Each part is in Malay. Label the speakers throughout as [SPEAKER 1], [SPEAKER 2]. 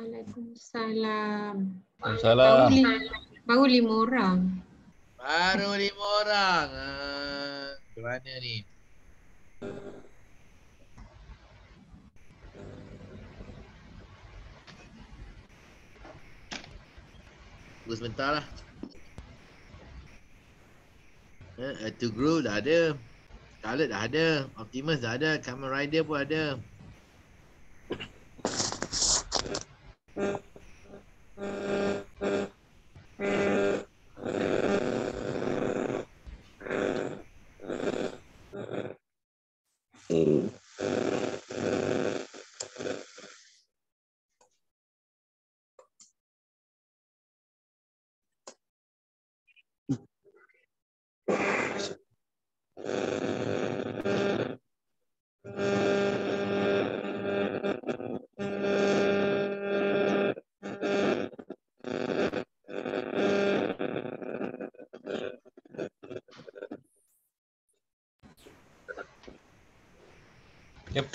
[SPEAKER 1] Waalaikumsalam. Waalaikumsalam. Baru lima orang.
[SPEAKER 2] Baru lima orang. Ke ah. mana ni? Tunggu sebentar lah. Uh, eh, eh, to grow dah ada. Scarlet dah ada. Optimus dah ada. Kamen Rider pun ada.
[SPEAKER 3] Thank you.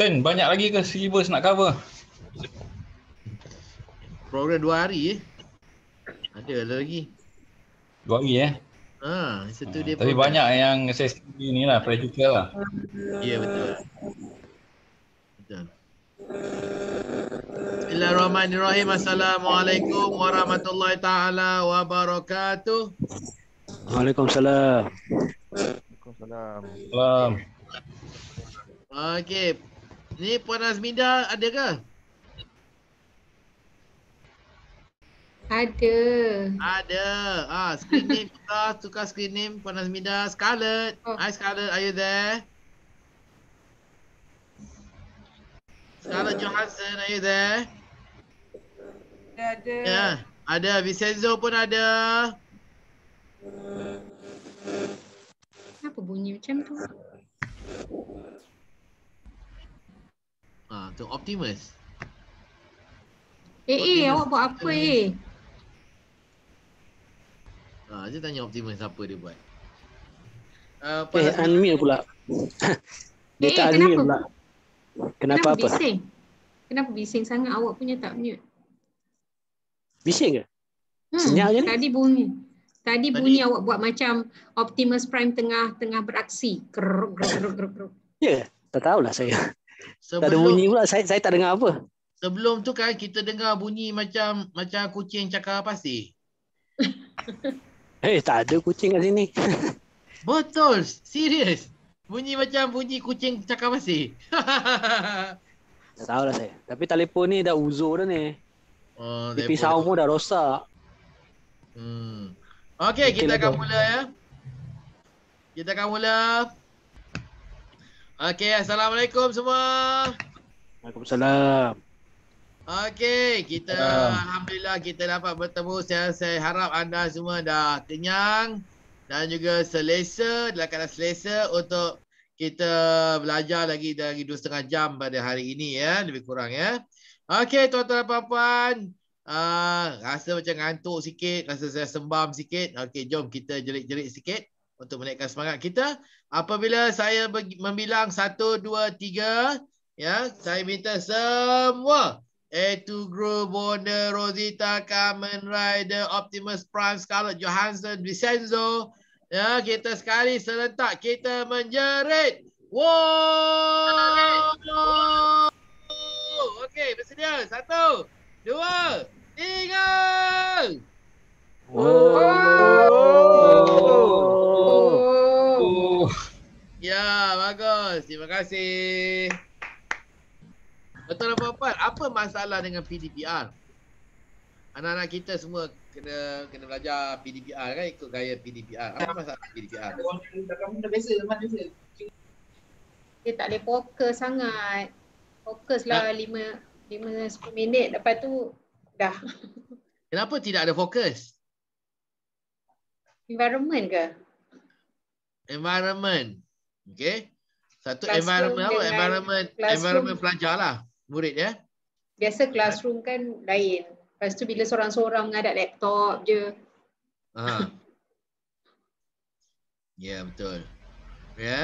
[SPEAKER 4] Ten, banyak lagi ke syllabus nak cover?
[SPEAKER 2] Program dua hari eh. Ada lagi.
[SPEAKER 3] Dua hari
[SPEAKER 5] eh?
[SPEAKER 2] Ha, ha, tapi program. banyak
[SPEAKER 4] yang saya sendiri ni lah, practical lah. Ya yeah, betul.
[SPEAKER 2] Bismillahirrahmanirrahim. Assalamualaikum warahmatullahi taala wabarakatuh.
[SPEAKER 6] Waalaikumsalam.
[SPEAKER 2] Waalaikumsalam. Salam. Okey, Ni Puan Azmida ada ke? Ada. Ada. Ah, screen name kita tukar screen name Puan Azmida Scarlett. Oh. Hi Scarlett, are you there?
[SPEAKER 7] Scarlett Johansson, are you there? Ada. Ya, yeah.
[SPEAKER 2] ada. Vincenzo pun ada. Kenapa bunyi macam tu? Ha, tu Optimus.
[SPEAKER 8] Eh, eh, awak buat apa eh?
[SPEAKER 2] Ha, dia tanya Optimus apa dia buat. Uh, eh, anime pula. dia eh, tak unmute kenapa? pula. Kenapa, kenapa apa? bising?
[SPEAKER 1] Kenapa bising sangat awak punya tak mute? Bising ke? Hmm, Senyap je ni. Tadi bunyi. Tadi bunyi tadi... awak buat macam Optimus Prime tengah tengah beraksi. Ya,
[SPEAKER 6] yeah, tak tahulah saya. Sebelum, tak ada bunyi pula. Saya, saya tak dengar apa.
[SPEAKER 2] Sebelum tu kan kita dengar bunyi macam macam kucing cakar pasir. Eh, hey, tak ada kucing kat sini. Betul. Serius. Bunyi macam bunyi kucing cakap apa sih?
[SPEAKER 6] tak lah saya. Tapi telefon ni dah uzur dah ni. Oh, uh, pisau pun dah rosak. Hmm.
[SPEAKER 2] Okey, okay, kita akan mula ya. Kita akan mula. Okey, assalamualaikum semua.
[SPEAKER 6] Waalaikumsalam.
[SPEAKER 2] Okey, kita uh. alhamdulillah kita dapat bertemu. Saya saya harap anda semua dah kenyang dan juga selesa, dalam keadaan selesa untuk kita belajar lagi dari dua setengah jam pada hari ini ya, lebih kurang ya. Okey, tuan-tuan dan puan-puan, uh, rasa macam ngantuk sikit, rasa saya sembam sikit. Okey, jom kita jerit-jerit sikit untuk menaikkan semangat kita. Apabila saya membilang satu dua tiga, ya, saya minta semua A2 Group, Bonda, Rosita, Kamen Rider, Optimus Prime, Scarlett Johansson, Vincenzo. Ya, kita sekali serentak kita menjerit. Wow! Okey, bersedia. Satu, dua, tiga. Wow! Charles. Terima kasih. Betul apa apa? Apa masalah dengan PDPR? Anak-anak kita semua kena kena belajar PDPR kan ikut gaya PDPR. Apa masalah PDPR? Kita
[SPEAKER 1] tak boleh fokus sangat. Fokuslah ha? lima lima sepuluh minit lepas tu
[SPEAKER 2] dah. Kenapa tidak ada fokus? Environment ke? Environment. Okay. Satu classroom environment apa? Environment classroom. environment pelajar lah. Murid ya.
[SPEAKER 1] Biasa classroom kan lain. Lepas tu bila seorang-seorang ada laptop je.
[SPEAKER 2] Ha. ya yeah, betul. Ya. Yeah.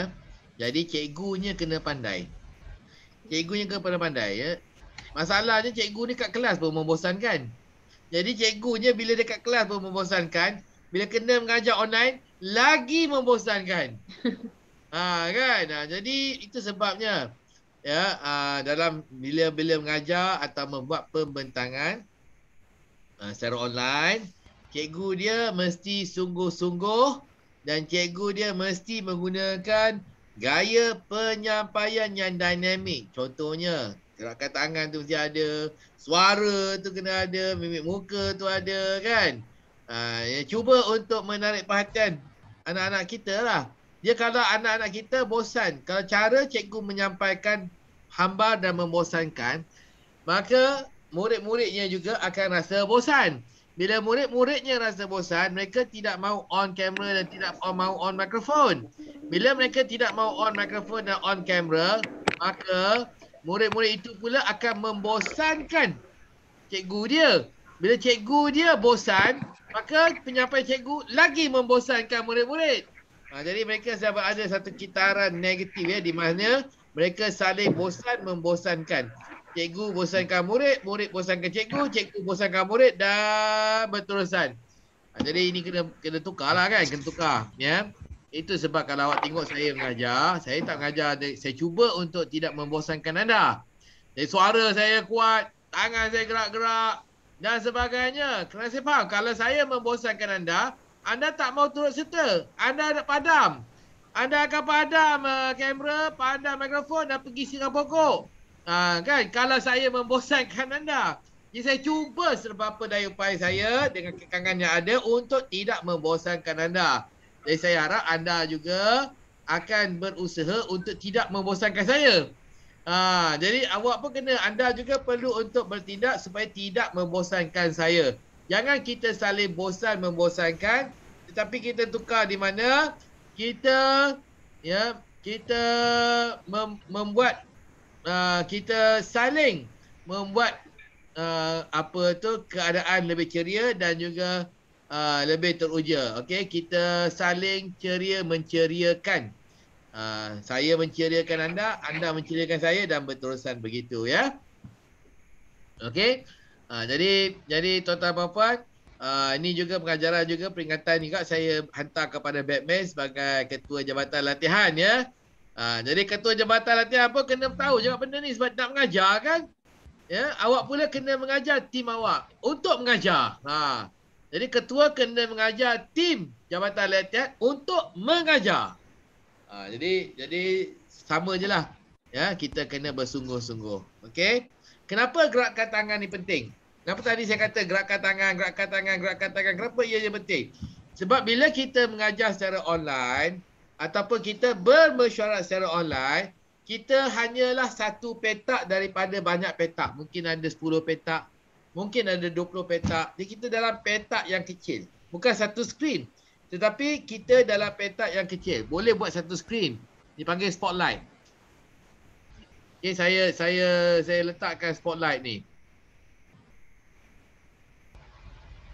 [SPEAKER 2] Jadi cikgunya kena pandai. Cikgunya kena pandai ya. Masalahnya cikgu ni kat kelas pun membosankan. Jadi cikgunya bila dekat kelas pun membosankan. Bila kena mengajar online, lagi membosankan. Ah ha, kan. Ha, jadi itu sebabnya ya ha, dalam bila-bila mengajar atau membuat pembentangan ha, secara online, cikgu dia mesti sungguh-sungguh dan cikgu dia mesti menggunakan gaya penyampaian yang dinamik. Contohnya gerakan tangan tu mesti ada, suara tu kena ada, mimik muka tu ada kan. Ha, ya, cuba untuk menarik perhatian anak-anak kita lah. Dia kalau anak-anak kita bosan, kalau cara cikgu menyampaikan hamba dan membosankan, maka murid-muridnya juga akan rasa bosan. Bila murid-muridnya rasa bosan, mereka tidak mahu on camera dan tidak mahu on microphone. Bila mereka tidak mahu on microphone dan on camera, maka murid-murid itu pula akan membosankan cikgu dia. Bila cikgu dia bosan, maka penyampaian cikgu lagi membosankan murid-murid. Ha, jadi mereka siapa ada satu kitaran negatif ya di mana mereka saling bosan membosankan. Cikgu bosankan murid, murid bosankan cikgu, cikgu bosankan murid dan berterusan. Ha, jadi ini kena kena tukarlah kan, kena tukar ya. Itu sebab kalau awak tengok saya mengajar, saya tak mengajar, saya cuba untuk tidak membosankan anda. Jadi suara saya kuat, tangan saya gerak-gerak dan sebagainya. Kena saya faham, kalau saya membosankan anda, anda tak mau turut serta. Anda nak padam. Anda akan padam uh, kamera, padam mikrofon dan pergi sirang pokok. Ha, kan? Kalau saya membosankan anda. Jadi saya cuba seberapa daya upaya saya dengan kekangan yang ada untuk tidak membosankan anda. Jadi saya harap anda juga akan berusaha untuk tidak membosankan saya. Ha, jadi awak pun kena, anda juga perlu untuk bertindak supaya tidak membosankan saya. Jangan kita saling bosan membosankan tetapi kita tukar di mana kita ya kita mem- membuat uh, kita saling membuat uh, apa tu keadaan lebih ceria dan juga uh, lebih teruja okey kita saling ceria menceriakan uh, saya menceriakan anda anda menceriakan saya dan berterusan begitu ya okey Ha, jadi jadi tuan-tuan puan-puan, uh, ini juga pengajaran juga peringatan juga saya hantar kepada Batman sebagai ketua jabatan latihan ya. Ha, jadi ketua jabatan latihan apa kena tahu juga benda ni sebab nak mengajar kan. Ya, awak pula kena mengajar tim awak untuk mengajar. Ha. Jadi ketua kena mengajar tim jabatan latihan untuk mengajar. Ha, jadi jadi sama je lah. Ya, kita kena bersungguh-sungguh. Okey. Kenapa gerakkan tangan ni penting? Kenapa tadi saya kata gerakan tangan, gerakan tangan, gerakan tangan. Kenapa ia yang penting? Sebab bila kita mengajar secara online ataupun kita bermesyuarat secara online, kita hanyalah satu petak daripada banyak petak. Mungkin ada 10 petak, mungkin ada 20 petak. Jadi kita dalam petak yang kecil. Bukan satu skrin, Tetapi kita dalam petak yang kecil. Boleh buat satu skrin. Dipanggil spotlight. Okay, saya saya saya letakkan spotlight ni.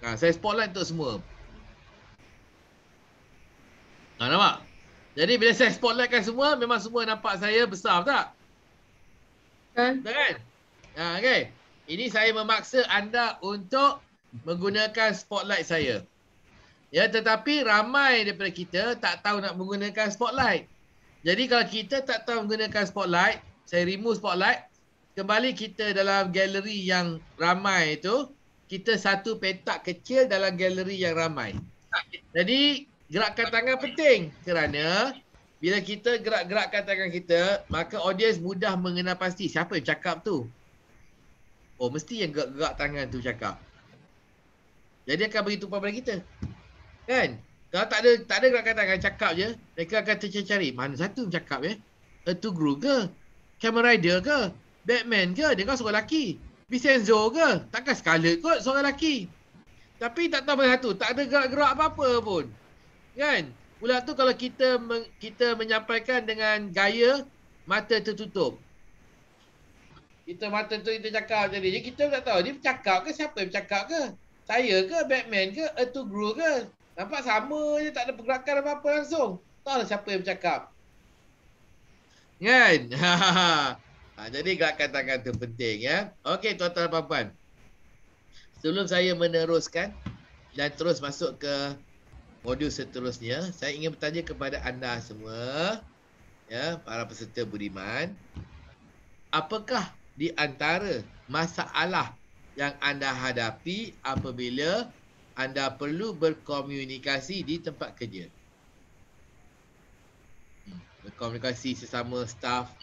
[SPEAKER 2] Ha, saya spotlight untuk semua. Ha, nampak? Jadi bila saya spotlight kan semua, memang semua nampak saya besar, tak? Betul kan? Ha, ah, okay. Ini saya memaksa anda untuk menggunakan spotlight saya. Ya, tetapi ramai daripada kita tak tahu nak menggunakan spotlight. Jadi kalau kita tak tahu menggunakan spotlight, saya remove spotlight, kembali kita dalam galeri yang ramai itu, kita satu petak kecil dalam galeri yang ramai. Jadi gerakkan tangan penting kerana bila kita gerak-gerakkan tangan kita, maka audiens mudah mengenal pasti siapa yang cakap tu. Oh, mesti yang gerak-gerak tangan tu cakap. Jadi akan beri tumpuan pada kita. Kan? Kalau tak ada tak ada gerakkan tangan cakap je, mereka akan tercari-cari mana satu yang cakap ya. Eh? Itu guru ke? Kamen Rider ke? Batman ke? Dia kan seorang lelaki. Vincenzo ke? Takkan Scarlett kot seorang lelaki. Tapi tak tahu macam tu. Tak ada gerak-gerak apa-apa pun. Kan? Pula tu kalau kita kita menyampaikan dengan gaya mata tertutup. Kita mata tu kita cakap tadi. Jadi kita tak tahu dia bercakap ke siapa yang bercakap ke? Saya ke Batman ke Earth Grow ke? Nampak sama je tak ada pergerakan apa-apa langsung. Tak tahu lah siapa yang bercakap. Kan? Ha, jadi gerakan tangan tu penting ya. Okey tuan-tuan dan puan Sebelum saya meneruskan dan terus masuk ke modul seterusnya, saya ingin bertanya kepada anda semua ya, para peserta budiman, apakah di antara masalah yang anda hadapi apabila anda perlu berkomunikasi di tempat kerja? Hmm, berkomunikasi sesama staff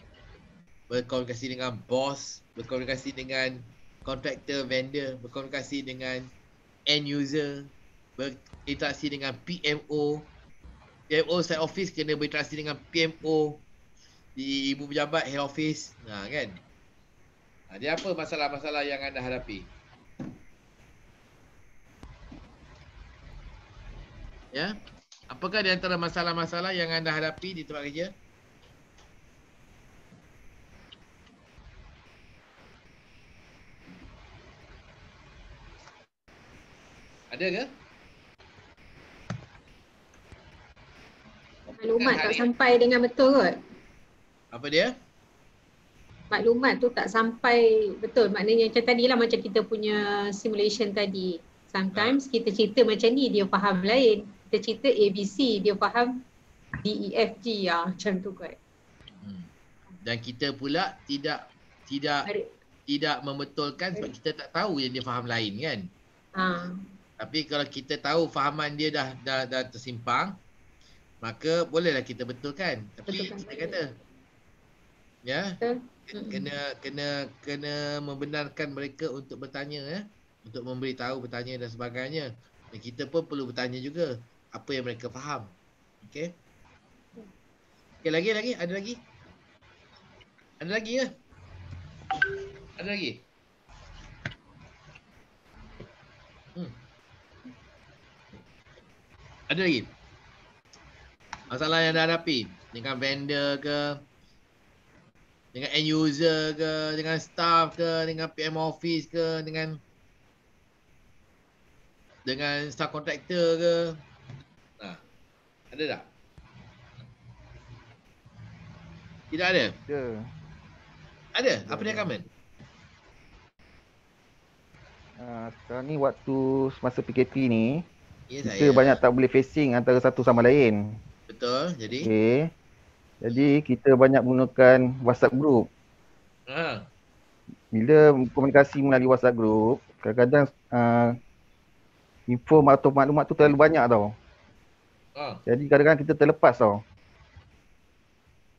[SPEAKER 2] berkomunikasi dengan bos, berkomunikasi dengan contractor, vendor, berkomunikasi dengan end user, berinteraksi dengan PMO. PMO side office kena berinteraksi dengan PMO di ibu pejabat head office. Nah, ha, kan? Ada ha, apa masalah-masalah yang anda hadapi? Ya? Apakah di antara masalah-masalah yang anda hadapi di tempat kerja? Ada ke?
[SPEAKER 1] Maklumat tak sampai dengan betul kot. Apa dia? Maklumat tu tak sampai betul. Maknanya macam lah macam kita punya simulation tadi. Sometimes ha. kita cerita macam ni dia faham lain. Kita cerita ABC dia faham DEFG ya ah, macam tu kot.
[SPEAKER 2] Hmm. Dan kita pula tidak tidak Adik. tidak membetulkan sebab Adik. kita tak tahu yang dia faham lain kan. Ha. Tapi kalau kita tahu fahaman dia dah dah, dah tersimpang, maka bolehlah kita betulkan. Tapi betulkan. saya kata, ya, kena kena kena membenarkan mereka untuk bertanya, ya, untuk memberitahu bertanya dan sebagainya. Dan kita pun perlu bertanya juga apa yang mereka faham. okay? Okay lagi lagi ada lagi? Ada lagi ya? Ada lagi? Ada lagi? Masalah yang anda hadapi dengan vendor ke dengan end user ke dengan staff ke dengan PM office ke dengan dengan staff contractor ke nah ha. ada tak tidak ada ada ada apa dia komen uh, ah,
[SPEAKER 5] sekarang ni waktu semasa PKP ni Ya, kita saya. banyak tak boleh facing antara satu sama lain.
[SPEAKER 2] Betul. Jadi? Okay.
[SPEAKER 5] Jadi kita banyak menggunakan WhatsApp group. Ha. Bila komunikasi melalui WhatsApp group, kadang-kadang uh, info atau maklumat tu terlalu banyak tau. Ha. Jadi kadang-kadang kita terlepas tau.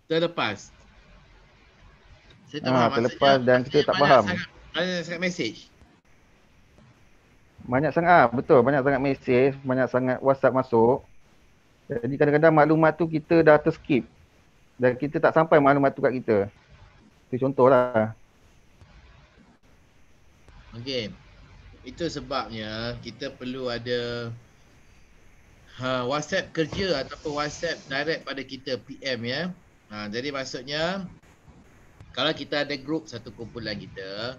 [SPEAKER 2] Terlepas? Saya tak ha, terlepas
[SPEAKER 5] dan kita tak banyak faham. Banyak
[SPEAKER 2] sangat, sangat message.
[SPEAKER 5] Banyak sangat ah, betul banyak sangat mesej, banyak sangat WhatsApp masuk. Jadi kadang-kadang maklumat tu kita dah terskip dan kita tak sampai maklumat tu kat kita. Itu contohlah.
[SPEAKER 2] Okey. Itu sebabnya kita perlu ada ha, WhatsApp kerja ataupun WhatsApp direct pada kita PM ya. Ha, jadi maksudnya kalau kita ada grup satu kumpulan kita,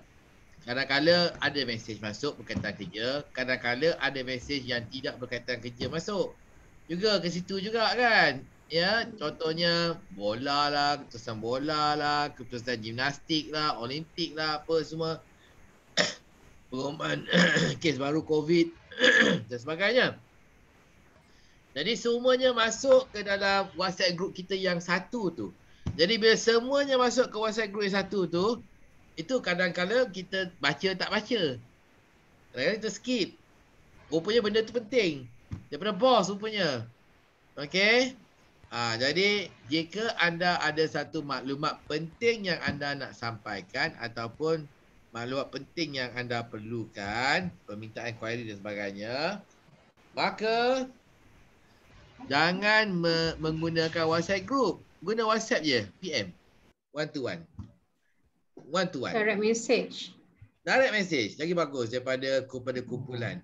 [SPEAKER 2] kadang-kadang ada mesej masuk berkaitan kerja, kadang-kadang ada mesej yang tidak berkaitan kerja masuk. Juga ke situ juga kan. Ya, contohnya bola lah, keputusan bola lah, keputusan gimnastik lah, olimpik lah, apa semua. Pengumuman kes baru COVID dan sebagainya. Jadi semuanya masuk ke dalam WhatsApp group kita yang satu tu. Jadi bila semuanya masuk ke WhatsApp group yang satu tu, itu kadang-kadang kita baca tak baca. Kadang-kadang kita skip. Rupanya benda tu penting. Daripada bos rupanya. Okay. Ha, jadi jika anda ada satu maklumat penting yang anda nak sampaikan ataupun maklumat penting yang anda perlukan, permintaan inquiry dan sebagainya, maka jangan me- menggunakan WhatsApp group. Guna WhatsApp je, PM. One to one one to one. Direct message. Direct message. Lagi bagus daripada kepada kumpulan.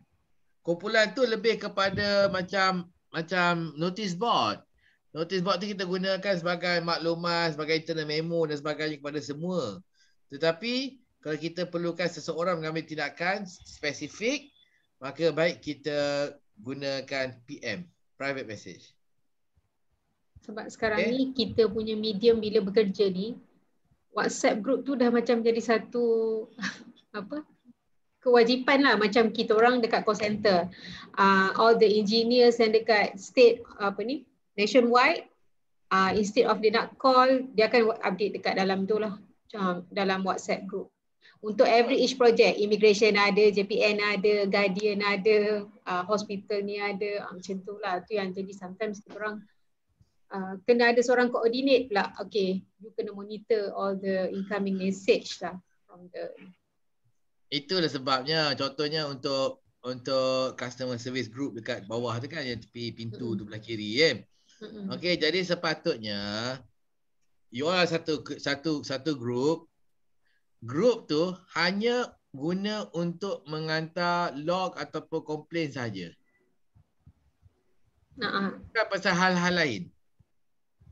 [SPEAKER 2] Kumpulan tu lebih kepada macam macam notice board. Notice board tu kita gunakan sebagai maklumat, sebagai internal memo dan sebagainya kepada semua. Tetapi kalau kita perlukan seseorang mengambil tindakan spesifik, maka baik kita gunakan PM, private message.
[SPEAKER 1] Sebab sekarang okay. ni kita punya medium bila bekerja ni, WhatsApp group tu dah macam jadi satu apa kewajipan lah macam kita orang dekat call center. Uh, all the engineers yang dekat state apa ni nationwide uh, instead of dia nak call dia akan update dekat dalam tu lah macam dalam WhatsApp group. Untuk every each project, immigration ada, JPN ada, Guardian ada, uh, hospital ni ada, uh, macam tu lah. Tu yang jadi sometimes kita orang Ah, kena ada seorang koordinat pula. Okay, you kena monitor all the incoming message lah from the
[SPEAKER 2] Itulah sebabnya contohnya untuk untuk customer service group dekat bawah tu kan yang tepi pintu mm tu belah kiri Eh? Mm-hmm. Okay, jadi sepatutnya you all satu satu satu group group tu hanya guna untuk menghantar log ataupun komplain saja. Nah, ah. Bukan pasal hal-hal lain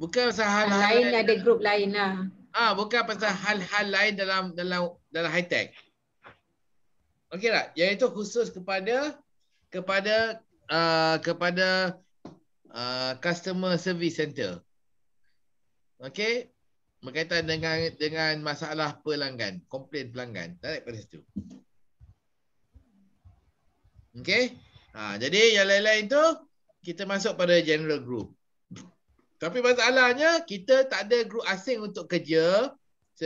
[SPEAKER 2] bukan pasal hal, -hal lain, lain ada grup lain lah. Ah, bukan pasal hal-hal lain dalam dalam dalam high tech. Okey tak? Yang itu khusus kepada kepada uh, kepada uh, customer service center. Okey? Berkaitan dengan dengan masalah pelanggan, komplain pelanggan, tarik pada situ. Okey? Ha, jadi yang lain-lain tu kita masuk pada general group. Tapi masalahnya kita tak ada grup asing untuk kerja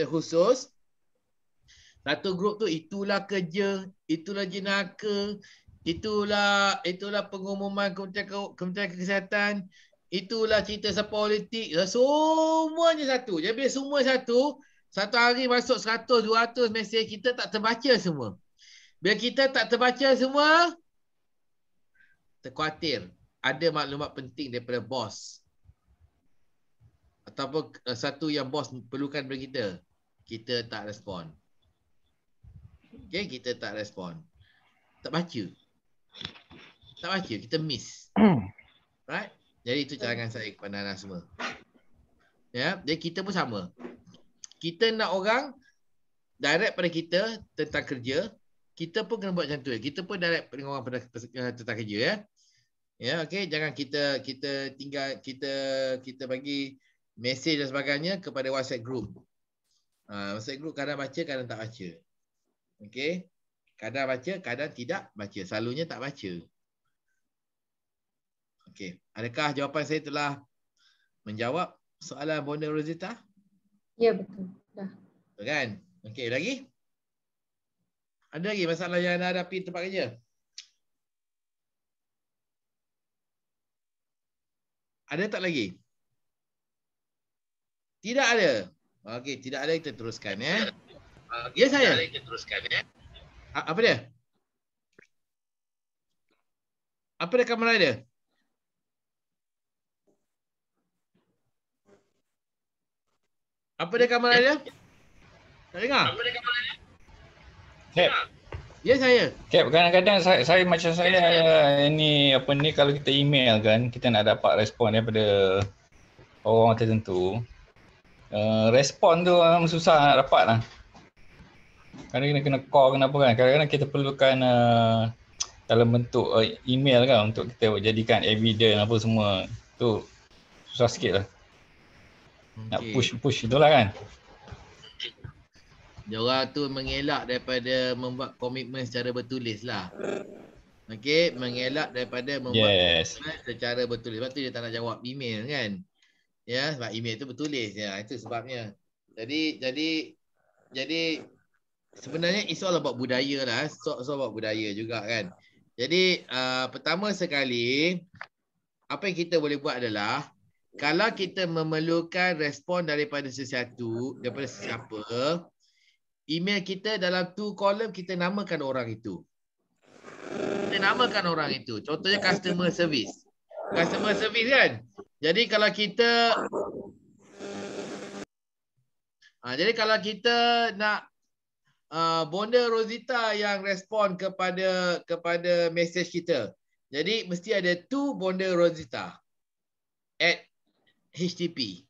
[SPEAKER 2] khusus. Satu grup tu itulah kerja, itulah jenaka, itulah itulah pengumuman Kementerian Kesihatan, itulah cerita sepolitik, lah, semuanya satu. Jadi semua satu, satu hari masuk 100, 200 mesej kita tak terbaca semua. Bila kita tak terbaca semua, terkhawatir ada maklumat penting daripada bos ataupun uh, satu yang bos perlukan dari kita kita tak respon okey kita tak respon tak baca tak baca kita miss right jadi itu cadangan saya kepada anda semua ya yeah? jadi kita pun sama kita nak orang direct pada kita tentang kerja kita pun kena buat macam tu kita pun direct dengan orang pada eh, tentang kerja ya yeah? Ya, yeah, okey. Jangan kita kita tinggal kita kita bagi mesej dan sebagainya kepada WhatsApp group. Uh, WhatsApp group kadang baca, kadang tak baca. Okey. Kadang baca, kadang tidak baca. Selalunya tak baca. Okey. Adakah jawapan saya telah menjawab soalan Bonda Rosita?
[SPEAKER 1] Ya, betul. Dah.
[SPEAKER 2] Betul kan? Okey, lagi? Ada lagi masalah yang anda hadapi tempat kerja? Ada tak lagi? Tidak ada. Okey, tidak ada kita teruskan ya. Okay, ya saya.
[SPEAKER 3] Kita teruskan ya.
[SPEAKER 2] A apa dia? Apa dia kamera dia? Apa dia kamera dia? Tak dengar? Apa dia kamera dia? Cap. Ya saya. Cap
[SPEAKER 5] kadang-kadang saya, saya macam saya, ya, saya ini apa ni kalau kita email kan kita nak dapat respon daripada orang tertentu. Eh, respon tu um, susah nak dapat lah. Kadang kena kena call kena apa kan. Kadang-kadang kita perlukan uh, dalam bentuk uh, email kan untuk kita jadikan evidence apa semua. Tu susah sikit lah. Okay. Nak push push lah kan.
[SPEAKER 2] Diorang tu mengelak daripada membuat komitmen secara bertulis lah. Okay, mengelak daripada membuat yes. komitmen secara bertulis. Sebab tu dia tak nak jawab email kan ya sebab email tu bertulis ya itu sebabnya jadi jadi jadi sebenarnya it's all about budaya lah so so about budaya juga kan jadi uh, pertama sekali apa yang kita boleh buat adalah kalau kita memerlukan respon daripada sesiapa daripada sesiapa email kita dalam tu kolom kita namakan orang itu kita namakan orang itu contohnya customer service customer service kan jadi kalau kita ha, jadi kalau kita nak uh, bonda Rosita yang respon kepada kepada message kita jadi mesti ada tu bonda Rosita at http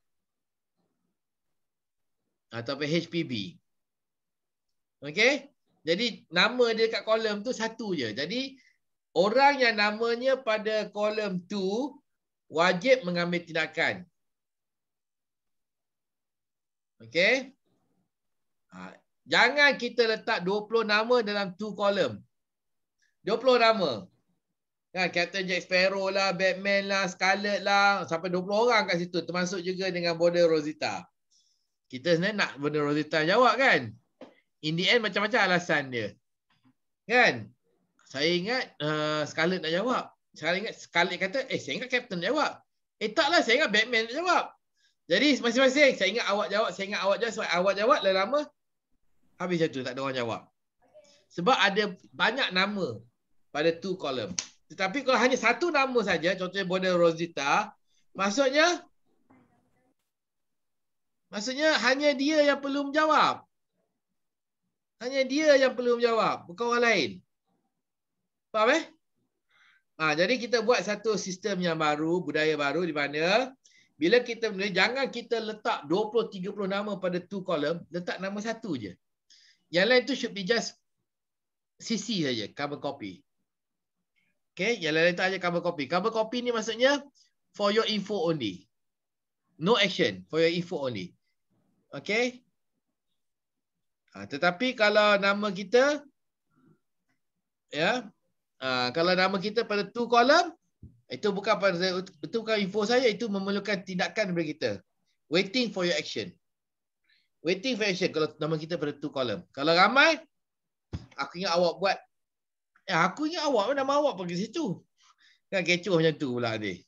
[SPEAKER 2] atau HPB okey jadi nama dia dekat kolom tu satu je jadi orang yang namanya pada kolom tu wajib mengambil tindakan. Okey. Ha, jangan kita letak 20 nama dalam tu kolom. 20 nama. Kan, Captain Jack Sparrow lah, Batman lah, Scarlet lah. Sampai 20 orang kat situ. Termasuk juga dengan border Rosita. Kita sebenarnya nak border Rosita jawab kan? In the end macam-macam alasan dia. Kan? saya ingat uh, Scarlett nak jawab. Saya ingat Scarlett kata, eh saya ingat Captain nak jawab. Eh taklah, saya ingat Batman nak jawab. Jadi masing-masing, saya ingat awak jawab, saya ingat awak jawab, sebab awak jawab lah lama. Habis macam tu, tak ada orang jawab. Sebab ada banyak nama pada two column. Tetapi kalau hanya satu nama saja, contohnya Bonda Rosita, maksudnya, maksudnya hanya dia yang perlu menjawab. Hanya dia yang perlu menjawab, bukan orang lain. Faham eh? Ha, ah, jadi kita buat satu sistem yang baru, budaya baru di mana bila kita menulis, jangan kita letak 20-30 nama pada two column, letak nama satu je. Yang lain tu should be just CC saja, cover copy. Okay, yang lain letak saja cover copy. Cover copy ni maksudnya for your info only. No action, for your info only. Okay. Ha, tetapi kalau nama kita, ya, Ah, kalau nama kita pada two kolam, itu bukan pada itu bukan info saya itu memerlukan tindakan daripada kita waiting for your action waiting for action kalau nama kita pada two kolam, kalau ramai aku ingat awak buat eh aku ingat awak nama awak pergi situ kan kecoh macam tu pula ni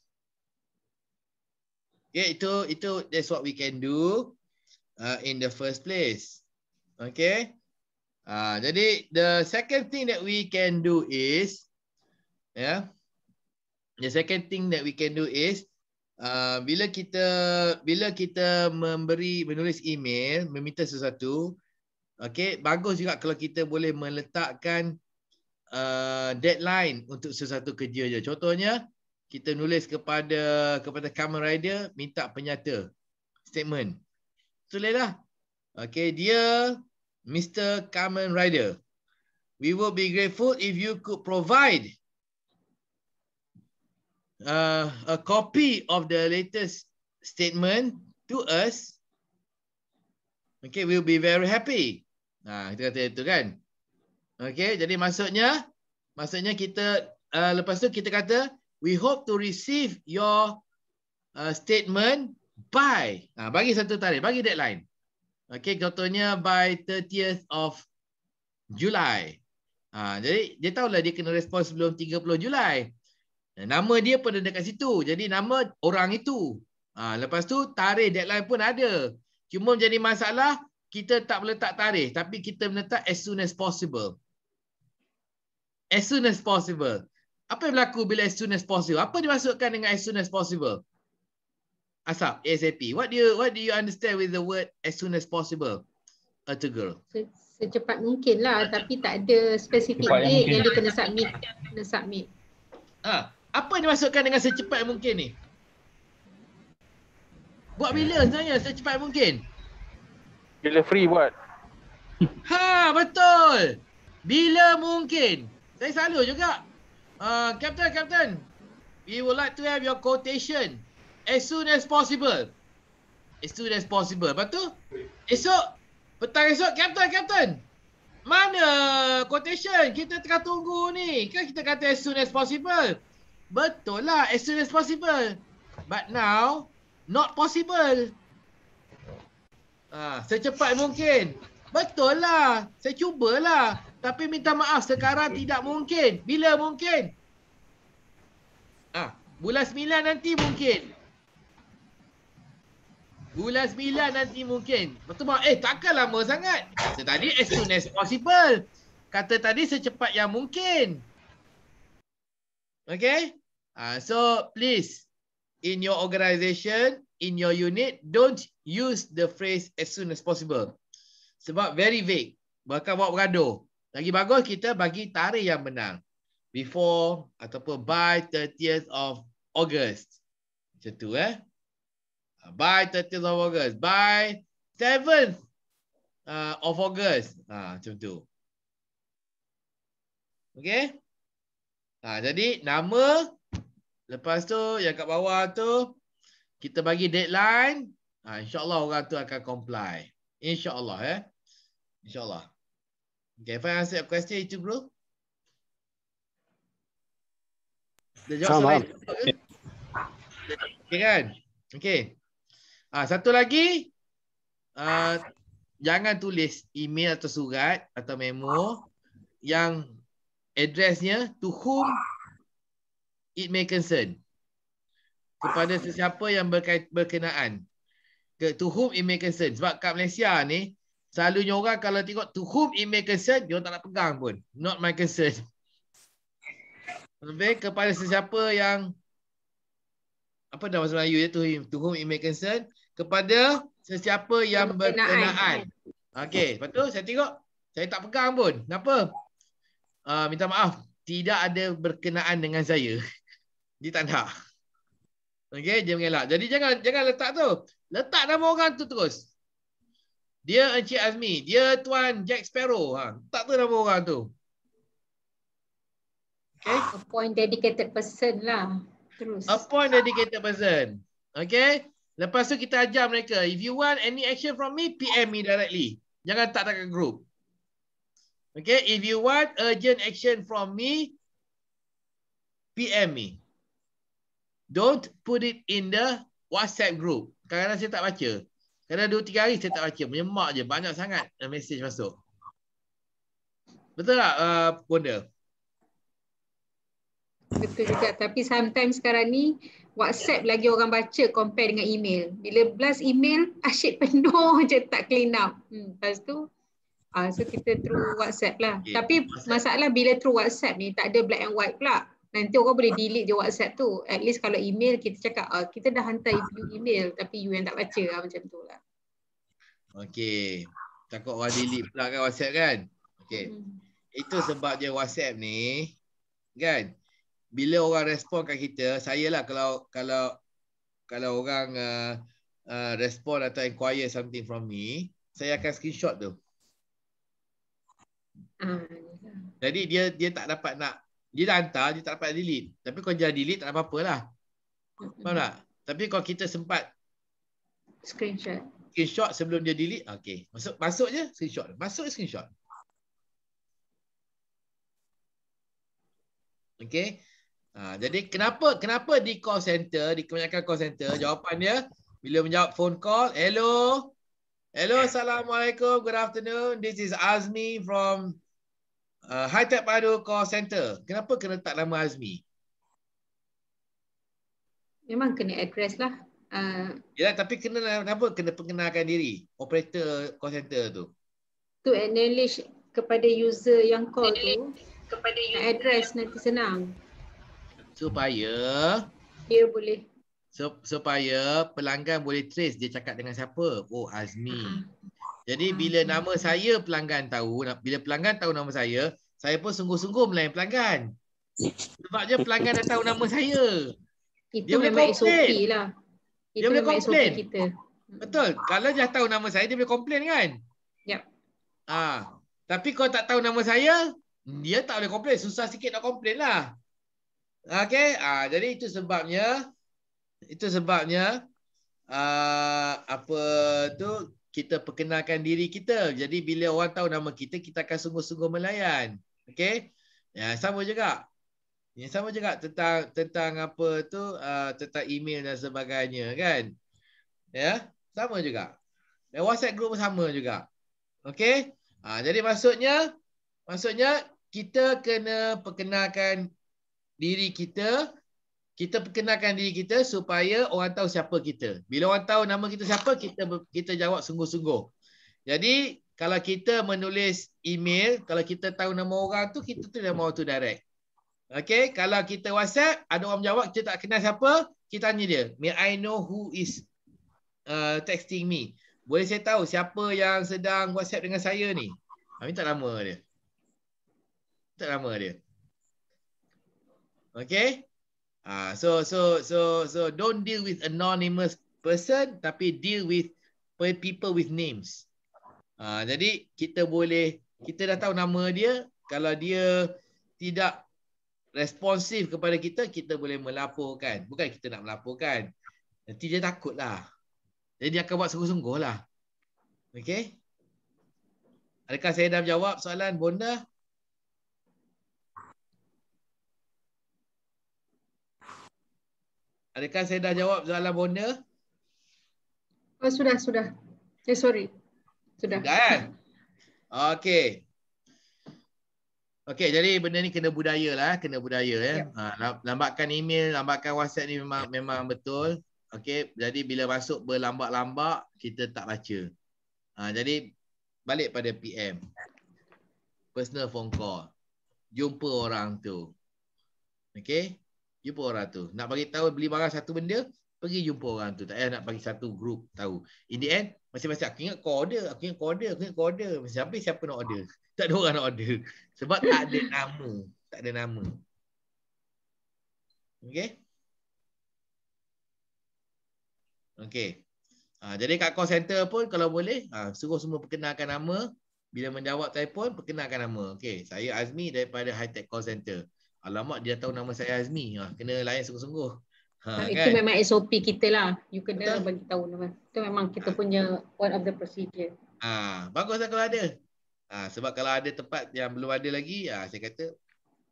[SPEAKER 2] okay, itu itu that's what we can do uh, in the first place okay Uh, jadi the second thing that we can do is, yeah, the second thing that we can do is, uh, bila kita bila kita memberi menulis email meminta sesuatu, okay, bagus juga kalau kita boleh meletakkan uh, deadline untuk sesuatu kerja je. Contohnya kita nulis kepada kepada camera rider minta penyata statement, Tulislah, lelah, okay, dia Mr. Carmen Ryder, we will be grateful if you could provide uh, a copy of the latest statement to us. Okay, we'll be very happy. Nah, kita kata itu kan? Okay, jadi maksudnya, maksudnya kita, uh, lepas tu kita kata, we hope to receive your uh, statement by, nah, bagi satu tarikh, bagi deadline. Okay, contohnya by 30th of July. Ha, jadi dia tahulah dia kena respon sebelum 30 Julai. Nama dia pun ada dekat situ. Jadi nama orang itu. Ha, lepas tu tarikh deadline pun ada. Cuma jadi masalah kita tak boleh meletak tarikh tapi kita meletak as soon as possible. As soon as possible. Apa yang berlaku bila as soon as possible? Apa dimasukkan dengan as soon as possible? Asap, ASAP. What do you What do you understand with the word as soon as possible? A to girl.
[SPEAKER 1] Secepat mungkin lah, tapi tak ada spesifik date yang, yang dia kena
[SPEAKER 2] submit. Kena submit. Ah, apa yang dimasukkan dengan secepat mungkin ni? Buat bila sebenarnya secepat mungkin? Bila free buat. Ha, betul. Bila mungkin. Saya selalu juga. Uh, Captain, Captain. We would like to have your quotation as soon as possible. As soon as possible. Lepas tu, esok, petang esok, Captain, Captain. Mana quotation? Kita tengah tunggu ni. Kan kita kata as soon as possible. Betul lah, as soon as possible. But now, not possible. Ah, secepat mungkin. Betul lah, saya cubalah. Tapi minta maaf, sekarang tidak mungkin. Bila mungkin? Ah, bulan 9 nanti mungkin. Bulan sembilan nanti mungkin. Lepas tu mak, eh takkan lama sangat. Kata tadi, as soon as possible. Kata tadi, secepat yang mungkin. Okay? Uh, so, please. In your organisation, in your unit, don't use the phrase as soon as possible. Sebab very vague. Bakal buat bergaduh. Lagi bagus, kita bagi tarikh yang benar. Before ataupun by 30th of August. Macam tu eh by 30 of August, by 7th uh, of August. Ha, macam tu. Okay? Ha, jadi, nama. Lepas tu, yang kat bawah tu, kita bagi deadline. Ha, InsyaAllah orang tu akan comply. InsyaAllah. Eh? InsyaAllah. Okay, fine answer your question, itu bro. Sama. Okay, kan? Okay. Ah ha, satu lagi uh, jangan tulis email atau surat atau memo yang addressnya to whom it may concern kepada sesiapa yang berkenaan ke to whom it may concern sebab kat Malaysia ni selalunya orang kalau tengok to whom it may concern dia tak nak pegang pun not my concern Lebih kepada sesiapa yang apa dalam bahasa Melayu dia ya, to whom it may concern kepada sesiapa yang berkenaan. Okey, lepas tu saya tengok. Saya tak pegang pun. Kenapa? Uh, minta maaf. Tidak ada berkenaan dengan saya. Dia tak nak. Okey, dia mengelak. Jadi jangan jangan letak tu. Letak nama orang tu terus. Dia Encik Azmi. Dia Tuan Jack Sparrow. Ha, tak tu nama orang tu.
[SPEAKER 1] Okay. A point dedicated person lah. Terus.
[SPEAKER 2] A point dedicated person. Okay. Lepas tu kita ajar mereka, if you want any action from me, PM me directly. Jangan tak dekat group. Okay, if you want urgent action from me, PM me. Don't put it in the WhatsApp group. Kadang-kadang saya tak baca. Kadang-kadang 2-3 hari saya tak baca. Menyemak je. Banyak sangat message masuk. Betul tak, Bunda?
[SPEAKER 1] Uh, Betul juga. Tapi sometimes sekarang ni, WhatsApp lagi orang baca compare dengan email. Bila blast email, asyik penuh je tak clean up. Hmm, lepas tu, uh, so kita through WhatsApp lah. Okay. Tapi masalah bila through WhatsApp ni tak ada black and white pula. Nanti orang boleh delete je WhatsApp tu. At least kalau email kita cakap, uh, kita dah hantar you email tapi you yang tak baca lah macam tu lah.
[SPEAKER 2] Okay. Takut orang delete pula kan WhatsApp kan? Okay. Hmm. Itu sebab je WhatsApp ni kan? bila orang respon kat kita, lah kalau kalau kalau orang uh, uh, respon atau inquire something from me, saya akan screenshot tu. Hmm. Jadi dia dia tak dapat nak dia dah hantar, dia tak dapat delete. Tapi kalau dia delete tak apa-apalah. Faham tak? Tapi kalau kita sempat screenshot. Screenshot sebelum dia delete, okey. Masuk masuk je screenshot. Masuk je screenshot. Okey. Ha, jadi kenapa kenapa di call center, di kebanyakan call center, jawapannya bila menjawab phone call, hello. Hello, eh. Assalamualaikum. Good afternoon. This is Azmi from uh, High Tech Padu Call Center. Kenapa kena tak nama Azmi? Memang kena address
[SPEAKER 1] lah. Uh,
[SPEAKER 2] Yalah, tapi kena kenapa kena perkenalkan diri operator call center tu?
[SPEAKER 1] To acknowledge kepada user yang call tu, kepada user address nanti senang supaya dia boleh
[SPEAKER 2] supaya pelanggan boleh trace dia cakap dengan siapa oh Azmi ah. jadi ah. bila nama saya pelanggan tahu bila pelanggan tahu nama saya saya pun sungguh-sungguh melayan pelanggan sebabnya pelanggan dah tahu nama saya itu dia memang lah. boleh SOP lah itu dia boleh komplain kita mm. betul kalau dia tahu nama saya dia boleh komplain kan ya ah tapi kalau tak tahu nama saya dia tak boleh komplain susah sikit nak komplain lah Okay, uh, ah, jadi itu sebabnya itu sebabnya uh, apa tu kita perkenalkan diri kita. Jadi bila orang tahu nama kita, kita akan sungguh-sungguh melayan. Okay, Ya, sama juga. Ya, sama juga tentang tentang apa tu uh, tentang email dan sebagainya kan. Ya, sama juga. Dan WhatsApp group sama juga. Okay, Uh, jadi maksudnya maksudnya kita kena perkenalkan diri kita kita perkenalkan diri kita supaya orang tahu siapa kita. Bila orang tahu nama kita siapa, kita kita jawab sungguh-sungguh. Jadi, kalau kita menulis email, kalau kita tahu nama orang tu, kita tu nama orang tu direct. Okay, kalau kita WhatsApp, ada orang jawab, kita tak kenal siapa, kita tanya dia, may I know who is uh, texting me? Boleh saya tahu siapa yang sedang WhatsApp dengan saya ni? Ha, minta nama dia. Minta nama dia. Okay? Uh, so so so so don't deal with anonymous person tapi deal with people with names. Uh, jadi kita boleh kita dah tahu nama dia kalau dia tidak responsif kepada kita kita boleh melaporkan. Bukan kita nak melaporkan. Nanti dia takutlah. Jadi dia akan buat sungguh lah. Okay. Adakah saya dah jawab soalan bonda? Adakah saya dah jawab soalan bonda?
[SPEAKER 1] Oh, sudah, sudah. Ya, eh, sorry. Sudah. Sudah
[SPEAKER 2] kan? okay Okey, jadi benda ni kena budaya lah. Eh. Kena budaya. Eh. Ya. Ha, lambatkan email, lambatkan WhatsApp ni memang memang betul. Okay jadi bila masuk berlambat-lambat, kita tak baca. Ha, jadi, balik pada PM. Personal phone call. Jumpa orang tu. Okay jumpa orang tu. Nak bagi tahu beli barang satu benda, pergi jumpa orang tu. Tak payah nak bagi satu group tahu. In the end, masing-masing aku ingat kau order, aku ingat kau order, aku ingat kau order. Masih habis siapa nak order? Tak ada orang nak order. Sebab tak ada nama. Tak ada nama. Okay? Okay. Ha, jadi kat call center pun kalau boleh ha, suruh semua perkenalkan nama. Bila menjawab telefon, perkenalkan nama. Okay, saya Azmi daripada High Tech Call Center. Alamak dia tahu nama saya Azmi. Ha, kena layan sungguh-sungguh. Ha, itu kan? memang
[SPEAKER 1] SOP kita lah. You kena Betul. bagi tahu nama. Itu memang kita ah. punya ha. one of the procedure.
[SPEAKER 2] Ha, bagus lah kalau ada. Ha, sebab kalau ada tempat yang belum ada lagi, ha, saya kata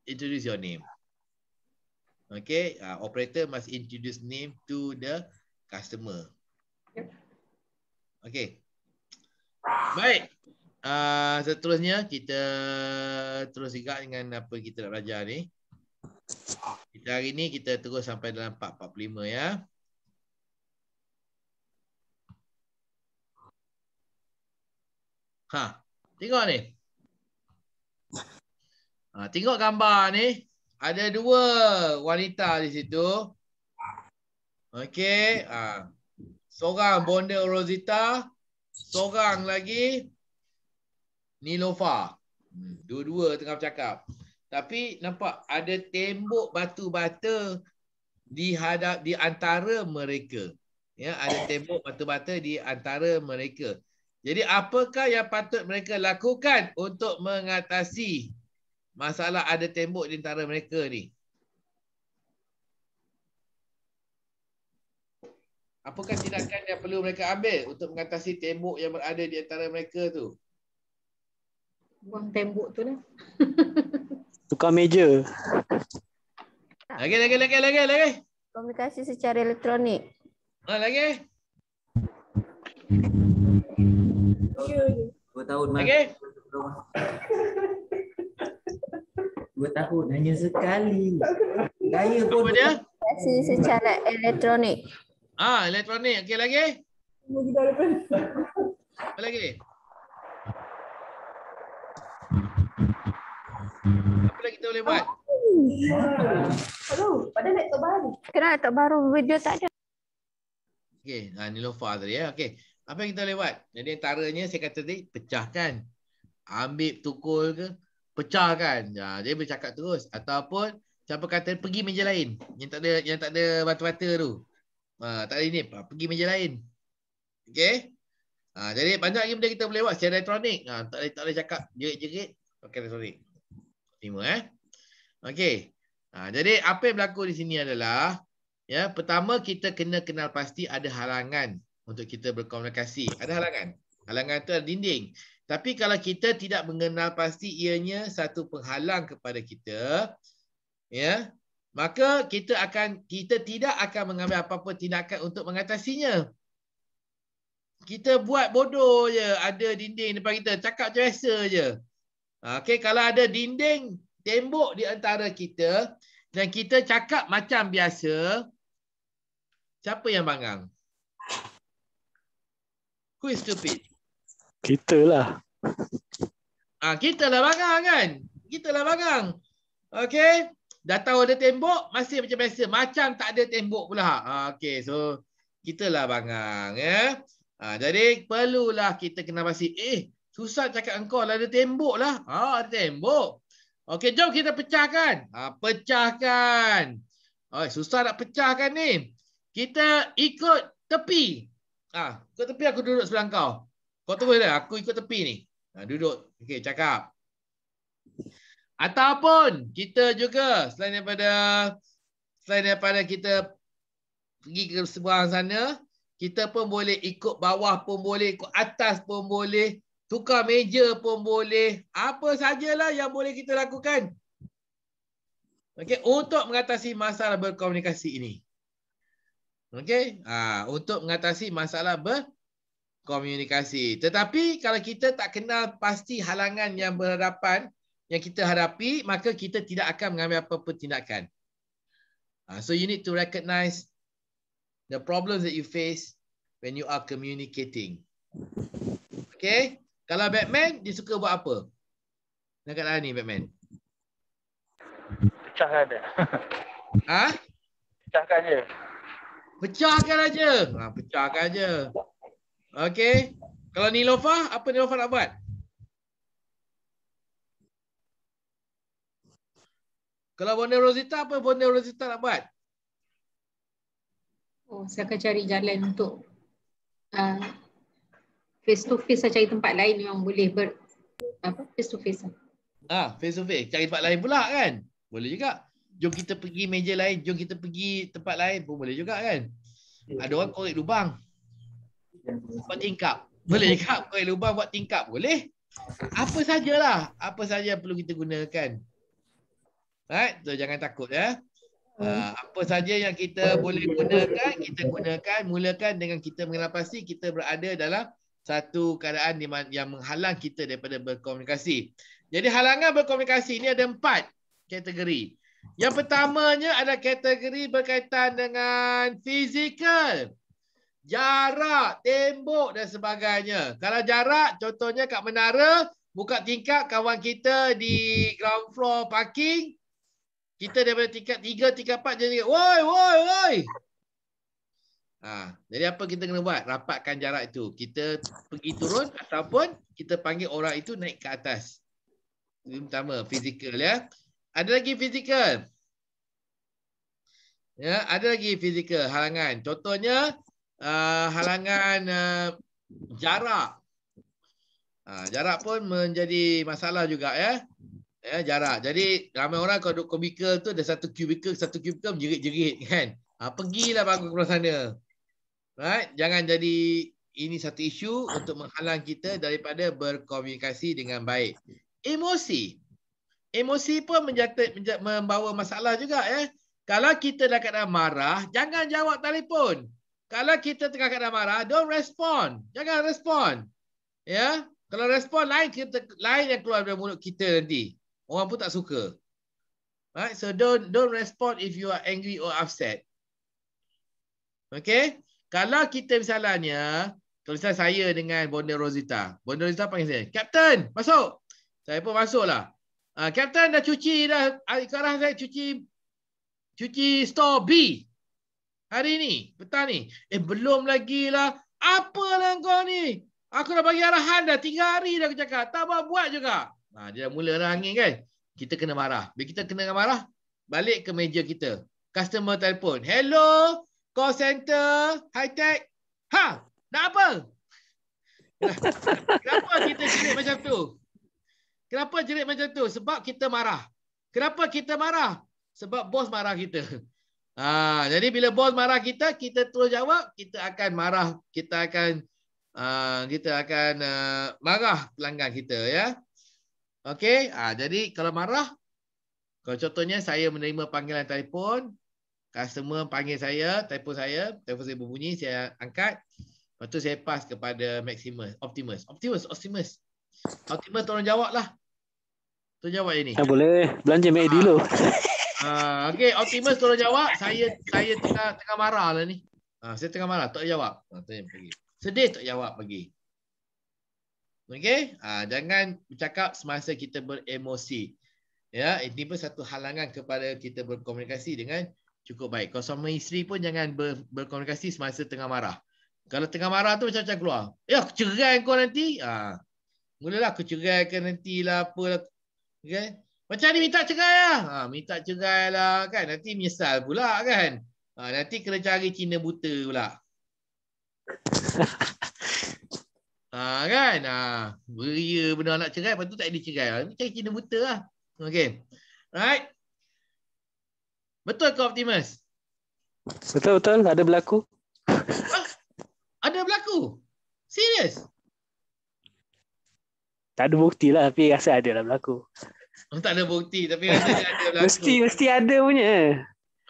[SPEAKER 2] introduce your name. Okay, uh, operator must introduce name to the customer. Okay. Baik. Uh, seterusnya, kita terus ingat dengan apa kita nak belajar ni. Kita hari ni kita terus sampai dalam 4.45 ya. Ha, tengok ni. Ha, tengok gambar ni. Ada dua wanita di situ. Okey. Ha. Seorang Bonda Rosita. Seorang lagi Nilofa. Hmm, dua-dua tengah bercakap. Tapi nampak ada tembok batu bata di hadap di antara mereka. Ya, ada tembok batu bata di antara mereka. Jadi apakah yang patut mereka lakukan untuk mengatasi masalah ada tembok di antara mereka ni? Apakah tindakan yang perlu mereka ambil untuk mengatasi tembok yang berada di antara mereka tu? Buang tembok
[SPEAKER 9] tu lah.
[SPEAKER 6] Tukar meja.
[SPEAKER 8] Lagi, lagi, lagi, lagi, lagi. Komunikasi secara elektronik.
[SPEAKER 2] Ah, lagi.
[SPEAKER 6] Dua tahun mana? Okay. Dua tahun hanya sekali. Gaya pun Apa dia?
[SPEAKER 8] Komunikasi secara elektronik.
[SPEAKER 2] Ah, elektronik. Okey, lagi. lagi? Apa lagi? Apa lagi kita boleh buat?
[SPEAKER 8] Hello, pada laptop baru. Kenapa laptop baru video tak ada?
[SPEAKER 2] Okey, ah, ni Lofa tadi ya. Okey. Apa yang kita boleh buat? Jadi antaranya saya kata tadi pecahkan. Ambil tukul ke? Pecahkan. Ha, ah, dia boleh cakap terus ataupun siapa kata pergi meja lain yang tak ada yang tak ada batu-batu tu. Ha, tak ada ini. Pergi meja lain. Okey. Ha, jadi banyak lagi benda kita boleh buat secara elektronik. Ha, tak boleh tak boleh cakap jerit-jerit pakai elektronik lima eh. Okey. Ha, jadi apa yang berlaku di sini adalah ya, pertama kita kena kenal pasti ada halangan untuk kita berkomunikasi. Ada halangan. Halangan tu adalah dinding. Tapi kalau kita tidak mengenal pasti ianya satu penghalang kepada kita, ya, maka kita akan kita tidak akan mengambil apa-apa tindakan untuk mengatasinya. Kita buat bodoh je ada dinding depan kita, cakap je biasa je. Okay, kalau ada dinding tembok di antara kita dan kita cakap macam biasa, siapa yang bangang? Who is stupid?
[SPEAKER 6] Kita lah.
[SPEAKER 2] Ah, ha, kita lah bangang kan? Kita lah bangang. Okay, dah tahu ada tembok masih macam biasa, macam tak ada tembok pula. Ha, okey, so kita lah bangang ya. Ha, jadi perlulah kita kena pasti eh Susah cakap engkau lah, ada tembok lah. Ha, ada tembok. Okey, jom kita pecahkan. Ha, pecahkan. Oh, susah nak pecahkan ni. Kita ikut tepi. Ah, ha, Ikut tepi aku duduk sebelah kau. Kau tunggu dah, aku ikut tepi ni. Ha, duduk. Okey, cakap. Ataupun kita juga selain daripada selain daripada kita pergi ke sebuah sana, kita pun boleh ikut bawah pun boleh, ikut atas pun boleh tukar meja pun boleh. Apa sajalah yang boleh kita lakukan. Okay, untuk mengatasi masalah berkomunikasi ini. Okey, ha, untuk mengatasi masalah berkomunikasi. Tetapi kalau kita tak kenal pasti halangan yang berhadapan, yang kita hadapi, maka kita tidak akan mengambil apa-apa tindakan. Ha, so you need to recognize the problems that you face when you are communicating. Okay? Kalau Batman, dia suka buat apa? Nak kata lah ni Batman. Pecahkan dia. Ha? Pecahkan dia. Pecahkan aja. Ha, pecahkan aja. Okey. Kalau Nilofa, apa Nilofa nak buat? Kalau Bonda Rosita, apa Bonda Rosita nak buat?
[SPEAKER 1] Oh, saya akan cari jalan untuk uh, face to face cari tempat lain yang boleh ber apa face to face
[SPEAKER 2] ah face to face cari tempat lain pula kan boleh juga jom kita pergi meja lain jom kita pergi tempat lain pun boleh juga kan ya, ada orang ya. korek lubang buat tingkap boleh ya. juga korek lubang buat tingkap boleh apa sajalah apa saja yang perlu kita gunakan right so jangan takut ya Uh, apa saja yang kita boleh gunakan kita gunakan mulakan dengan kita mengenal pasti kita berada dalam satu keadaan yang menghalang kita daripada berkomunikasi. Jadi halangan berkomunikasi ini ada empat kategori. Yang pertamanya ada kategori berkaitan dengan fizikal. Jarak, tembok dan sebagainya. Kalau jarak, contohnya kat menara, buka tingkat kawan kita di ground floor parking. Kita daripada tingkat tiga, tingkat empat jadi, woi, woi, woi. Ha, jadi apa kita kena buat? Rapatkan jarak itu. Kita pergi turun ataupun kita panggil orang itu naik ke atas. Ini pertama, fizikal ya. Ada lagi fizikal? Ya, ada lagi fizikal halangan. Contohnya uh, halangan uh, jarak. Uh, jarak pun menjadi masalah juga ya. Ya, jarak. Jadi ramai orang kalau duduk kubikel tu ada satu kubikel, satu kubikel menjerit-jerit kan. Ha, pergilah bangun ke sana. Right? Jangan jadi ini satu isu untuk menghalang kita daripada berkomunikasi dengan baik. Emosi. Emosi pun menjatuh, menjatuh, membawa masalah juga. Eh? Kalau kita dah keadaan marah, jangan jawab telefon. Kalau kita tengah keadaan marah, don't respond. Jangan respond. Ya? Yeah? Kalau respon lain, kita, lain yang keluar dari mulut kita nanti. Orang pun tak suka. Right? So don't don't respond if you are angry or upset. Okay? Kalau kita misalnya, kalau misalnya saya dengan Bonda Rosita. Bonda Rosita panggil saya, Captain, masuk. Saya pun masuklah. Uh, Captain dah cuci dah. Sekarang saya cuci cuci store B. Hari ni, petang ni. Eh, belum lagi lah. Apalah kau ni? Aku dah bagi arahan dah. Tiga hari dah aku cakap. Tak buat-buat juga. Nah, dia dah mula dah angin kan. Kita kena marah. Bila kita kena marah, balik ke meja kita. Customer telefon. Hello? call center, high tech. Ha, nak apa? Kenapa kita jerit macam tu? Kenapa jerit macam tu? Sebab kita marah. Kenapa kita marah? Sebab bos marah kita. Ha, jadi bila bos marah kita, kita terus jawab, kita akan marah, kita akan uh, kita akan uh, marah pelanggan kita ya. Okey, ha, jadi kalau marah kalau contohnya saya menerima panggilan telefon, customer panggil saya, telefon saya, telefon saya berbunyi, saya angkat. Lepas tu saya pass kepada Maximus, Optimus. Optimus, Optimus. Optimus tolong jawab lah. Tolong jawab ini. Tak boleh.
[SPEAKER 6] Belanja MAD dulu.
[SPEAKER 2] Ah. Ah, okay, Optimus tolong jawab. Saya saya tengah tengah marah lah ni. Ah, saya tengah marah. Tak jawab. Ah, tanya, pergi. Sedih tak jawab pergi. Okay? Ah, jangan bercakap semasa kita beremosi. Ya, ini pun satu halangan kepada kita berkomunikasi dengan cukup baik. Kalau sama isteri pun jangan ber, berkomunikasi semasa tengah marah. Kalau tengah marah tu macam-macam keluar. Ya, aku cerai kau nanti. Ha. Mulalah aku cerai kan nanti lah. Apalah. Okay? Macam ni minta cerai lah. Ha, minta cerai lah kan. Nanti menyesal pula kan. Ha, nanti kena cari Cina buta pula. Ha, kan? Ha, beria benda nak cerai. Lepas tu tak ada cerai lah. Cari Cina buta lah. Okay. Alright. Betul ke Optimus?
[SPEAKER 6] Betul betul ada berlaku. Ah,
[SPEAKER 2] ada berlaku. Serius?
[SPEAKER 6] Tak ada bukti lah tapi rasa ada lah berlaku.
[SPEAKER 2] Oh, tak ada bukti tapi rasa ada berlaku. Mesti
[SPEAKER 6] mesti ada punya. Uh,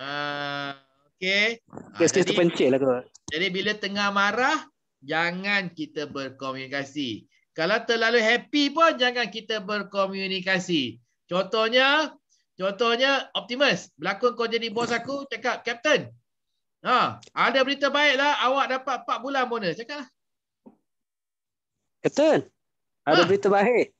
[SPEAKER 2] ah, okay. Ha, okey.
[SPEAKER 6] Ah, mesti terpencil lah kot.
[SPEAKER 2] Jadi bila tengah marah jangan kita berkomunikasi. Kalau terlalu happy pun jangan kita berkomunikasi. Contohnya Contohnya Optimus, berlakon kau jadi bos aku, cakap Captain. Ha, ada berita baiklah awak dapat 4 bulan bonus, cakap? Lah.
[SPEAKER 6] Captain. Ha? Ada berita baik.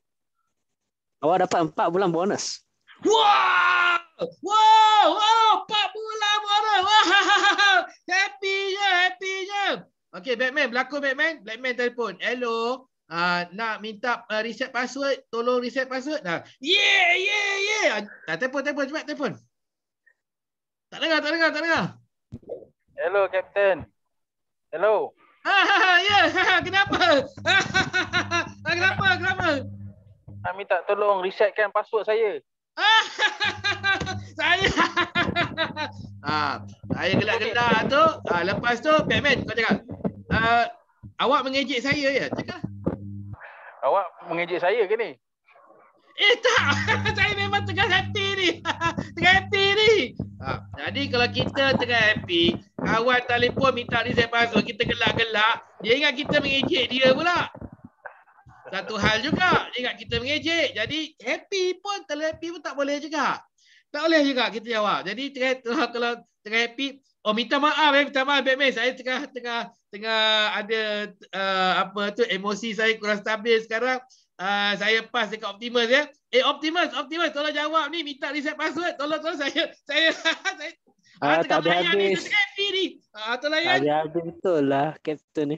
[SPEAKER 6] Awak dapat 4 bulan bonus.
[SPEAKER 2] Wow!
[SPEAKER 9] Wow! Wow! 4 bulan
[SPEAKER 2] bonus. Wow! Happy je, happy je. Okey, Batman, berlakon Batman, Batman telefon. Hello nak minta uh, reset password, tolong reset password. Nah, yeah, yeah, yeah. Dah telefon, telefon cepat telefon. Tak dengar, tak dengar, tak dengar. Hello, Captain. Hello. Ya, yeah. kenapa? kenapa? Kenapa?
[SPEAKER 9] Nak minta tolong resetkan password saya.
[SPEAKER 2] saya. ah, saya gelak-gelak tu. Ah, lepas tu, Batman kau cakap. Uh, awak mengejek saya ya? Cakap. Awak mengejek saya ke ni? Eh tak, saya memang tengah hati ni. tengah hati ni. Ha, jadi kalau kita tengah happy, kawan telefon minta ni saya masuk, kita gelak-gelak, dia ingat kita mengejek dia pula. Satu hal juga, dia ingat kita mengejek. Jadi happy pun, kalau happy pun tak boleh juga. Tak boleh juga kita jawab. Jadi kalau, kalau tengah happy, Oh minta maaf eh minta maaf Batman saya tengah tengah tengah ada uh, apa tu emosi saya kurang stabil sekarang. Uh, saya pas, dekat Optimus ya. Eh Optimus, Optimus tolong jawab ni minta reset password. Tolong tolong saya saya saya
[SPEAKER 9] Ah, tak ada habis. Ni,
[SPEAKER 2] saya ni. Ah, uh, tolong layan. Ada
[SPEAKER 9] habis
[SPEAKER 6] betul lah captain ni.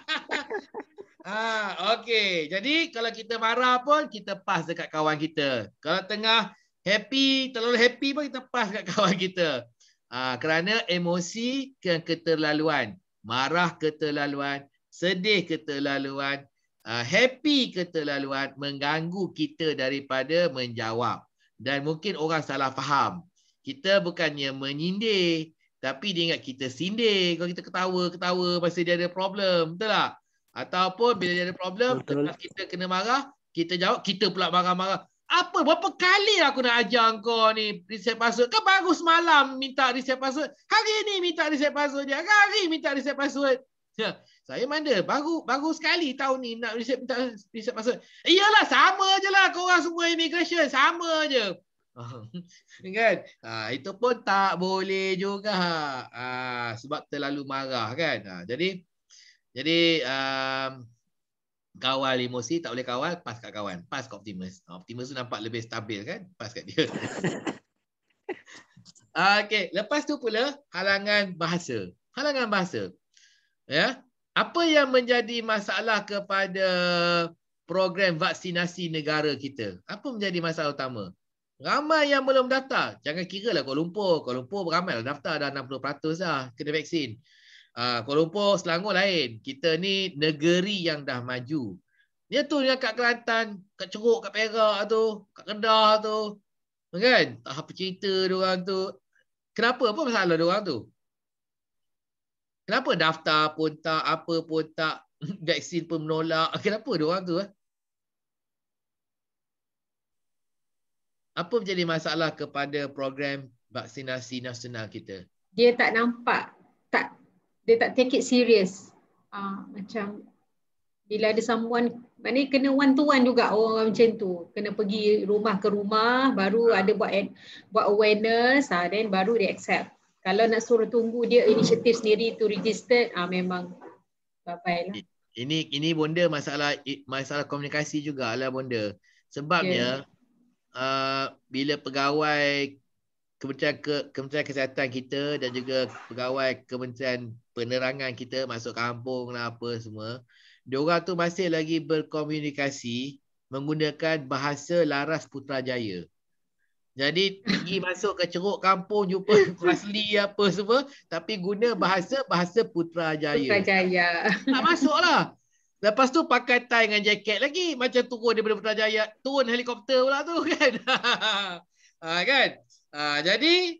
[SPEAKER 2] ah, okey. Jadi kalau kita marah pun kita pas dekat kawan kita. Kalau tengah happy, terlalu happy pun kita pas dekat kawan kita. Ha, kerana emosi dan keterlaluan. Marah keterlaluan, sedih keterlaluan, ha, happy keterlaluan mengganggu kita daripada menjawab. Dan mungkin orang salah faham. Kita bukannya menyindir, tapi dia ingat kita sindir. Kalau kita ketawa-ketawa masa dia ada problem, betul tak? Ataupun bila dia ada problem, tetap kita kena marah, kita jawab, kita pula marah-marah apa berapa kali aku nak ajar kau ni reset password kan baru semalam minta reset password hari ni minta reset password dia hari, minta reset password ya, saya mana baru baru sekali tahun ni nak reset minta reset password iyalah sama je lah kau orang semua immigration sama je kan ha, itu pun tak boleh juga ha, sebab terlalu marah kan ha, jadi jadi um, kawal emosi tak boleh kawal pas kat kawan pas kat optimus ah, optimus tu nampak lebih stabil kan pas kat dia ah, okey lepas tu pula halangan bahasa halangan bahasa ya apa yang menjadi masalah kepada program vaksinasi negara kita apa menjadi masalah utama ramai yang belum daftar jangan kira lah Kuala Lumpur Kuala Lumpur ramai lah daftar dah 60% dah kena vaksin Ah, Kuala Lumpur, Selangor lain. Kita ni negeri yang dah maju. Dia tu yang kat Kelantan, kat Ceruk, kat Perak tu, kat Kedah tu. Kan? Tak apa cerita diorang tu. Kenapa? Apa masalah diorang tu? Kenapa daftar pun tak, apa pun tak, vaksin pun menolak. Kenapa diorang tu? Eh? Apa menjadi masalah kepada program vaksinasi nasional kita?
[SPEAKER 1] Dia tak nampak, tak dia tak take it serious. Uh, macam bila ada someone, mana kena one to one juga orang-orang macam tu. Kena pergi rumah ke rumah, baru ah. ada buat buat awareness, uh, then baru dia accept. Kalau nak suruh tunggu dia inisiatif sendiri to register, uh, memang bye-bye lah.
[SPEAKER 2] Ini, ini bonda masalah masalah komunikasi jugalah bonda. Sebabnya, yeah. uh, bila pegawai Kementerian, ke, Kementerian Kesihatan kita dan juga pegawai Kementerian Penerangan kita masuk kampung lah apa semua. Diorang tu masih lagi berkomunikasi menggunakan bahasa Laras Putrajaya. Jadi pergi masuk ke ceruk kampung jumpa Rasli apa semua tapi guna bahasa bahasa Putrajaya. Putrajaya. Tak masuk lah, Lepas tu pakai tie dengan jaket lagi macam turun daripada Putrajaya, turun helikopter pula tu kan. ha, kan? Ha, jadi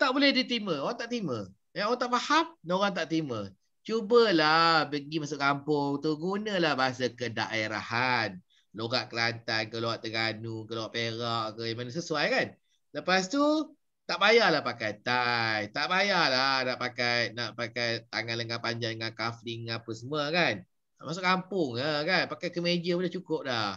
[SPEAKER 2] tak boleh diterima. Orang tak terima. Yang orang tak faham, orang tak terima. Cubalah pergi masuk kampung tu gunalah bahasa kedaerahan. Logat Kelantan ke logat Terengganu ke logat Perak ke mana sesuai kan. Lepas tu tak payahlah pakai tai, tak payahlah nak pakai nak pakai tangan lengan panjang dengan cuffing, apa semua kan. Masuk kampung ke lah kan, pakai kemeja pun dah cukup dah.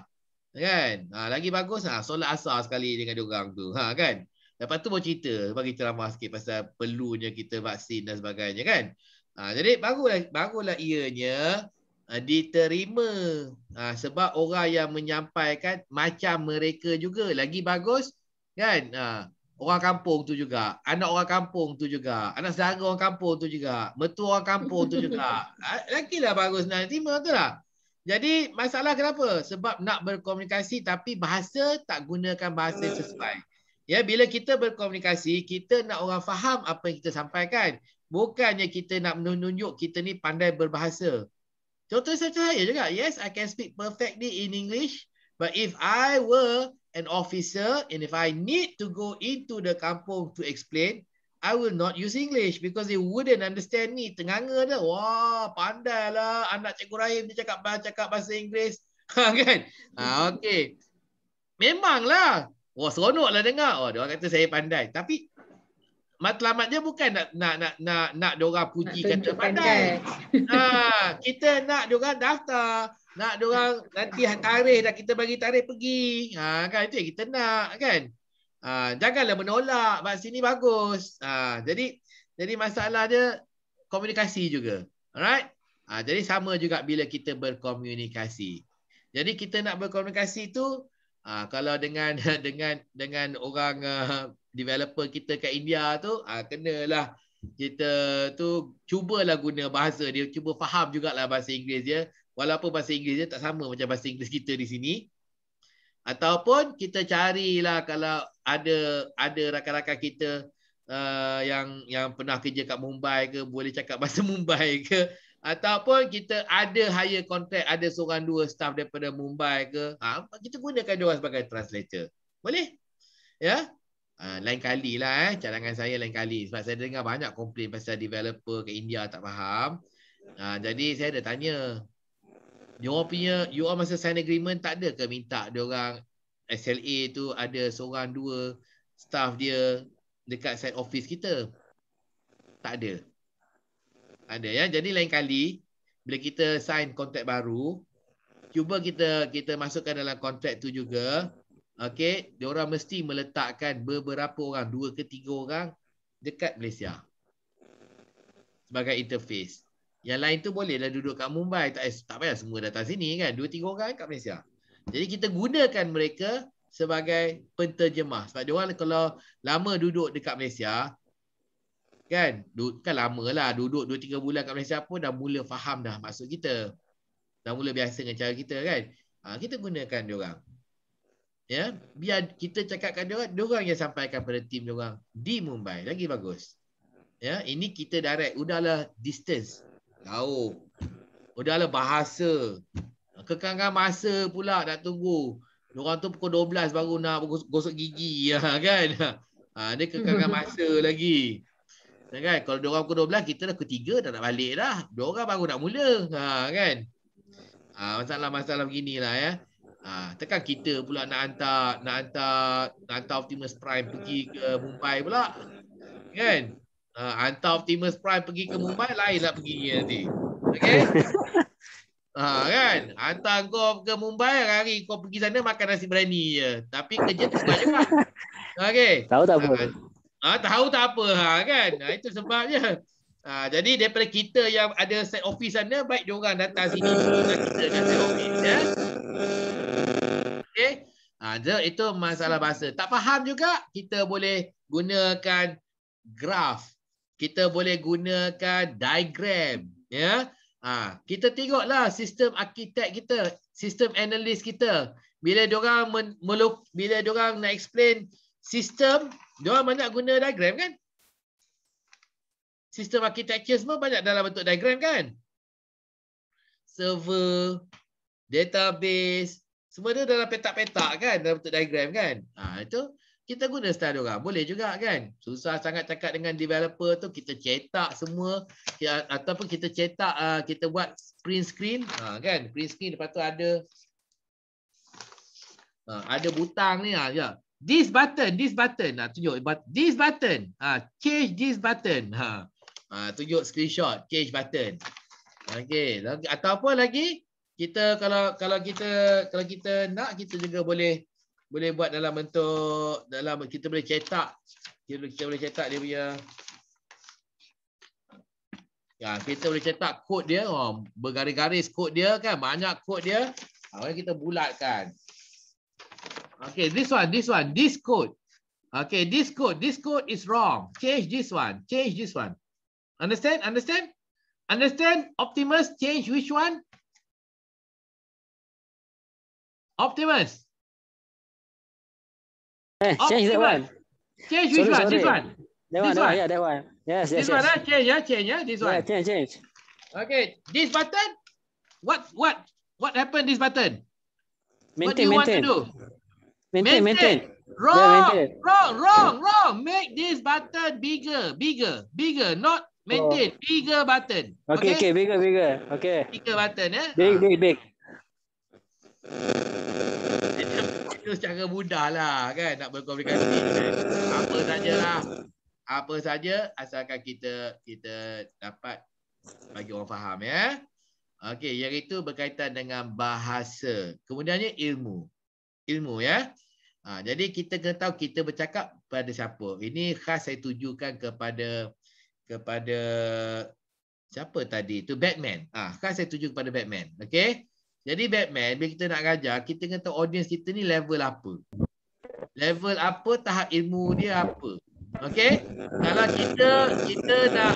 [SPEAKER 2] Kan? Ha, lagi bagus ha, solat asar sekali dengan orang tu. Ha, kan? Lepas tu mau cerita, bagi ceramah sikit pasal perlunya kita vaksin dan sebagainya kan. Ha, jadi barulah, barulah ianya ha, diterima. Ha, sebab orang yang menyampaikan macam mereka juga. Lagi bagus kan. Ha, orang kampung tu juga. Anak orang kampung tu juga. Anak saudara orang kampung tu juga. Metua orang kampung tu juga. Ha, lah bagus nak terima tu lah. Jadi masalah kenapa? Sebab nak berkomunikasi tapi bahasa tak gunakan bahasa hmm. sesuai. Uh. Ya bila kita berkomunikasi, kita nak orang faham apa yang kita sampaikan. Bukannya kita nak menunjuk kita ni pandai berbahasa. Contoh saya juga. Yes, I can speak perfectly in English, but if I were an officer and if I need to go into the kampung to explain, I will not use English because they wouldn't understand me. Tenganga dia, wah pandai lah anak Cikgu Rahim dia cakap, cakap bahasa Inggeris. Ha, kan? ha, okay. Memanglah Wah oh, seronok lah dengar. Oh, dia kata saya pandai. Tapi matlamat dia bukan nak nak nak nak, nak diorang puji nak kata pandai. Ha, kita nak diorang daftar. Nak diorang nanti tarikh dah kita bagi tarikh pergi. Ha, kan itu yang kita nak kan. Ha, janganlah menolak. Vaksin ni bagus. Ha, jadi jadi masalah dia komunikasi juga. Alright. Ha, jadi sama juga bila kita berkomunikasi. Jadi kita nak berkomunikasi tu Ha, kalau dengan dengan dengan orang uh, developer kita kat India tu, ha, kenalah kita tu cubalah guna bahasa dia, cuba faham jugalah bahasa Inggeris dia. Walaupun bahasa Inggeris dia tak sama macam bahasa Inggeris kita di sini. Ataupun kita carilah kalau ada ada rakan-rakan kita uh, yang yang pernah kerja kat Mumbai ke, boleh cakap bahasa Mumbai ke ataupun kita ada hire contract ada seorang dua staff daripada Mumbai ke ha, kita gunakan dia sebagai translator boleh ya ha, lain kali lah eh cadangan saya lain kali sebab saya dengar banyak komplain pasal developer ke India tak faham ha, jadi saya ada tanya dia punya you all masa sign agreement tak ada ke minta dia orang SLA tu ada seorang dua staff dia dekat side office kita tak ada ada ya. Jadi lain kali bila kita sign kontrak baru, cuba kita kita masukkan dalam kontrak tu juga. Okey, orang mesti meletakkan beberapa orang, dua ke tiga orang dekat Malaysia. Sebagai interface. Yang lain tu bolehlah duduk kat Mumbai, tak eh, tak payah semua datang sini kan. Dua tiga orang kat Malaysia. Jadi kita gunakan mereka sebagai penterjemah. Sebab diorang kalau lama duduk dekat Malaysia, Kan? Kan lama lah. Duduk 2-3 bulan kat Malaysia pun dah mula faham dah maksud kita. Dah mula biasa dengan cara kita kan? Ha, kita gunakan diorang. Ya? Biar kita cakapkan diorang, diorang yang sampaikan pada tim diorang di Mumbai. Lagi bagus. Ya, Ini kita direct. Udahlah distance. tahu. Udahlah bahasa. Kekangan masa pula nak tunggu. Diorang tu pukul 12 baru nak gosok gigi. Ya, kan? Ha, dia kekangan masa lagi. Ya kan kalau dua orang pukul 12 kita dah ketiga dah nak balik dah dua orang baru nak mula ha kan ha, masalah masalah lah ya ha, tekan kita pula nak hantar nak hantar nak hantar Optimus Prime pergi ke Mumbai pula kan ha, hantar Optimus Prime pergi ke Mumbai lainlah pergi nanti okey Ha, kan? Hantar kau ke Mumbai hari kau pergi sana makan nasi berani je. Tapi kerja tu sebab Okey.
[SPEAKER 6] Tahu tak apa. Ha,
[SPEAKER 2] Ha, tahu tak apa ha, kan? Ha, itu sebabnya. Ha, jadi daripada kita yang ada set office sana, baik diorang datang sini. kita ada set office. Ya? Okay. Ha, so itu masalah bahasa. Tak faham juga, kita boleh gunakan graf. Kita boleh gunakan diagram. Ya? Ha, kita tengoklah sistem arkitek kita, sistem analis kita. Bila diorang, meluk, bila orang nak explain sistem, dia banyak guna diagram kan? Sistem architecture semua banyak dalam bentuk diagram kan? Server, database, semua dia dalam petak-petak kan? Dalam bentuk diagram kan? Ha, itu kita guna style orang. Boleh juga kan? Susah sangat cakap dengan developer tu kita cetak semua ya, ataupun kita cetak, ah, kita buat print screen ha, kan? Print screen lepas tu ada ha, ada butang ni. Ha, ya this button this button ah tunjuk this button ah change this button ha ah tunjuk screenshot change button okey atau apa lagi kita kalau kalau kita kalau kita nak kita juga boleh boleh buat dalam bentuk dalam kita boleh cetak kita, kita boleh cetak dia punya ya kita boleh cetak kod dia oh, bergaris-garis kod dia kan banyak kod dia awak kita bulatkan Okay, this one, this one, this code. Okay, this code, this code is wrong. Change this one, change this one. Understand, understand? Understand, Optimus, change which one?
[SPEAKER 3] Optimus. Hey, eh, change that one.
[SPEAKER 2] Change which sorry, one? Sorry. This one. That one, this one. one. Yeah, that one.
[SPEAKER 6] Yes,
[SPEAKER 3] This yes, one, yes. Ah, change,
[SPEAKER 2] ah, ah, yeah, change, yeah, this yeah, one. Change, change. Okay, this button. What, what, what happened? This button. Maintain, what do you maintain. want to do? Maintain, maintain. Wrong, yeah, maintain. wrong, wrong, wrong. Make this button bigger, bigger, bigger. Not maintain, oh. bigger button. Okay, okay, okay, bigger,
[SPEAKER 6] bigger. Okay.
[SPEAKER 2] Bigger button, eh? Big, big, big. Itu secara mudah lah kan nak berkomunikasi. Apa lah, Apa saja asalkan kita kita dapat bagi orang faham ya. Okey, yang itu berkaitan dengan bahasa. Kemudiannya ilmu ilmu ya. Ha, jadi kita kena tahu kita bercakap pada siapa. Ini khas saya tujukan kepada kepada siapa tadi itu Batman. Ah, ha, khas saya tuju kepada Batman. okay Jadi Batman bila kita nak ajar, kita kena tahu audience kita ni level apa. Level apa, tahap ilmu dia apa. okay Kalau kita kita nak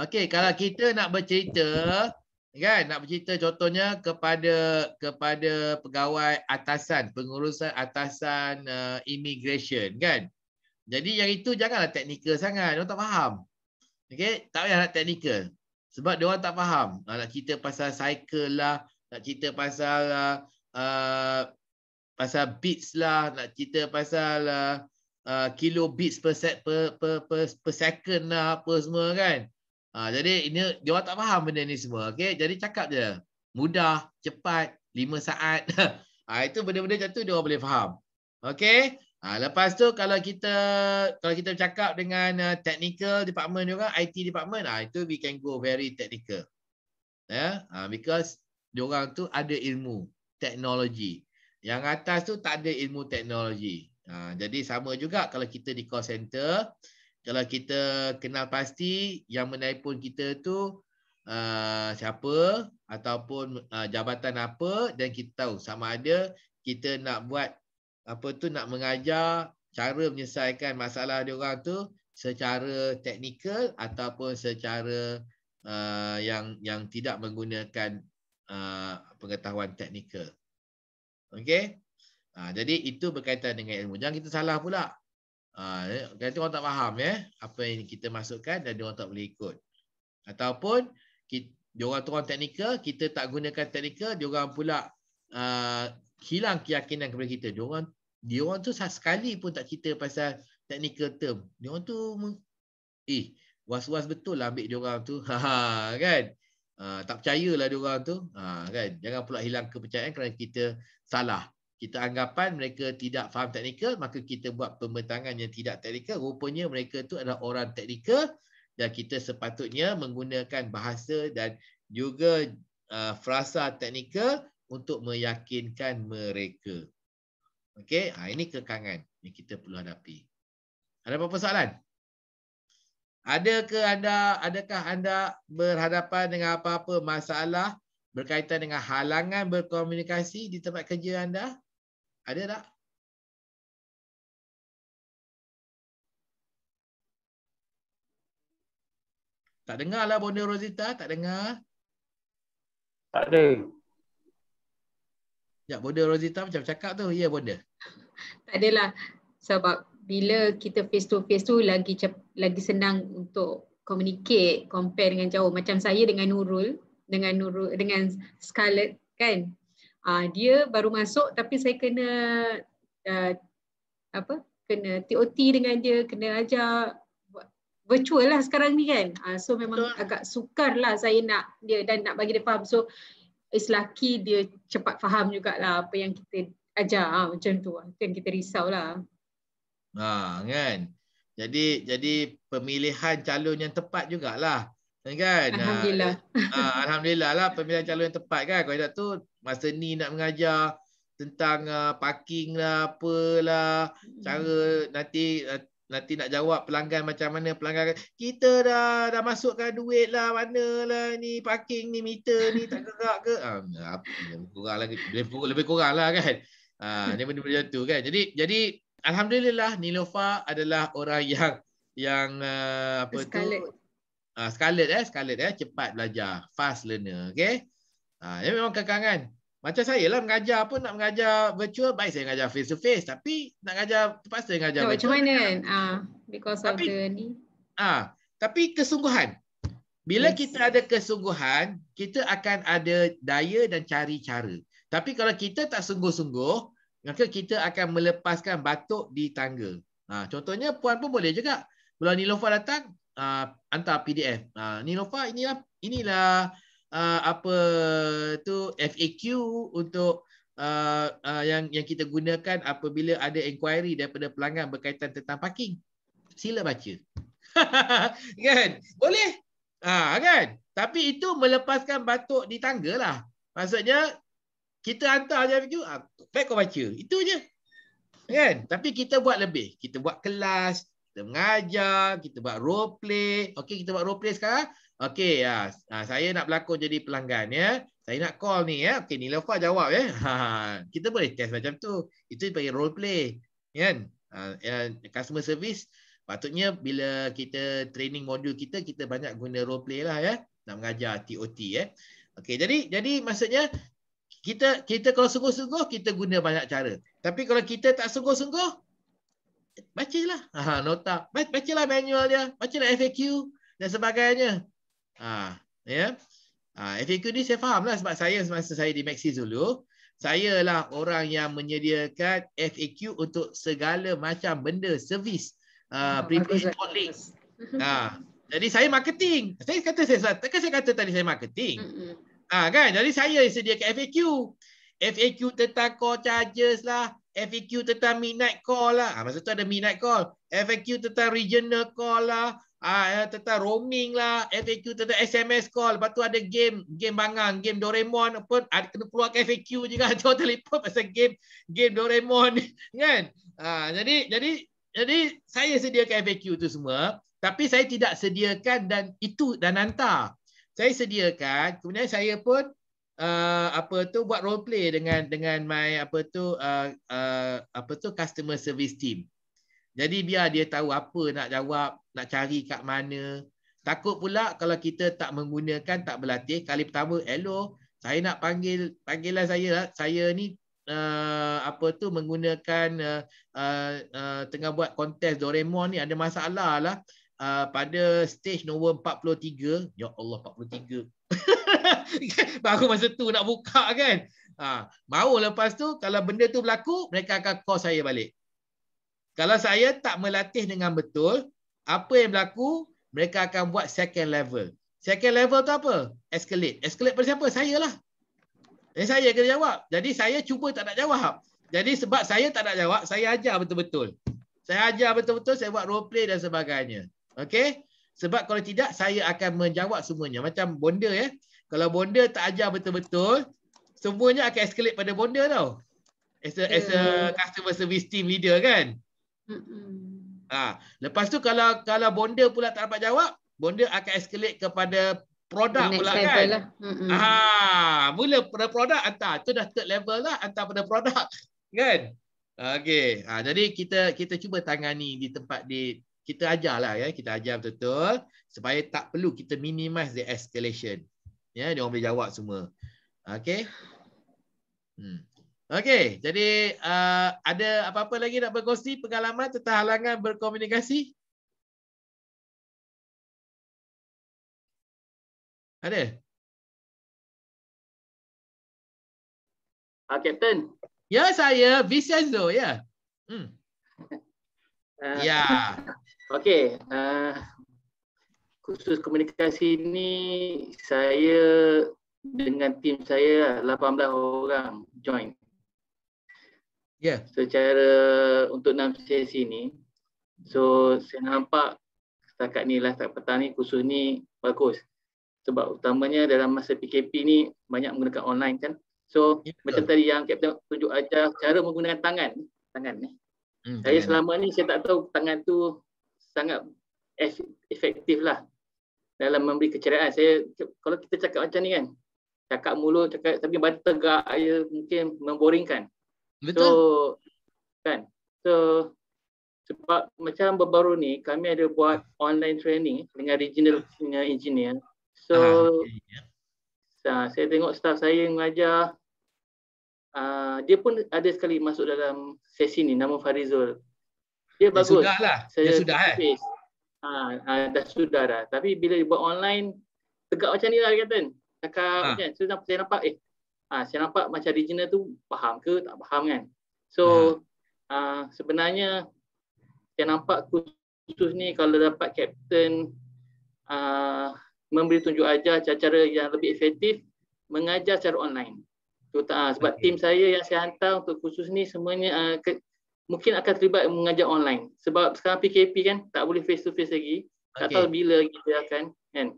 [SPEAKER 2] okay kalau kita nak bercerita kan nak bercerita contohnya kepada kepada pegawai atasan pengurusan atasan uh, immigration kan jadi yang itu janganlah teknikal sangat dia tak faham okey tak payah nak teknikal sebab dia orang tak faham ah, nak cerita pasal cycle lah nak cerita pasal uh, pasal bits lah nak cerita pasal uh, bits per per, per per per second lah apa semua kan Ha, jadi ini dia orang tak faham benda ni semua. Okey, jadi cakap je. Mudah, cepat, lima saat. ha, itu benda-benda macam tu dia orang boleh faham. Okey? Ha, lepas tu kalau kita kalau kita bercakap dengan uh, technical department juga, IT department, ah ha, itu we can go very technical. Ya, yeah? ha, because dia orang tu ada ilmu teknologi. Yang atas tu tak ada ilmu teknologi. Ha, jadi sama juga kalau kita di call center, kalau kita kenal pasti yang menelpon kita tu uh, siapa ataupun uh, jabatan apa dan kita tahu sama ada kita nak buat apa tu nak mengajar cara menyelesaikan masalah dia orang tu secara teknikal ataupun secara uh, yang yang tidak menggunakan uh, pengetahuan teknikal. Okey? Uh, jadi itu berkaitan dengan ilmu. Jangan kita salah pula. Ah, eh, kata orang tak faham ya apa yang kita masukkan dan dia orang tak boleh ikut. Ataupun dia orang tu orang teknikal, kita tak gunakan teknikal, dia orang pula uh, hilang keyakinan kepada kita. Dia orang dia orang tu sekali pun tak cerita pasal technical term. Dia orang tu eh was-was betul lah ambil dia orang tu. Ha, ha kan? Uh, tak percayalah dia orang tu. Ha kan? Jangan pula hilang kepercayaan kerana kita salah kita anggapan mereka tidak faham teknikal maka kita buat pembentangan yang tidak teknikal rupanya mereka tu adalah orang teknikal dan kita sepatutnya menggunakan bahasa dan juga uh, frasa teknikal untuk meyakinkan mereka okey ha, ini kekangan yang kita perlu hadapi ada apa-apa soalan adakah anda adakah anda berhadapan dengan apa-apa masalah berkaitan dengan halangan berkomunikasi di tempat kerja anda ada tak? Tak dengar lah Bonda Rosita, tak dengar. Tak ada. Ya, Bonda Rosita macam cakap tu, ya Bonda.
[SPEAKER 1] Tak adalah sebab bila kita face to face tu lagi lagi senang untuk communicate compare dengan jauh macam saya dengan Nurul dengan Nurul dengan Scarlett kan Uh, dia baru masuk tapi saya kena uh, apa? Kena TOT dengan dia, kena ajar virtual lah sekarang ni kan. Uh, so memang Betul. agak sukar lah saya nak dia dan nak bagi dia faham. So it's lucky dia cepat faham jugalah apa yang kita ajar uh, macam tu. Kan kita risau lah.
[SPEAKER 2] Ha, kan. Jadi jadi pemilihan calon yang tepat jugalah. Eh, kan alhamdulillah uh, alhamdulillah lah pemilihan calon yang tepat kan Kau tak tu masa ni nak mengajar tentang uh, parking lah apalah cara nanti ah, nanti nak jawab pelanggan macam mana pelanggan kita dah dah masukkan duit lah mana lah ni parking ni meter ni tak gerak ke uh, lebih kurang lebih, kurang lah kan uh, ni benda-benda macam tu kan jadi jadi alhamdulillah Nilofa adalah orang yang yang apa Skalik. tu Ah uh, scarlet eh, scarlet eh cepat belajar, fast learner, okey. Ah uh, memang kekangan. Macam saya lah mengajar pun nak mengajar virtual baik saya mengajar face to face tapi nak mengajar terpaksa mengajar ya, virtual. Macam mana kan? Ah uh, because tapi, of the ni. Ah uh, tapi kesungguhan. Bila yes. kita ada kesungguhan, kita akan ada daya dan cari cara. Tapi kalau kita tak sungguh-sungguh, maka kita akan melepaskan batuk di tangga. Ha, contohnya puan pun boleh juga. Bulan Nilofa datang, uh, hantar PDF. Uh, ni Nova inilah inilah uh, apa tu FAQ untuk uh, uh, yang yang kita gunakan apabila ada inquiry daripada pelanggan berkaitan tentang parking. Sila baca. kan? Boleh? Ah uh, kan? Tapi itu melepaskan batuk di tanggalah. Maksudnya kita hantar je FAQ, uh, ah, baik kau baca. Itu je. Kan? Tapi kita buat lebih. Kita buat kelas, kita mengajar, kita buat role play. Okey, kita buat role play sekarang. Okey, ya. Ha, saya nak berlakon jadi pelanggan ya. Saya nak call ni ya. Okey, Nilofa jawab ya. Ha, kita boleh test macam tu. Itu dipanggil role play. Kan? Ha, customer service patutnya bila kita training modul kita kita banyak guna role play lah ya. Nak mengajar TOT ya. Okey, jadi jadi maksudnya kita kita kalau sungguh-sungguh kita guna banyak cara. Tapi kalau kita tak sungguh-sungguh, baca je lah ha, nota. Baca lah manual dia. Baca lah FAQ dan sebagainya. Ha, yeah. ha, FAQ ni saya faham lah sebab saya semasa saya di Maxis dulu. Saya lah orang yang menyediakan FAQ untuk segala macam benda, servis. Ha, ah, uh, Prepaid calling. Ha. Jadi saya marketing. Saya kata saya, kan saya kata tadi saya marketing. Ha, kan? Jadi saya sediakan FAQ. FAQ tentang call charges lah. FAQ tentang midnight call lah. Ha, masa tu ada midnight call. FAQ tentang regional call lah. Ha, tentang roaming lah. FAQ tentang SMS call. Lepas tu ada game. Game bangang. Game Doraemon pun. Ada, kena keluarkan FAQ juga. Jauh telefon pasal game. Game Doraemon. kan? Ha, jadi, jadi, jadi saya sediakan FAQ tu semua. Tapi saya tidak sediakan dan itu dan hantar. Saya sediakan. Kemudian saya pun uh, apa tu buat role play dengan dengan my apa tu uh, uh, apa tu customer service team. Jadi biar dia tahu apa nak jawab, nak cari kat mana. Takut pula kalau kita tak menggunakan, tak berlatih. Kali pertama, hello, saya nak panggil panggilan saya. lah. Saya ni uh, apa tu menggunakan uh, uh, uh, tengah buat kontes Doraemon ni ada masalah lah. Uh, pada stage nombor 43, Ya Allah 43, Baru masa tu nak buka kan. Ha, baru lepas tu kalau benda tu berlaku, mereka akan call saya balik. Kalau saya tak melatih dengan betul, apa yang berlaku, mereka akan buat second level. Second level tu apa? Escalate. Escalate pada siapa? Saya lah. Eh, saya kena jawab. Jadi saya cuba tak nak jawab. Jadi sebab saya tak nak jawab, saya ajar betul-betul. Saya ajar betul-betul, saya buat role play dan sebagainya. Okay? Sebab kalau tidak saya akan menjawab semuanya. Macam bonda ya. Kalau bonda tak ajar betul-betul, semuanya akan escalate pada bonda tau. As a, as a customer service team leader kan. Ha. Lepas tu kalau kalau bonda pula tak dapat jawab, bonda akan escalate kepada produk pula kan. Lah. Ha. Mula pada produk hantar. Itu dah third level lah hantar pada produk kan. Ah, okay. Ha, jadi kita kita cuba tangani di tempat di kita ajarlah ya kita ajar betul-betul supaya tak perlu kita minimize the escalation ya dia orang boleh jawab semua okey hmm. okey jadi uh, ada apa-apa lagi nak berkongsi pengalaman tentang halangan berkomunikasi
[SPEAKER 3] ada ah uh, captain ya saya Vincenzo
[SPEAKER 2] ya hmm
[SPEAKER 4] Uh, ya. Okey. Uh, khusus komunikasi ini saya dengan tim saya 18 lah, orang join. Ya. Yeah. Secara untuk 6 sesi ini, So saya nampak setakat ni lah, setakat petang ni khusus ni bagus. Sebab utamanya dalam masa PKP ni banyak menggunakan online kan. So yeah. Ya, macam tadi yang Captain tunjuk ajar cara menggunakan tangan. Tangan ni. Hmm. Saya selama ni saya tak tahu tangan tu sangat efektif lah dalam memberi keceriaan. Saya kalau kita cakap macam ni kan, cakap mulu, cakap tapi bata tegak ayo mungkin memboringkan. Betul. So, kan. So sebab macam baru ni kami ada buat online training dengan regional engineer. So, uh, ah, okay, yeah. saya tengok staff saya mengajar uh, dia pun ada sekali masuk dalam sesi ni nama Farizul. Dia, dia ya bagus. Sudah lah. Dia ya sudah eh. Ha, ha, dah sudah dah. Tapi bila dia buat online tegak macam ni lah kata. Cakap ha. kan. Saya, saya nampak eh ha, saya nampak macam regional tu faham ke tak faham kan. So ha. uh, sebenarnya saya nampak khusus ni kalau dapat captain uh, memberi tunjuk ajar cara-cara yang lebih efektif mengajar secara online. Tuta, ah, sebab okay. tim saya yang saya hantar untuk kursus ni semuanya uh, ke, mungkin akan terlibat mengajar online sebab sekarang PKP kan tak boleh face to face lagi okay. tak tahu bila lagi dia akan kan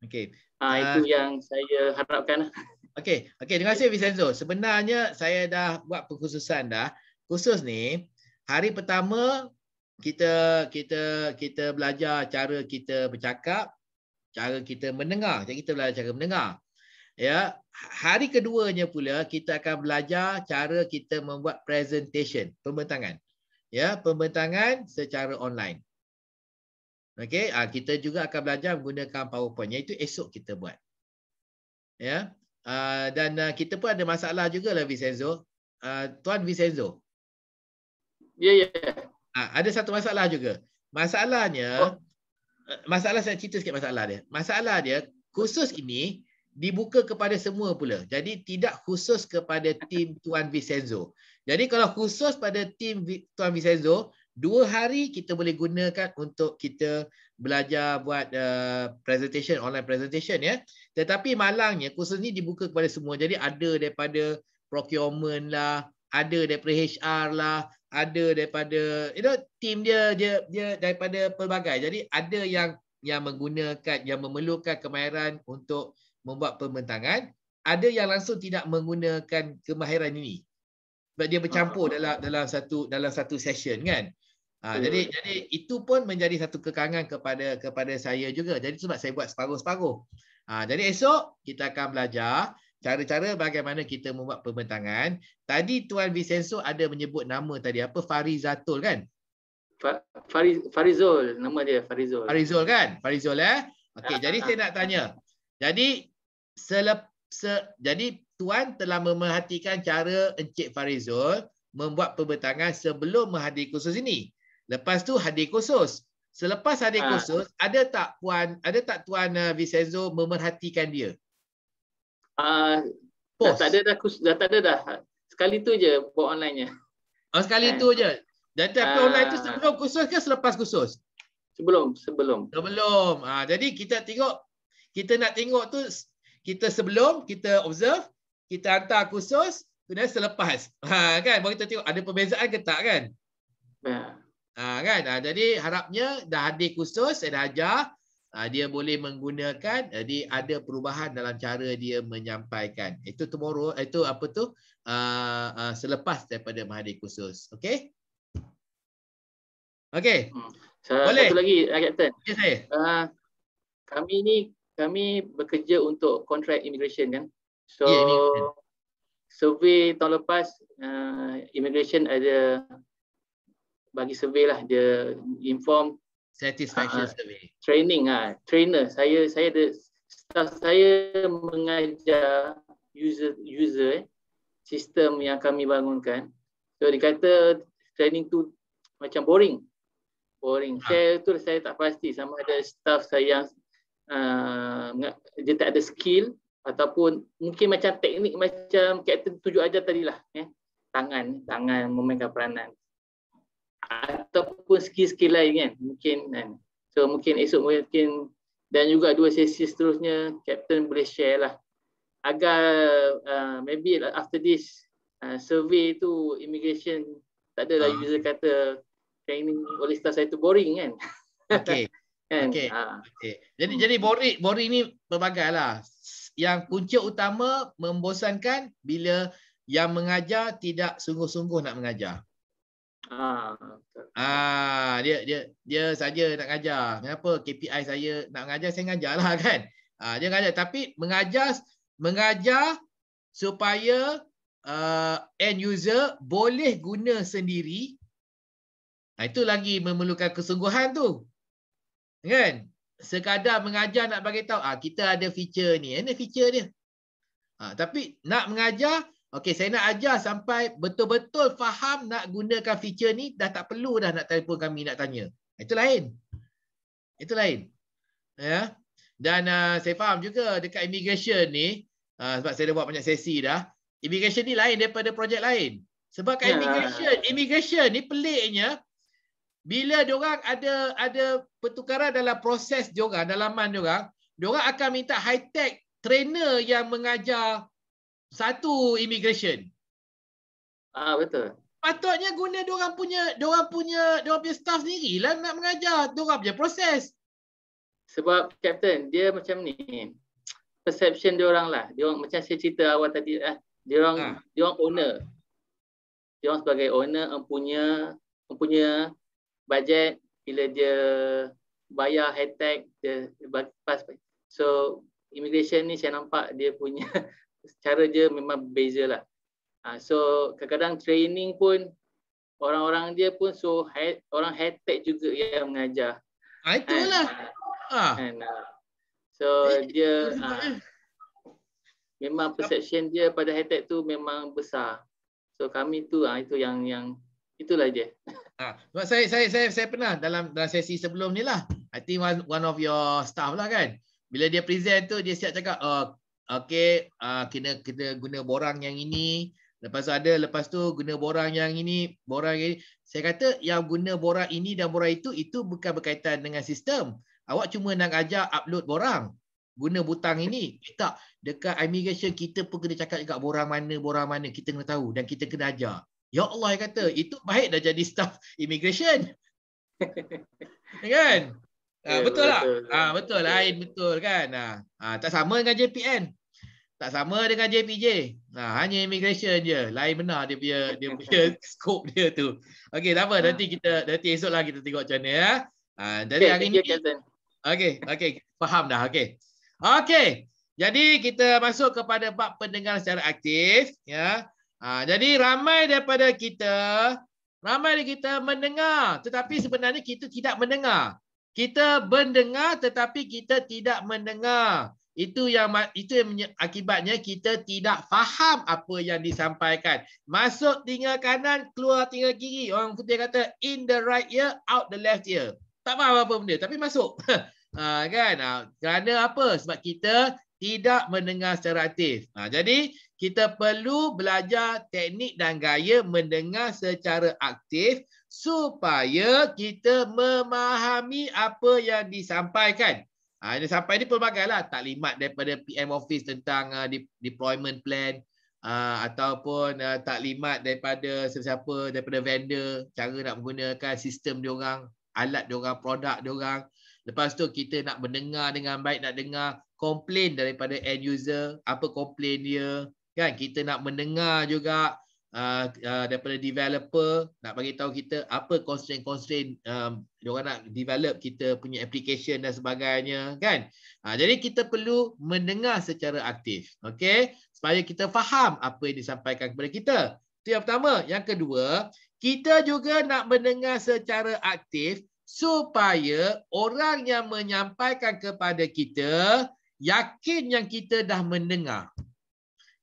[SPEAKER 4] Okay. uh, ah, uh, itu yang saya harapkan
[SPEAKER 2] Okay, okay terima kasih Vincenzo sebenarnya saya dah buat perkhususan dah kursus ni hari pertama kita kita kita belajar cara kita bercakap cara kita mendengar jadi kita belajar cara mendengar ya hari keduanya pula kita akan belajar cara kita membuat presentation, pembentangan. Ya, pembentangan secara online. Okey, ah kita juga akan belajar menggunakan PowerPoint. Itu esok kita buat. Ya. Ah dan ah, kita pun ada masalah jugalah Vincenzo. Ah tuan Vincenzo. Ya, yeah, ya. Yeah. Ya. ada satu masalah juga. Masalahnya oh. Eh, masalah saya cerita sikit masalah dia. Masalah dia khusus ini dibuka kepada semua pula. Jadi tidak khusus kepada tim Tuan Vicenzo. Jadi kalau khusus pada tim Tuan Vicenzo, dua hari kita boleh gunakan untuk kita belajar buat uh, presentation, online presentation. ya. Tetapi malangnya, khusus ni dibuka kepada semua. Jadi ada daripada procurement lah, ada daripada HR lah, ada daripada you know team dia dia dia daripada pelbagai jadi ada yang yang menggunakan yang memerlukan kemahiran untuk membuat pembentangan, ada yang langsung tidak menggunakan kemahiran ini. Sebab dia bercampur ah. dalam dalam satu dalam satu session kan. Ha, yeah. jadi jadi itu pun menjadi satu kekangan kepada kepada saya juga. Jadi sebab saya buat separuh-separuh. Ha, jadi esok kita akan belajar cara-cara bagaimana kita membuat pembentangan. Tadi Tuan Vicenzo ada menyebut nama tadi apa Farizatul kan?
[SPEAKER 4] Farizol nama dia Farizol.
[SPEAKER 2] Farizol kan? Farizol eh. Okey, ah, jadi ah. saya nak tanya. Jadi selep, se, jadi tuan telah memerhatikan cara Encik Farizul membuat pembentangan sebelum menghadiri kursus ini. Lepas tu hadir kursus. Selepas hadir ha. kursus, ada tak puan, ada tak tuan uh, Vicenzo memerhatikan dia?
[SPEAKER 4] Ah, uh, tak ada dah kursus, dah tak ada dah. Sekali tu je buat online-nya. Oh, sekali And, eh. tu je.
[SPEAKER 2] Dan tapi uh, online tu ah. sebelum kursus ke selepas kursus? Sebelum, sebelum. Sebelum. Ah, jadi kita tengok kita nak tengok tu kita sebelum kita observe kita hantar kursus kemudian selepas ha kan baru kita tengok ada perbezaan ke tak kan ya. ha kan ha, jadi harapnya dah ada kursus saya dah ajar ha, dia boleh menggunakan jadi eh, ada perubahan dalam cara dia menyampaikan itu tomorrow eh, itu apa tu uh, uh, selepas daripada mahadi kursus okey okey
[SPEAKER 4] hmm. boleh satu lagi eh, captain okay, ya, uh, ah, kami ni kami bekerja untuk contract immigration kan. So yeah, immigration. survey tahun lepas uh, immigration ada bagi survey lah dia inform
[SPEAKER 2] satisfaction uh, survey.
[SPEAKER 4] Training ah, uh, trainer saya saya ada staff saya mengajar user user eh, sistem yang kami bangunkan. So dia kata training tu macam boring. Boring. Ha. Saya tu saya tak pasti sama ada staff saya yang uh, dia tak ada skill ataupun mungkin macam teknik macam kapten tujuh aja tadi lah eh? Ya. tangan tangan memegang peranan ataupun skill-skill lain kan mungkin kan? so mungkin esok mungkin dan juga dua sesi seterusnya kapten boleh share lah agar uh, maybe after this uh, survey tu immigration tak ada lah uh. user kata training oleh staff saya tu boring kan
[SPEAKER 2] okay Kan? Okey. Ha. Okay. Jadi jadi bori bori ni berbagailah. Yang kunci utama membosankan bila yang mengajar tidak sungguh-sungguh nak mengajar. Ah, ah dia dia dia saja nak ajar. Kenapa KPI saya nak mengajar saya ngajarlah kan. Ah dia ngajar tapi mengajar mengajar supaya uh, end user boleh guna sendiri. Nah, itu lagi memerlukan kesungguhan tu kan sekadar mengajar nak bagi tahu ah kita ada feature ni ini feature dia ah tapi nak mengajar okey saya nak ajar sampai betul-betul faham nak gunakan feature ni dah tak perlu dah nak telefon kami nak tanya itu lain itu lain ya dan uh, saya faham juga dekat immigration ni uh, sebab saya dah buat banyak sesi dah immigration ni lain daripada projek lain sebab kat ya. immigration immigration ni peliknya bila diorang ada ada pertukaran dalam proses diorang, dalaman diorang, Orang akan minta high-tech trainer yang mengajar satu
[SPEAKER 4] immigration. Ah betul.
[SPEAKER 2] Patutnya guna orang punya, orang punya, orang punya staff sendiri nak mengajar orang punya proses.
[SPEAKER 4] Sebab Captain, dia macam ni. Perception orang lah. Diorang macam saya cerita awal tadi eh, dia orang, ha. Ah. orang owner. Dia orang sebagai owner mempunyai, mempunyai budget bila dia bayar high tech dia bypass so immigration ni saya nampak dia punya cara dia memang beza lah ha, so kadang-kadang training pun orang-orang dia pun so high, orang high tech juga yang mengajar ah, itulah ah. And, uh, so eh, dia ha, memang perception dia pada high tech tu memang besar so kami tu ha, itu yang yang Itulah dia.
[SPEAKER 2] Ha, sebab saya saya saya saya pernah dalam dalam sesi sebelum ni lah. I think one, one of your staff lah kan. Bila dia present tu dia siap cakap uh, okay uh, kena kena guna borang yang ini. Lepas tu ada lepas tu guna borang yang ini, borang yang ini. Saya kata yang guna borang ini dan borang itu itu bukan berkaitan dengan sistem. Awak cuma nak ajar upload borang guna butang ini. kita. Eh, tak, dekat immigration kita pun kena cakap juga borang mana, borang mana. Kita kena tahu dan kita kena ajar. Ya Allah yang kata, itu baik dah jadi staff immigration. Ya kan? Yeah, ha, ya, betul, betul tak? Betul, ha, betul, betul. lain betul kan? Ha. Ha, tak sama dengan JPN. Tak sama dengan JPJ. Nah, hanya immigration je. Lain benar dia punya, dia punya scope dia tu. Okey, tak apa. Nanti kita, nanti esok lah kita tengok macam mana. Ya. Ha, jadi okay, hari ni. Okey, okey. Faham dah. Okey. Okey. Jadi kita masuk kepada bab pendengar secara aktif. Ya. Ha, jadi ramai daripada kita, ramai daripada kita mendengar tetapi sebenarnya kita tidak mendengar. Kita mendengar tetapi kita tidak mendengar. Itu yang itu yang akibatnya kita tidak faham apa yang disampaikan. Masuk tinggal kanan, keluar tinggal kiri. Orang putih kata in the right ear, out the left ear. Tak faham apa benda tapi masuk. ha, kan? Ha, kerana apa? Sebab kita tidak mendengar secara aktif. Ha, jadi kita perlu belajar teknik dan gaya mendengar secara aktif supaya kita memahami apa yang disampaikan. Ha, yang sampai ini lah taklimat daripada PM Office tentang uh, deployment plan uh, ataupun uh, taklimat daripada sesiapa daripada vendor cara nak menggunakan sistem diorang, alat diorang, produk diorang. Lepas tu kita nak mendengar dengan baik, nak dengar komplain daripada end user, apa komplain dia, kan kita nak mendengar juga uh, uh, daripada developer nak bagi tahu kita apa constraint constraint um, diorang nak develop kita punya application dan sebagainya kan uh, jadi kita perlu mendengar secara aktif okey supaya kita faham apa yang disampaikan kepada kita itu yang pertama yang kedua kita juga nak mendengar secara aktif supaya orang yang menyampaikan kepada kita yakin yang kita dah mendengar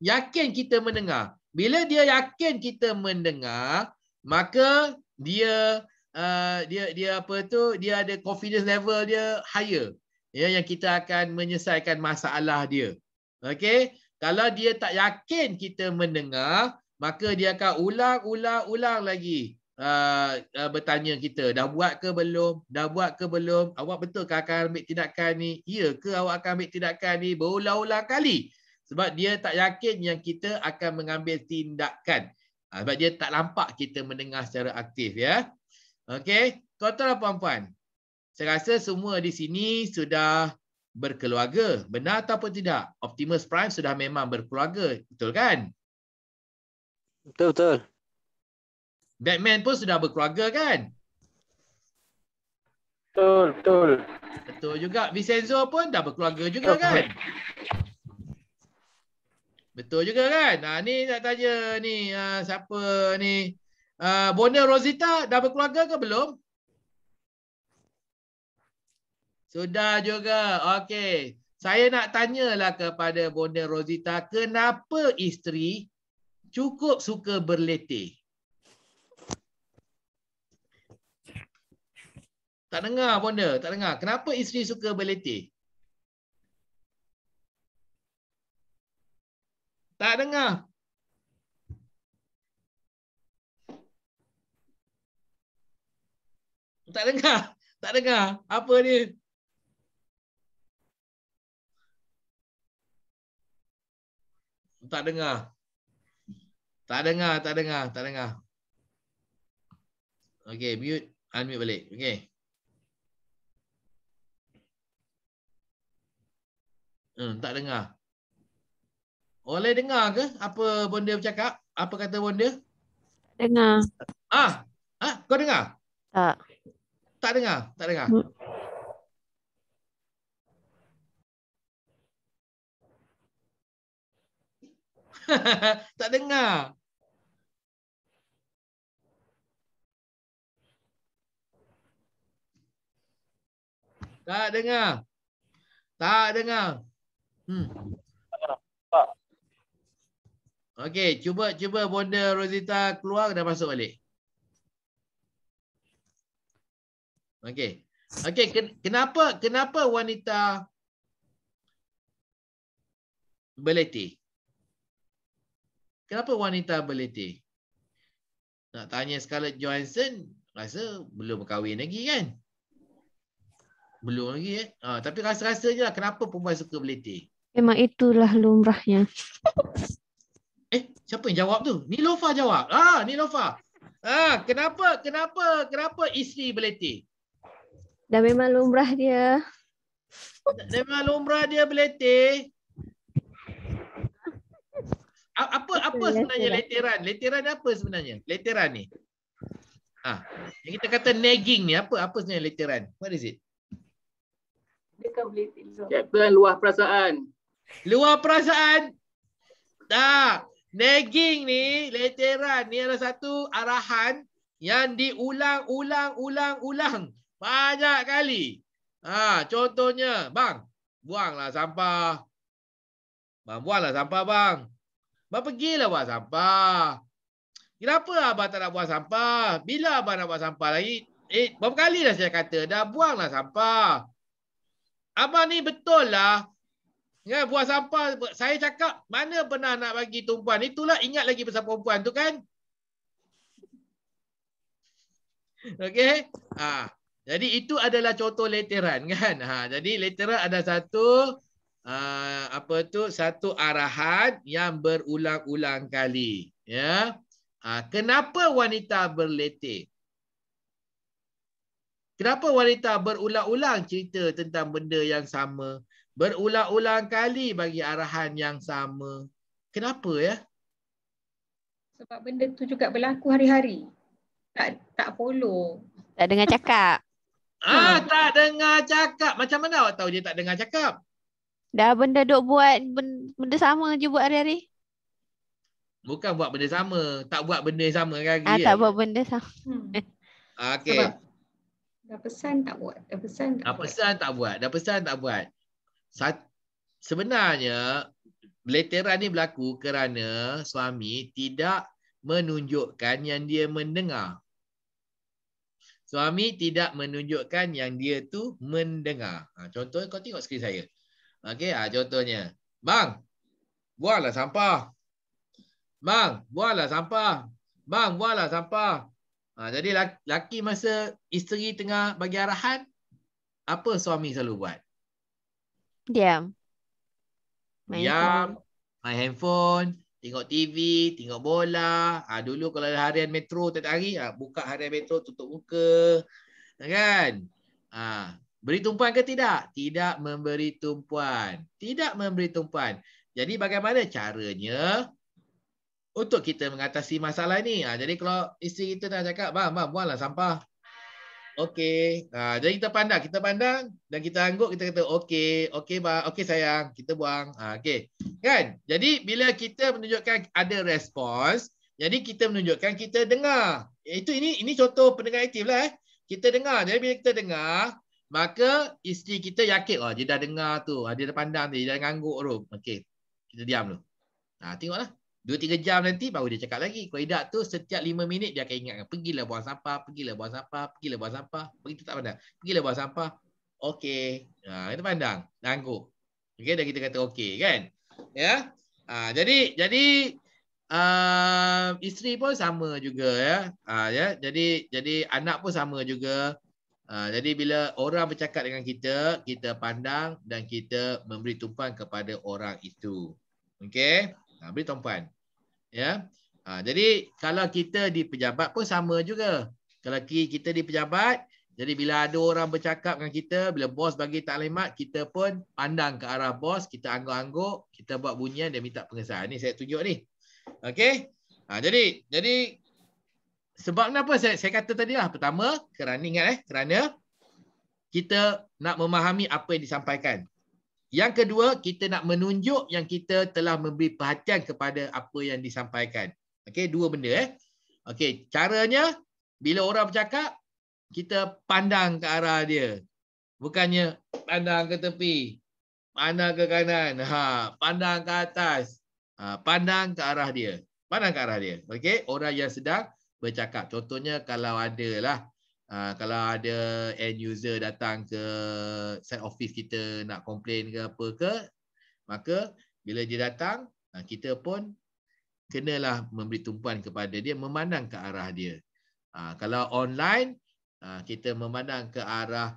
[SPEAKER 2] yakin kita mendengar. Bila dia yakin kita mendengar, maka dia uh, dia dia apa tu? Dia ada confidence level dia higher. Ya yang kita akan menyelesaikan masalah dia. Okey? Kalau dia tak yakin kita mendengar, maka dia akan ulang-ulang-ulang lagi. Uh, uh, bertanya kita dah buat ke belum dah buat ke belum awak betul ke akan ambil tindakan ni ya ke awak akan ambil tindakan ni berulang-ulang kali sebab dia tak yakin yang kita akan mengambil tindakan. Ha, sebab dia tak nampak kita mendengar secara aktif. ya. Okey, tuan-tuan dan puan-puan. Saya rasa semua di sini sudah berkeluarga. Benar ataupun tidak? Optimus Prime sudah memang berkeluarga. Betul kan? Betul-betul. Batman pun sudah berkeluarga kan? Betul-betul. Betul juga. Vincenzo pun dah berkeluarga juga kan? betul. kan? Betul juga kan? Ha, ni nak tanya ni ha, siapa ni? Ha, ah, Bona Rosita dah berkeluarga ke belum? Sudah juga. Okey. Saya nak tanyalah kepada Bonda Rosita, kenapa isteri cukup suka berletih? Tak dengar Bonda, tak dengar. Kenapa isteri suka berletih?
[SPEAKER 3] Tak dengar. Tak dengar. Tak dengar. Apa ni?
[SPEAKER 2] Tak dengar. Tak dengar, tak dengar, tak dengar. Okay, mute, unmute balik. okay. Hmm, tak dengar. Boleh dengar ke apa bonda bercakap? Apa kata bonda? Dengar. Ah. Ah, kau dengar? Tak. Tak dengar, tak dengar. Hmm.
[SPEAKER 3] tak dengar. Tak
[SPEAKER 2] dengar. Tak dengar. Hmm. Tak dengar. Pak. Okey, cuba cuba bonda Rosita keluar dan masuk balik. Okey. Okey, kenapa kenapa wanita beliti? Kenapa wanita beliti? Nak tanya Scarlett Johansson, rasa belum kahwin lagi kan? Belum lagi eh. Ha, tapi rasa-rasa lah kenapa perempuan suka beliti.
[SPEAKER 8] Memang itulah lumrahnya
[SPEAKER 2] siapa yang jawab tu? Nilofa jawab. Ah, ha, Nilofa. Ah, ha, kenapa? Kenapa? Kenapa isteri beliti?
[SPEAKER 8] Dah memang lumrah dia.
[SPEAKER 2] Dah memang lumrah dia beliti. Apa apa sebenarnya leteran? Leteran apa sebenarnya? Leteran ni. Ah, yang kita kata nagging ni apa? Apa sebenarnya leteran? What is it?
[SPEAKER 1] Dekat beliti. Kapten
[SPEAKER 2] luah perasaan. Luah perasaan? Tak. Nagging ni, leteran ni adalah satu arahan yang diulang-ulang-ulang-ulang banyak kali. Ha, contohnya, bang, buanglah sampah. Bang, buanglah sampah, bang. Bang, pergilah buat sampah. Kenapa abang tak nak buat sampah? Bila abang nak buat sampah lagi? Eh, berapa kali dah saya kata, dah buanglah sampah. Abang ni betul lah, Ya, buat sampah. Saya cakap, mana pernah nak bagi tumpuan. Itulah ingat lagi pasal perempuan tu kan. Okey. Ha. Jadi itu adalah contoh leteran kan. Ha. Jadi leteran ada satu uh, apa tu satu arahan yang berulang-ulang kali. Ya. Ha. Kenapa wanita berleter? Kenapa wanita berulang-ulang cerita tentang benda yang sama? berulang-ulang kali bagi arahan yang sama. Kenapa ya?
[SPEAKER 1] Sebab benda tu juga berlaku hari-hari.
[SPEAKER 8] Tak tak follow. Tak dengar cakap.
[SPEAKER 2] ah, hmm. tak dengar cakap. Macam mana awak tahu dia tak dengar cakap?
[SPEAKER 8] Dah benda duk buat benda, sama je buat hari-hari.
[SPEAKER 2] Bukan buat benda sama, tak buat benda sama kan? Ah, tak
[SPEAKER 8] buat benda sama.
[SPEAKER 1] Hmm.
[SPEAKER 2] Okey. Dah pesan tak buat, dah pesan tak dah buat. Dah pesan tak buat, dah pesan tak buat sebenarnya leteran ni berlaku kerana suami tidak menunjukkan yang dia mendengar. Suami tidak menunjukkan yang dia tu mendengar. Ha, contohnya kau tengok skrin saya. Okey, ha, contohnya. Bang, buanglah sampah. Bang, buanglah sampah. Bang, buanglah sampah. Ha, jadi laki, laki masa isteri tengah bagi arahan, apa suami selalu buat? Diam. Main Diam. Phone. Main handphone. Tengok TV. Tengok bola. Ha, dulu kalau ada harian metro tiap hari. Ha, buka harian metro. Tutup muka. Ya kan? Ha. Beri tumpuan ke tidak? Tidak memberi tumpuan. Tidak memberi tumpuan. Jadi bagaimana caranya untuk kita mengatasi masalah ni? Ha, jadi kalau isteri kita dah cakap, bang, bang, buanglah sampah okey. Ha, jadi kita pandang, kita pandang dan kita angguk kita kata okey, okey ba, okey sayang, kita buang. Ha okey. Kan? Jadi bila kita menunjukkan ada respons, jadi kita menunjukkan kita dengar. Itu ini ini contoh pendengar aktiflah eh. Kita dengar. Jadi bila kita dengar, maka isteri kita yakin oh, dia dah dengar tu. Ah, dia dah pandang tu, dia dah angguk tu. Okey. Kita diam dulu. Ha tengoklah. Dua tiga jam nanti baru dia cakap lagi. Kau tidak tu setiap lima minit dia akan ingatkan. Pergilah buang sampah, pergilah buang sampah, pergilah buang sampah. Begitu tak pandang. Pergilah buang sampah. Okey. Ha, kita pandang. Langkuh. Okey, dah kita kata okey kan. Ya. Ha, jadi, jadi uh, isteri pun sama juga ya. Ha, ya. Jadi, jadi anak pun sama juga. Ha, jadi bila orang bercakap dengan kita, kita pandang dan kita memberi tumpuan kepada orang itu. Okey. Ha, beri tumpuan ya ha, jadi kalau kita di pejabat pun sama juga kalau kita di pejabat jadi bila ada orang bercakap dengan kita bila bos bagi taklimat kita pun pandang ke arah bos kita angguk-angguk kita buat bunyi dan minta pengesahan ni saya tunjuk ni okey ha, jadi jadi sebab kenapa saya saya kata lah pertama kerana ingat eh kerana kita nak memahami apa yang disampaikan yang kedua, kita nak menunjuk yang kita telah memberi perhatian kepada apa yang disampaikan. Okey, dua benda eh. Okey, caranya bila orang bercakap, kita pandang ke arah dia. Bukannya pandang ke tepi, pandang ke kanan, ha, pandang ke atas, ha, pandang ke arah dia. Pandang ke arah dia. Okey, orang yang sedang bercakap. Contohnya kalau adalah lah Uh, kalau ada end user datang ke side office kita nak komplain ke apa ke maka bila dia datang uh, kita pun kenalah memberi tumpuan kepada dia memandang ke arah dia uh, kalau online uh, kita memandang ke arah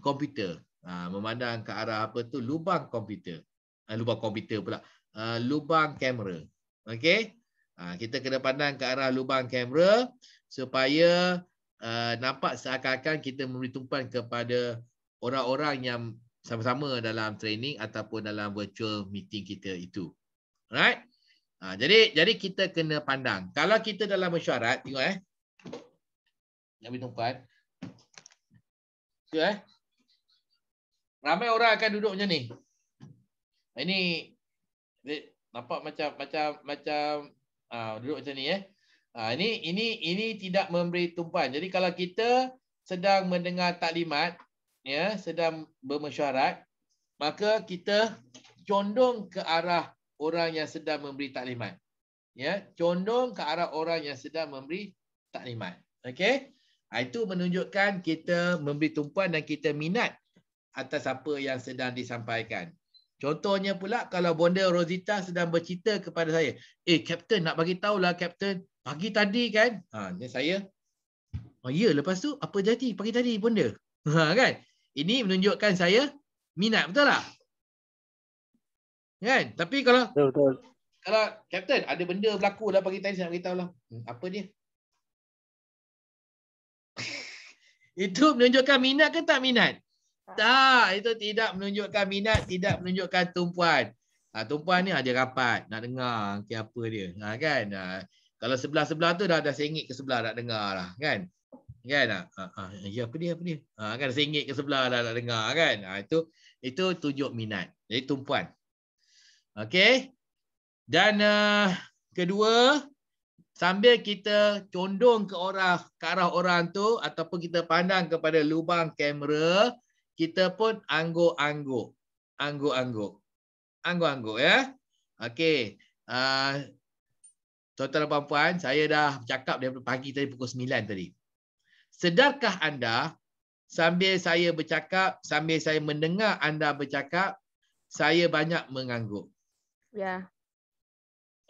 [SPEAKER 2] komputer uh, memandang ke arah apa tu lubang komputer uh, lubang komputer pula uh, lubang kamera okey uh, kita kena pandang ke arah lubang kamera supaya Uh, nampak seakan-akan kita memberi tumpuan kepada orang-orang yang sama-sama dalam training ataupun dalam virtual meeting kita itu. Alright? Ha, jadi jadi kita kena pandang. Kalau kita dalam mesyuarat, tengok eh. Yang minum kuat. Tengok eh. Ramai orang akan duduk macam ni. Ini nampak macam macam macam uh, duduk macam ni eh. Ha, ini ini ini tidak memberi tumpuan. Jadi kalau kita sedang mendengar taklimat, ya, sedang bermesyuarat, maka kita condong ke arah orang yang sedang memberi taklimat. Ya, condong ke arah orang yang sedang memberi taklimat. Okey? Ha, itu menunjukkan kita memberi tumpuan dan kita minat atas apa yang sedang disampaikan. Contohnya pula kalau Bonda Rosita sedang bercerita kepada saya, "Eh, kapten nak bagi tahulah kapten" Pagi tadi kan? Ha, dia saya. Oh ya, lepas tu apa jadi pagi tadi pun dia? Ha, kan? Ini menunjukkan saya minat, betul tak? Kan? Tapi kalau... Betul, betul. Kalau, Captain, ada benda berlaku dah pagi tadi saya nak beritahu lah. Hmm, apa dia? itu menunjukkan minat ke tak minat? Tak. tak, itu tidak menunjukkan minat, tidak menunjukkan tumpuan. Ha, tumpuan ni ada rapat, nak dengar okay, apa dia. Ha, kan? Ha, kalau sebelah-sebelah tu dah ada sengit ke sebelah nak dengar lah kan. Kan? Ha, ha, ya apa dia apa dia? Ha, kan sengit ke sebelah dah nak dengar kan. Ha, itu itu tunjuk minat. Jadi tumpuan. Okay? Dan uh, kedua sambil kita condong ke arah ke arah orang tu ataupun kita pandang kepada lubang kamera kita pun angguk-angguk. Angguk-angguk. Angguk-angguk ya. Okay? Uh, Tuan-tuan dan puan-puan, saya dah bercakap dari pagi tadi pukul 9 tadi. Sedarkah anda sambil saya bercakap, sambil saya mendengar anda bercakap, saya banyak mengangguk. Ya.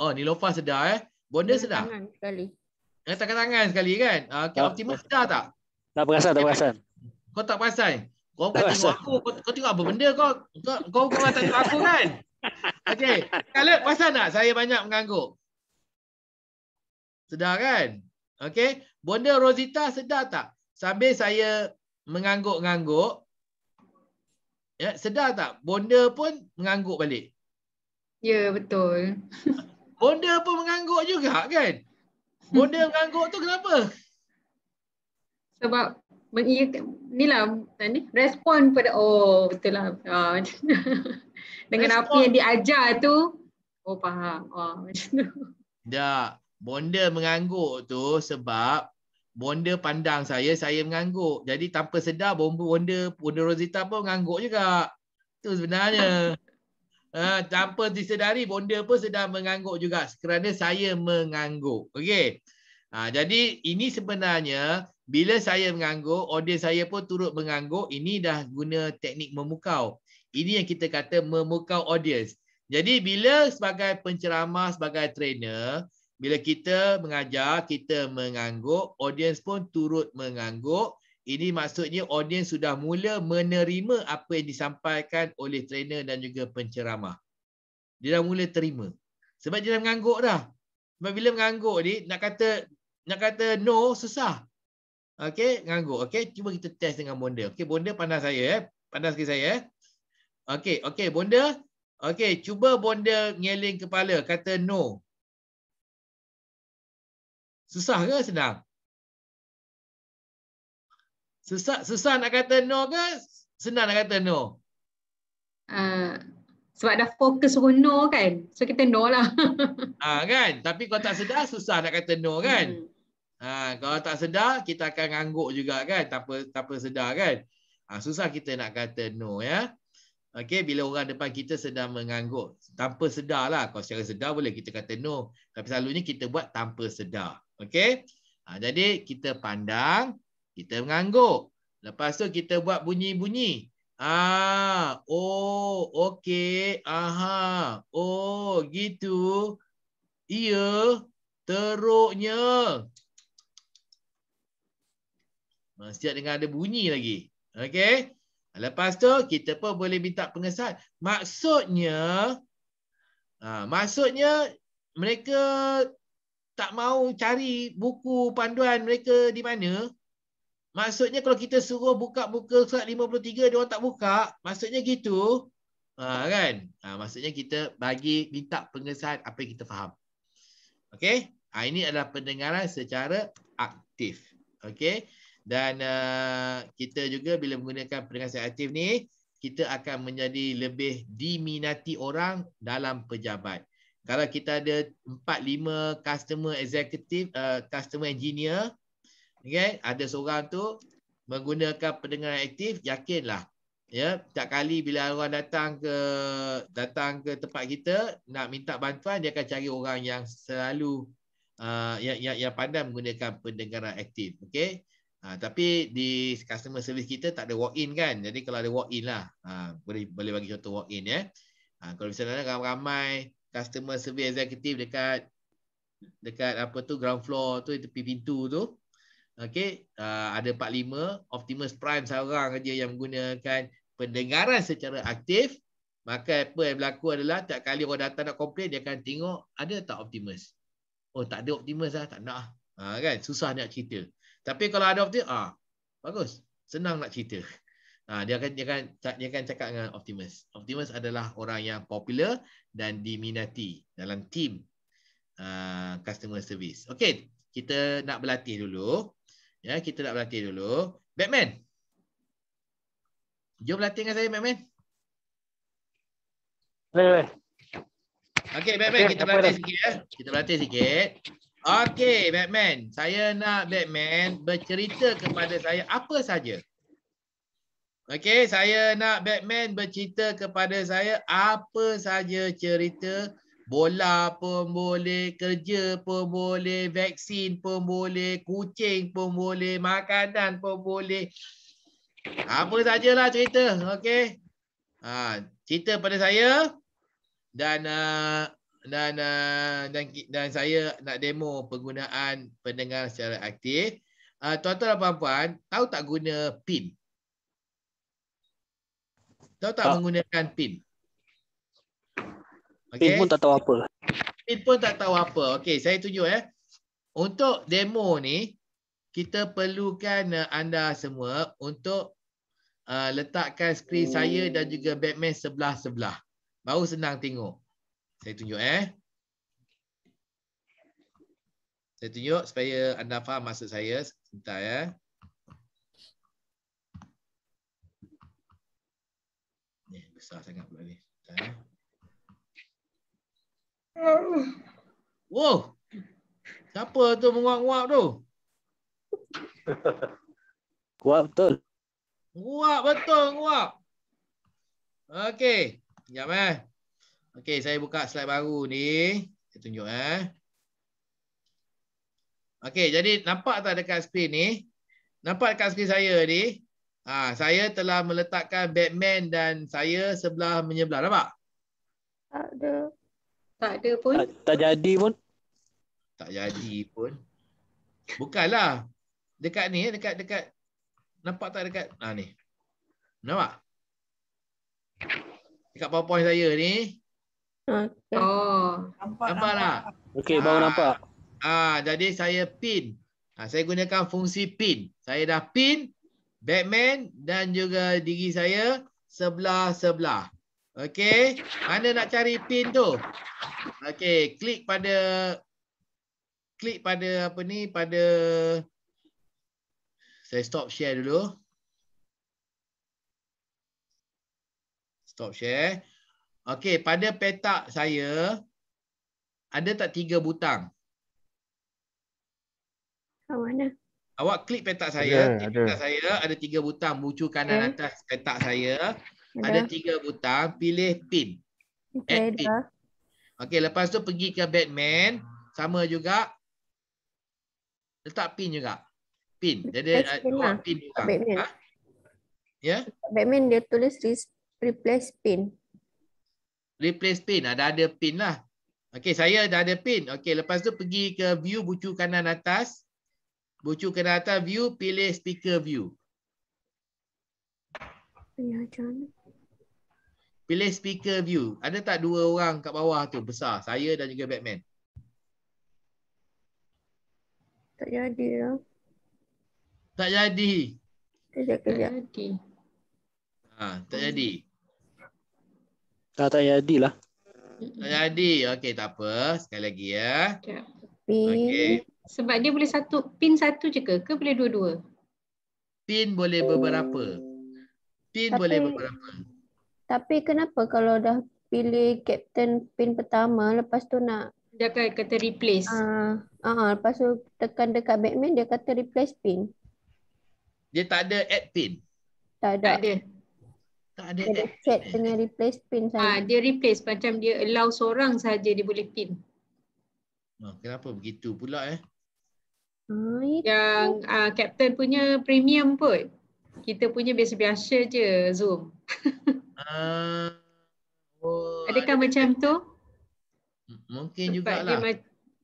[SPEAKER 2] Oh, Nilofa sedar eh. Bonda sedar. Tangan sekali. Dengan eh, tangan, tangan sekali kan? Ah, okay, Optimus sedar tak? Tak perasan, tak perasan. Kau tak perasan? Kau bukan tengok aku. Kau, kau, tengok apa benda kau? Kau, kau, kau tak tengok aku kan? Okey. Kalau perasan tak saya banyak mengangguk? Sedar kan? Okey. Bonda Rosita sedar tak? Sambil saya mengangguk-ngangguk. Ya, sedar tak? Bonda pun mengangguk balik. Ya, betul. Bonda pun mengangguk juga kan? Bonda mengangguk tu kenapa?
[SPEAKER 1] Sebab mengiyakan ni lah ni respon pada oh betul lah ah, dengan respon. apa yang diajar tu oh faham oh macam tu
[SPEAKER 2] dah Bonda mengangguk tu sebab bonda pandang saya, saya mengangguk. Jadi tanpa sedar bonda, bonda, bonda Rosita pun mengangguk juga. Itu sebenarnya. Ha, tanpa disedari bonda pun sedang mengangguk juga kerana saya mengangguk. Okey. Ha, jadi ini sebenarnya bila saya mengangguk, audien saya pun turut mengangguk. Ini dah guna teknik memukau. Ini yang kita kata memukau audience. Jadi bila sebagai penceramah, sebagai trainer, bila kita mengajar, kita mengangguk, audiens pun turut mengangguk. Ini maksudnya audiens sudah mula menerima apa yang disampaikan oleh trainer dan juga penceramah. Dia dah mula terima. Sebab dia dah mengangguk dah. Sebab bila mengangguk ni, nak kata nak kata no, susah. Okay, mengangguk. Okay, cuba kita test dengan bonda. Okay, bonda pandang saya. Eh. Pandang sikit saya. Eh. Okay, okay, bonda. Okay, cuba bonda ngeling kepala. Kata no. No. Susah ke senang?
[SPEAKER 1] Susah, susah nak kata no ke senang nak kata no? Uh, sebab dah fokus suruh no kan? So kita no lah.
[SPEAKER 2] ha, kan? Tapi kalau tak sedar susah nak kata no kan? Hmm. Ha, kalau tak sedar kita akan ngangguk juga kan? Tanpa, tanpa sedar kan? Ha, susah kita nak kata no ya. Okey, bila orang depan kita sedang mengangguk. Tanpa sedar lah. Kalau secara sedar boleh kita kata no. Tapi selalunya kita buat tanpa sedar. Okey. Ha, jadi kita pandang, kita mengangguk. Lepas tu kita buat bunyi-bunyi. Ah, oh, okey. Aha. Oh, gitu. Iya, teruknya. Masih ada dengar ada bunyi lagi. Okey. Lepas tu kita pun boleh minta pengesahan. Maksudnya ah, maksudnya mereka tak mau cari buku panduan mereka di mana, maksudnya kalau kita suruh buka buku surat 53, dia orang tak buka, maksudnya gitu, ha, kan? Ha, maksudnya kita bagi, minta pengesahan apa yang kita faham. Okay? Ha, ini adalah pendengaran secara aktif. Okay? Dan uh, kita juga bila menggunakan pendengaran secara aktif ni, kita akan menjadi lebih diminati orang dalam pejabat kalau kita ada 4-5 customer executive, uh, customer engineer, okay, ada seorang tu menggunakan pendengaran aktif, yakinlah. Ya, setiap kali bila orang datang ke datang ke tempat kita nak minta bantuan, dia akan cari orang yang selalu uh, yang, yang, yang pandai menggunakan pendengaran aktif. Okay? Ha, tapi di customer service kita tak ada walk-in kan. Jadi kalau ada walk-in lah. Ha, boleh, boleh bagi contoh walk-in. Eh? Ha, kalau misalnya ramai-ramai customer service executive dekat dekat apa tu ground floor tu tepi pintu tu okey uh, ada 45 Optimus Prime seorang aja yang menggunakan pendengaran secara aktif maka apa yang berlaku adalah tiap kali orang datang nak komplain dia akan tengok ada tak Optimus oh tak ada Optimus lah tak nak ah uh, kan susah nak cerita tapi kalau ada Optimus ah bagus senang nak cerita Ah, dia akan dia akan dia akan cakap dengan Optimus. Optimus adalah orang yang popular dan diminati dalam team uh, customer service. Okay, kita nak berlatih dulu. Ya, kita nak berlatih dulu. Batman. Jom berlatih dengan saya Batman. Boleh. Okey, Batman kita berlatih sikit ya. Kita berlatih sikit. Okay, Batman. Saya nak Batman bercerita kepada saya apa saja. Okey, saya nak Batman bercerita kepada saya apa saja cerita bola pun boleh, kerja pun boleh, vaksin pun boleh, kucing pun boleh, makanan pun boleh. Apa sajalah cerita, okey. Ha, cerita pada saya dan uh, dan uh, dan dan saya nak demo penggunaan pendengar secara aktif. Uh, tuan-tuan dan puan-puan, tahu tak guna pin? Tahu tak ha. menggunakan pin?
[SPEAKER 6] Okay. Pin pun tak tahu apa.
[SPEAKER 2] Pin pun tak tahu apa. Okey, saya tunjuk eh. Untuk demo ni, kita perlukan eh, anda semua untuk uh, letakkan skrin hmm. saya dan juga Batman sebelah-sebelah. Baru senang tengok. Saya tunjuk eh. Saya tunjuk supaya anda faham maksud saya. Sebentar ya. Eh. besar sangat pula ni. Ha? Wow. Siapa tu menguap-nguap tu? Kuap betul. Kuap betul, kuap. Okey. Sekejap eh. Okey, saya buka slide baru ni. Saya tunjuk eh. Okey, jadi nampak tak dekat skrin ni? Nampak dekat skrin saya ni? Ha, saya telah meletakkan Batman dan saya sebelah menyebelah. Nampak? Tak ada. Tak ada pun. Tak, tak jadi pun. Tak jadi pun. Bukanlah. Dekat ni, eh, dekat dekat. Nampak tak dekat? Ha, ni. Nampak? Dekat powerpoint saya ni. Oh, nampak, nampak, nampak tak? Okey, baru ha, nampak. Ah, ha, jadi saya pin. Ha, saya gunakan fungsi pin. Saya dah pin, Batman dan juga diri saya sebelah-sebelah. Okey, mana nak cari pin tu? Okey, klik pada klik pada apa ni? Pada saya stop share dulu. Stop share. Okey, pada petak saya ada tak tiga butang? Kat mana? Awak klik petak saya, ada, klik ada. saya ada tiga butang bucu kanan okay. atas petak saya. Ada. ada tiga butang, pilih pin. Okey dah. Okey, lepas tu pergi ke Batman, sama juga. Letak pin juga. Pin. Jadi ada eh, dua lah. pin juga. Batman. Ha? Ya. Yeah? Batman dia tulis replace pin. Replace pin, ada ada pin lah. okay saya dah ada pin. okay lepas tu pergi ke view bucu kanan atas. Bucu ke atas view, pilih speaker view.
[SPEAKER 8] Ya, macam
[SPEAKER 2] Pilih speaker view. Ada tak dua orang kat bawah tu besar? Saya dan juga Batman.
[SPEAKER 8] Tak jadi lah.
[SPEAKER 2] Tak jadi. Tak jadi. Ha, tak jadi. Tak, ah, tak jadi lah. Tak jadi. Okey, tak apa. Sekali lagi ya. Okey.
[SPEAKER 1] Okay. Sebab dia boleh satu pin satu je ke ke boleh
[SPEAKER 8] dua-dua?
[SPEAKER 2] Pin boleh beberapa. Pin tapi, boleh beberapa.
[SPEAKER 8] Tapi kenapa kalau dah pilih captain pin pertama lepas tu nak dia akan kata replace. Ah, uh, uh, lepas tu tekan dekat backman dia kata replace pin.
[SPEAKER 2] Dia tak ada add pin.
[SPEAKER 8] Tak ada. Tak ada. Tak ada,
[SPEAKER 2] dia
[SPEAKER 1] ada chat dengan replace pin saja. Ah, dia replace macam dia allow seorang saja dia boleh pin.
[SPEAKER 2] Ah, kenapa begitu pula eh?
[SPEAKER 1] Yang uh, Captain punya premium pun. Kita punya biasa-biasa je Zoom.
[SPEAKER 2] uh,
[SPEAKER 1] oh, Adakah macam tu?
[SPEAKER 2] Mungkin Sebab jugalah. Ma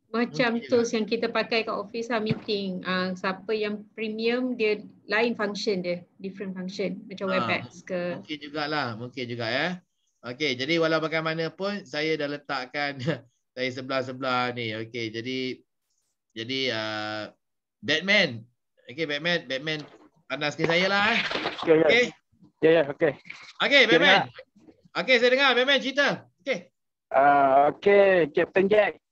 [SPEAKER 1] macam tu yang kita pakai kat office lah, meeting. Uh, siapa yang premium dia lain function dia. Different function. Macam uh, Webex ke.
[SPEAKER 2] Mungkin jugalah. Mungkin juga ya. Eh. Okay. Jadi walau bagaimanapun saya dah letakkan saya sebelah-sebelah ni. Okay. Jadi jadi uh, Batman. okay Batman, Batman panas ke saya lah eh. Okey. Ya, ya okay. ya, yeah, yeah, okay, okay Batman. okay saya dengar Batman cerita. okay. Uh,
[SPEAKER 9] okay Captain Jack.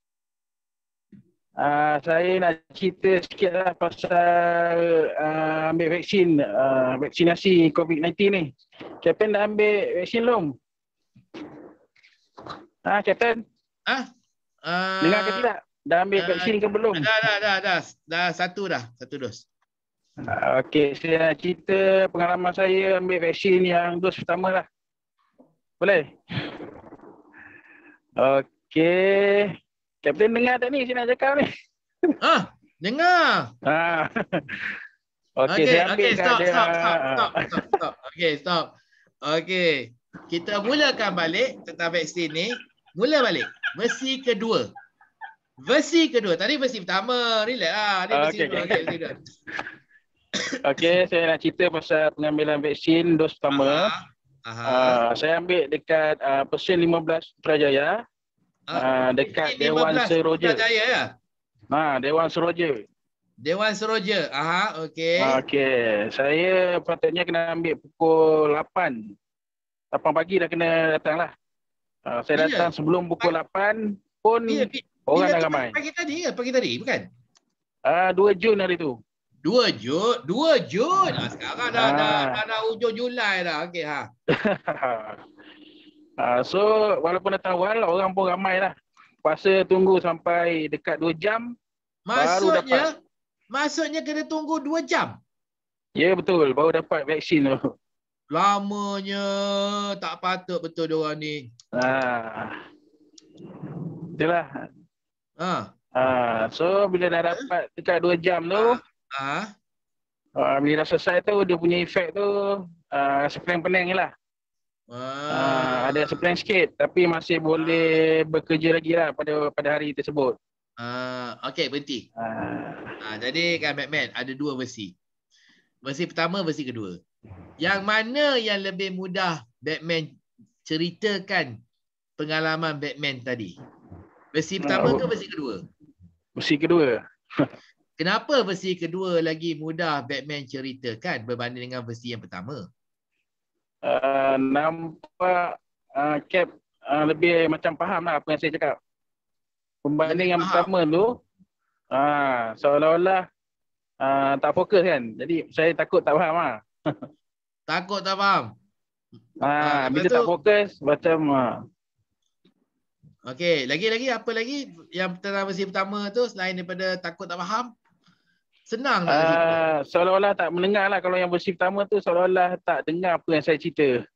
[SPEAKER 9] Uh, saya nak cerita sikit lah pasal uh, ambil vaksin, uh, vaksinasi COVID-19 ni. Captain dah ambil
[SPEAKER 2] vaksin belum? Ha, Captain? Ha? Uh, Dengar ke tidak? Dah ambil uh, vaksin ke belum? Dah, dah, dah, dah. Dah satu dah. Satu dos.
[SPEAKER 9] Ah, okey, saya cerita pengalaman saya ambil vaksin yang dos pertama lah. Boleh? Okey. Kapten dengar tak ni? Saya nak cakap ni. Ha? Dengar? Ah.
[SPEAKER 2] Okey, okay, saya ambil okay, stop, stop, stop, stop, stop, stop. Okey, stop. Okey. Kita mulakan balik tentang vaksin ni. Mula balik. Versi kedua. Versi kedua. Tadi versi pertama. Relax lah. Ni ah, versi okay, kedua. Okay.
[SPEAKER 9] Okay, saya nak cerita pasal pengambilan vaksin dos pertama. Aha. Aha. Uh, saya ambil dekat uh, ah, Persen 15 Prajaya. Uh, dekat Dewan Seroja. Prajaya ya? Ha, Dewan Seroja.
[SPEAKER 2] Dewan Seroja. Aha, okey.
[SPEAKER 9] Okey. Saya patutnya kena ambil pukul 8. 8 pagi dah kena datang lah. Uh, saya yeah. datang sebelum pukul 8 pun...
[SPEAKER 2] Orang dah ramai. Pagi tadi Pagi tadi bukan? Ah uh, 2 Jun hari tu. 2 Jun, 2 Jun. Ah sekarang dah, dah ah. dah dah hujung Julai dah. Okey ha.
[SPEAKER 9] Ah uh, so walaupun datang awal orang pun ramai lah. Pasal tunggu sampai dekat 2 jam.
[SPEAKER 2] Maksudnya maksudnya kena tunggu 2 jam.
[SPEAKER 9] Ya yeah, betul baru dapat vaksin tu.
[SPEAKER 2] Lamanya tak patut betul dia orang ni.
[SPEAKER 9] Ha. Uh. Itulah Ha. Ha. So bila dah dapat dekat 2 jam tu ha. Ha. Uh, bila dah selesai tu dia punya efek tu uh, ha, sepeng pening je lah
[SPEAKER 2] ha. Ha. Ada sepeng sikit tapi masih boleh bekerja lagi lah pada, pada hari tersebut Uh, ha, okay berhenti uh. Uh, Jadi kan Batman ada dua versi Versi pertama versi kedua Yang mana yang lebih mudah Batman ceritakan Pengalaman Batman tadi Versi pertama ke oh. versi kedua?
[SPEAKER 9] Versi kedua.
[SPEAKER 2] Kenapa versi kedua lagi mudah Batman ceritakan berbanding dengan versi yang pertama? Uh, nampak
[SPEAKER 9] uh, Cap uh, lebih macam faham lah apa yang saya cakap. Pembanding lebih yang faham. pertama tu uh, seolah-olah uh, tak fokus kan. Jadi saya takut tak faham lah. takut tak faham? Uh, uh, bila tak fokus macam... Uh,
[SPEAKER 2] Okey, lagi-lagi apa lagi yang tentang versi pertama tu selain daripada takut tak faham? Senang uh, lah. tak? Ah, seolah-olah tak mendengar lah kalau yang versi pertama tu seolah-olah tak dengar apa yang saya cerita.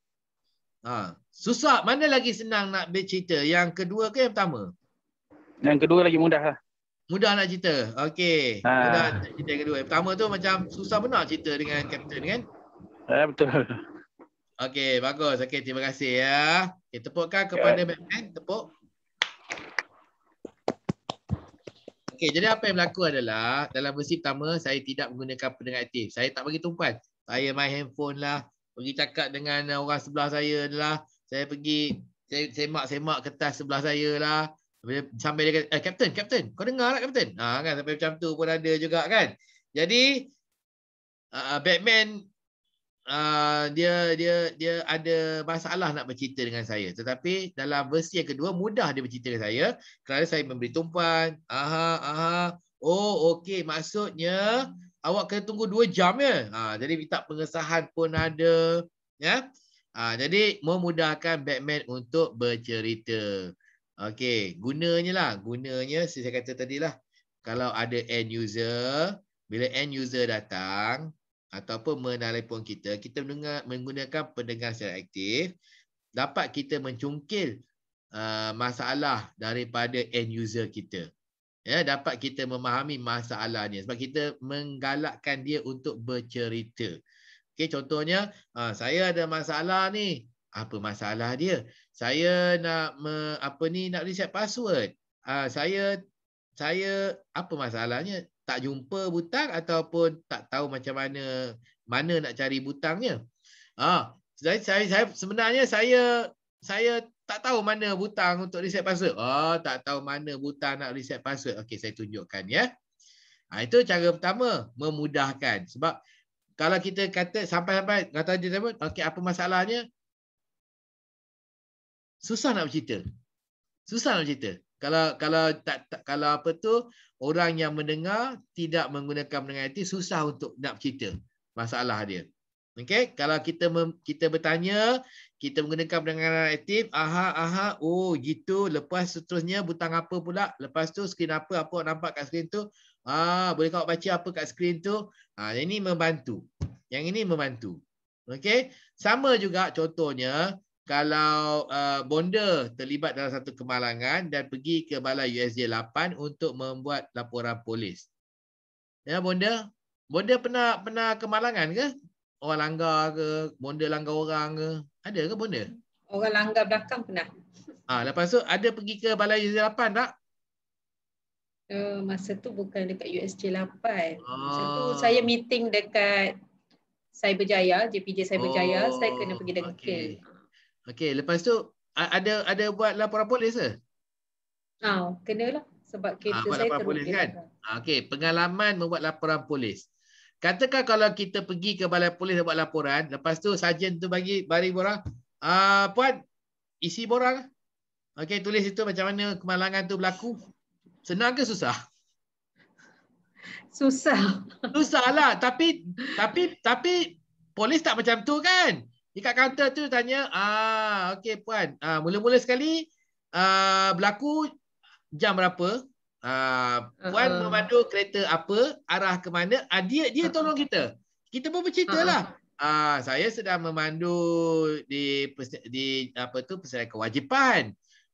[SPEAKER 2] Ha. Susah, mana lagi senang nak bercerita? Yang kedua ke yang pertama? Yang kedua lagi mudah lah. Mudah nak cerita? Okey. Ha. Mudah nak cerita yang kedua. Yang pertama tu macam susah benar cerita dengan captain kan? Ha, betul. Okey, bagus. Okey, terima kasih ya. Okay, tepukkan kepada ya. Batman. Yeah. Tepuk. Okey, jadi apa yang berlaku adalah dalam versi pertama saya tidak menggunakan pendengar aktif. Saya tak bagi tumpuan. Saya main handphone lah, pergi cakap dengan orang sebelah saya lah. Saya pergi saya semak-semak kertas sebelah saya lah. Sampai dia kata, eh, Captain, Captain, kau dengar lah Captain. Ha, kan? Sampai macam tu pun ada juga kan. Jadi, uh, Batman Ah, dia dia dia ada masalah nak bercerita dengan saya. Tetapi dalam versi yang kedua mudah dia bercerita dengan saya kerana saya memberi tumpuan. Aha aha. Oh okey maksudnya awak kena tunggu 2 jam ya. Ha, jadi kita pengesahan pun ada ya. Ha, jadi memudahkan Batman untuk bercerita. Okey, gunanya lah, gunanya saya kata tadi lah. Kalau ada end user, bila end user datang, ataupun menelpon kita, kita mendengar, menggunakan pendengar secara aktif, dapat kita mencungkil uh, masalah daripada end user kita. Ya, dapat kita memahami masalahnya sebab kita menggalakkan dia untuk bercerita. Okay, contohnya, uh, saya ada masalah ni. Apa masalah dia? Saya nak me, apa ni nak reset password. Uh, saya saya apa masalahnya? tak jumpa butang ataupun tak tahu macam mana mana nak cari butangnya. Ah, saya, saya, saya sebenarnya saya saya tak tahu mana butang untuk reset password. Oh, tak tahu mana butang nak reset password. Okey, saya tunjukkan ya. Ah, itu cara pertama memudahkan sebab kalau kita kata sampai-sampai kata dia sebut, okey apa masalahnya? Susah nak bercerita. Susah nak cerita kalau kalau tak, tak kalau apa tu orang yang mendengar tidak menggunakan pendengar hati susah untuk nak cerita masalah dia okey kalau kita mem, kita bertanya kita menggunakan pendengaran aktif aha aha oh gitu lepas seterusnya butang apa pula lepas tu skrin apa apa nampak kat skrin tu ah boleh kau baca apa kat skrin tu ah ini membantu yang ini membantu okey sama juga contohnya kalau uh, bonda terlibat dalam satu kemalangan dan pergi ke balai USJ 8 untuk membuat laporan polis. Ya bonda, bonda pernah pernah kemalangan ke? Orang langgar ke, bonda langgar orang ke? Ada ke bonda?
[SPEAKER 1] Orang langgar belakang pernah.
[SPEAKER 2] Ah, lepas tu ada pergi ke balai USJ 8 tak?
[SPEAKER 1] Uh, masa tu bukan dekat USJ 8. Ah. Masa tu oh. saya meeting dekat Cyberjaya, JPJ Cyberjaya, oh, saya kena pergi dekat oh, okay.
[SPEAKER 2] Okey, lepas tu ada ada buat laporan polis ke?
[SPEAKER 1] Ah, lah
[SPEAKER 2] sebab ah, kereta ah, saya terlalu laporan polis kan. Ah, Okey, pengalaman membuat laporan polis. Katakan kalau kita pergi ke balai polis buat laporan, lepas tu sarjan tu bagi baris borang, ah puan isi borang. Okey, tulis itu macam mana kemalangan tu berlaku. Senang ke susah? Susah. Susahlah, tapi tapi tapi polis tak macam tu kan? dekat kaunter tu tanya ah okey puan ah mula-mula sekali ah berlaku jam berapa ah puan uh -huh. memandu kereta apa arah ke mana ah, dia dia uh-uh. tolong kita kita pun berceritalah uh-uh. ah uh -huh. saya sedang memandu di di apa tu pesanan kewajipan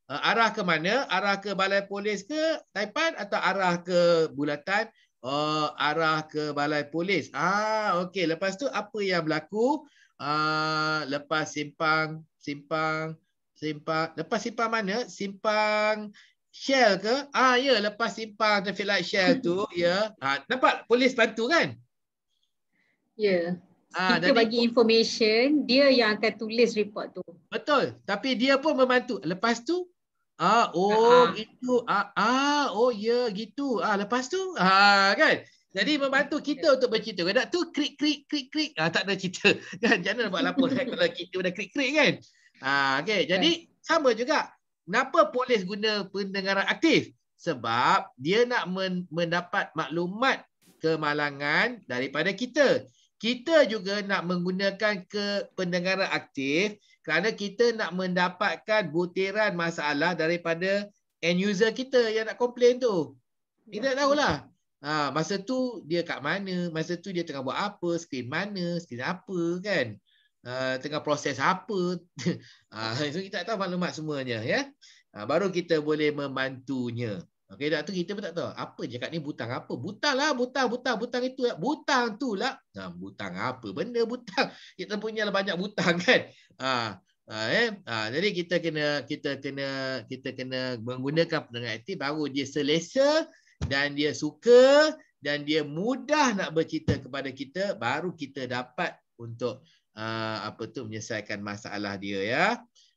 [SPEAKER 2] uh, arah ke mana arah ke balai polis ke taipan atau arah ke bulatan Oh, arah ke balai polis. Ah, okey. Lepas tu apa yang berlaku? Ah, lepas simpang simpang simpang lepas simpang mana simpang shell ke ah ya yeah, lepas simpang traffic light shell tu ya yeah. ah, nampak polis bantu kan ya yeah. ah, kita bagi
[SPEAKER 1] information dia yang akan tulis report tu
[SPEAKER 2] betul tapi dia pun membantu lepas tu ah oh uh-huh. itu ah, ah oh ya yeah, gitu ah lepas tu ah kan jadi membantu kita ya. untuk bercerita. Kadang tu krik krik krik krik ah, tak ada cerita. Kan jangan nak buat lapor kan? kalau kita dah krik krik kan. Ha ah, okey. Ya. Jadi sama juga. Kenapa polis guna pendengaran aktif? Sebab dia nak men- mendapat maklumat kemalangan daripada kita. Kita juga nak menggunakan ke pendengaran aktif kerana kita nak mendapatkan butiran masalah daripada end user kita yang nak komplain tu. Kita ya. lah. Ha, masa tu dia kat mana, masa tu dia tengah buat apa, skrin mana, skrin apa kan. Ha, tengah proses apa. Ha, so kita tak tahu maklumat semuanya. ya. Ha, baru kita boleh membantunya. Okey, tu kita pun tak tahu. Apa je kat ni butang apa? Butang lah, butang, butang, butang itu. Lah. Butang tu lah. Ha, butang apa? Benda butang. Kita punya lah banyak butang kan. Ha, ha, eh? ha, jadi kita kena kita kena kita kena menggunakan pendengar aktif baru dia selesa dan dia suka dan dia mudah nak bercerita kepada kita baru kita dapat untuk uh, apa tu menyelesaikan masalah dia ya.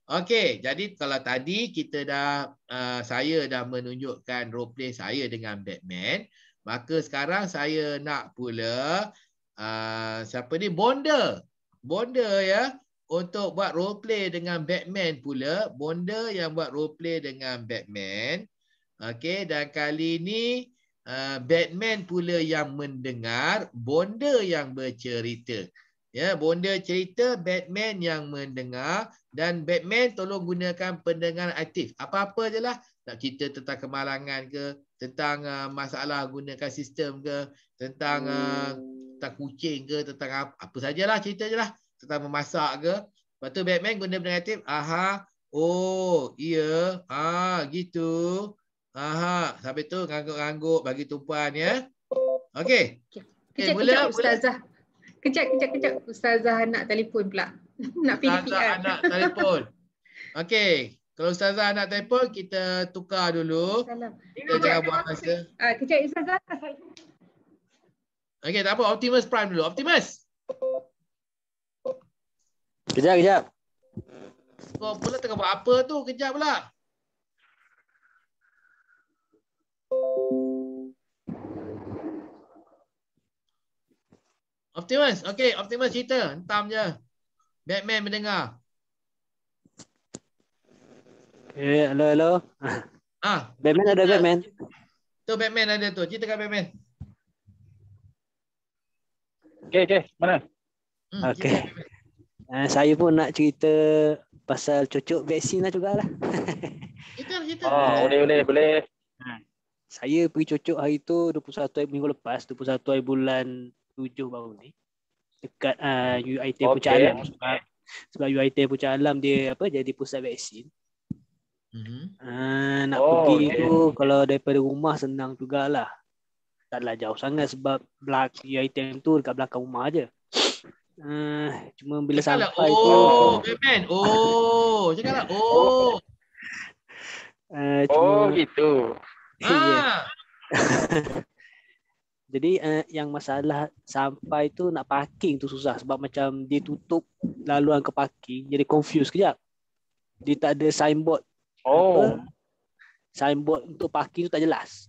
[SPEAKER 2] Okey, jadi kalau tadi kita dah uh, saya dah menunjukkan role play saya dengan Batman, maka sekarang saya nak pula uh, siapa ni Bonda. Bonda ya untuk buat role play dengan Batman pula, Bonda yang buat role play dengan Batman. Okey dan kali ini uh, Batman pula yang mendengar, Bonda yang bercerita. Ya, Bonda cerita, Batman yang mendengar dan Batman tolong gunakan pendengaran aktif. Apa-apa jelah, tak cerita tentang kemalangan ke, tentang uh, masalah gunakan sistem ke, tentang hmm. uh, tentang kucing ke, tentang apa, apa sajalah cerita jelah, tentang memasak ke. Lepas tu Batman guna pendengaran aktif. Aha, oh, iya. Ah, gitu. Aha, sampai tu ganggu ngangguk bagi tumpuan ya. Okey. Okey, okay, eh, mula ustazah.
[SPEAKER 1] Kejap, kejap, kejap. Ustazah anak telefon pula.
[SPEAKER 2] Nak pilih PR. Ustazah nak telefon. Okey. Kalau ustazah anak telefon, kita tukar dulu. Kita jaga buang masa.
[SPEAKER 1] Ah, kejap ustazah.
[SPEAKER 2] Okey, tak apa. Optimus Prime dulu. Optimus. Kejap, kejap. Kau pula tengah buat apa tu? Kejap pula. Optimus. Okey, Optimus cerita. Entam je. Batman mendengar.
[SPEAKER 6] Eh, hey, hello, hello. Ah, Batman ada ya. Batman.
[SPEAKER 2] Tu Batman ada tu. Cerita kat Batman. Okey, okey. Mana?
[SPEAKER 6] Hmm, okey. Uh, saya pun nak cerita pasal cucuk vaksin lah jugalah.
[SPEAKER 3] Cerita, cerita. Oh, ah, boleh, boleh, boleh.
[SPEAKER 6] boleh. Saya pergi cucuk hari tu 21 hari minggu lepas 21 hari bulan tujuh baru ni dekat uh, UiT okay. Puncak Alam sebab sebab UiT Puncak Alam dia apa jadi pusat vaksin. Mm-hmm. Uh, nak oh, pergi okay. tu kalau daripada rumah senang jugalah. Taklah jauh sangat sebab belak UiT tu dekat belakang rumah aje. Uh, ah, cuma bila cakap sampai lah. oh, tu man. oh, cakaplah
[SPEAKER 9] oh.
[SPEAKER 6] Uh, cuma, oh gitu. Ah. Jadi uh, yang masalah sampai tu nak parking tu susah sebab macam dia tutup laluan ke parking jadi confuse kejap. Dia tak ada signboard. Oh. Apa? Signboard untuk parking tu tak jelas.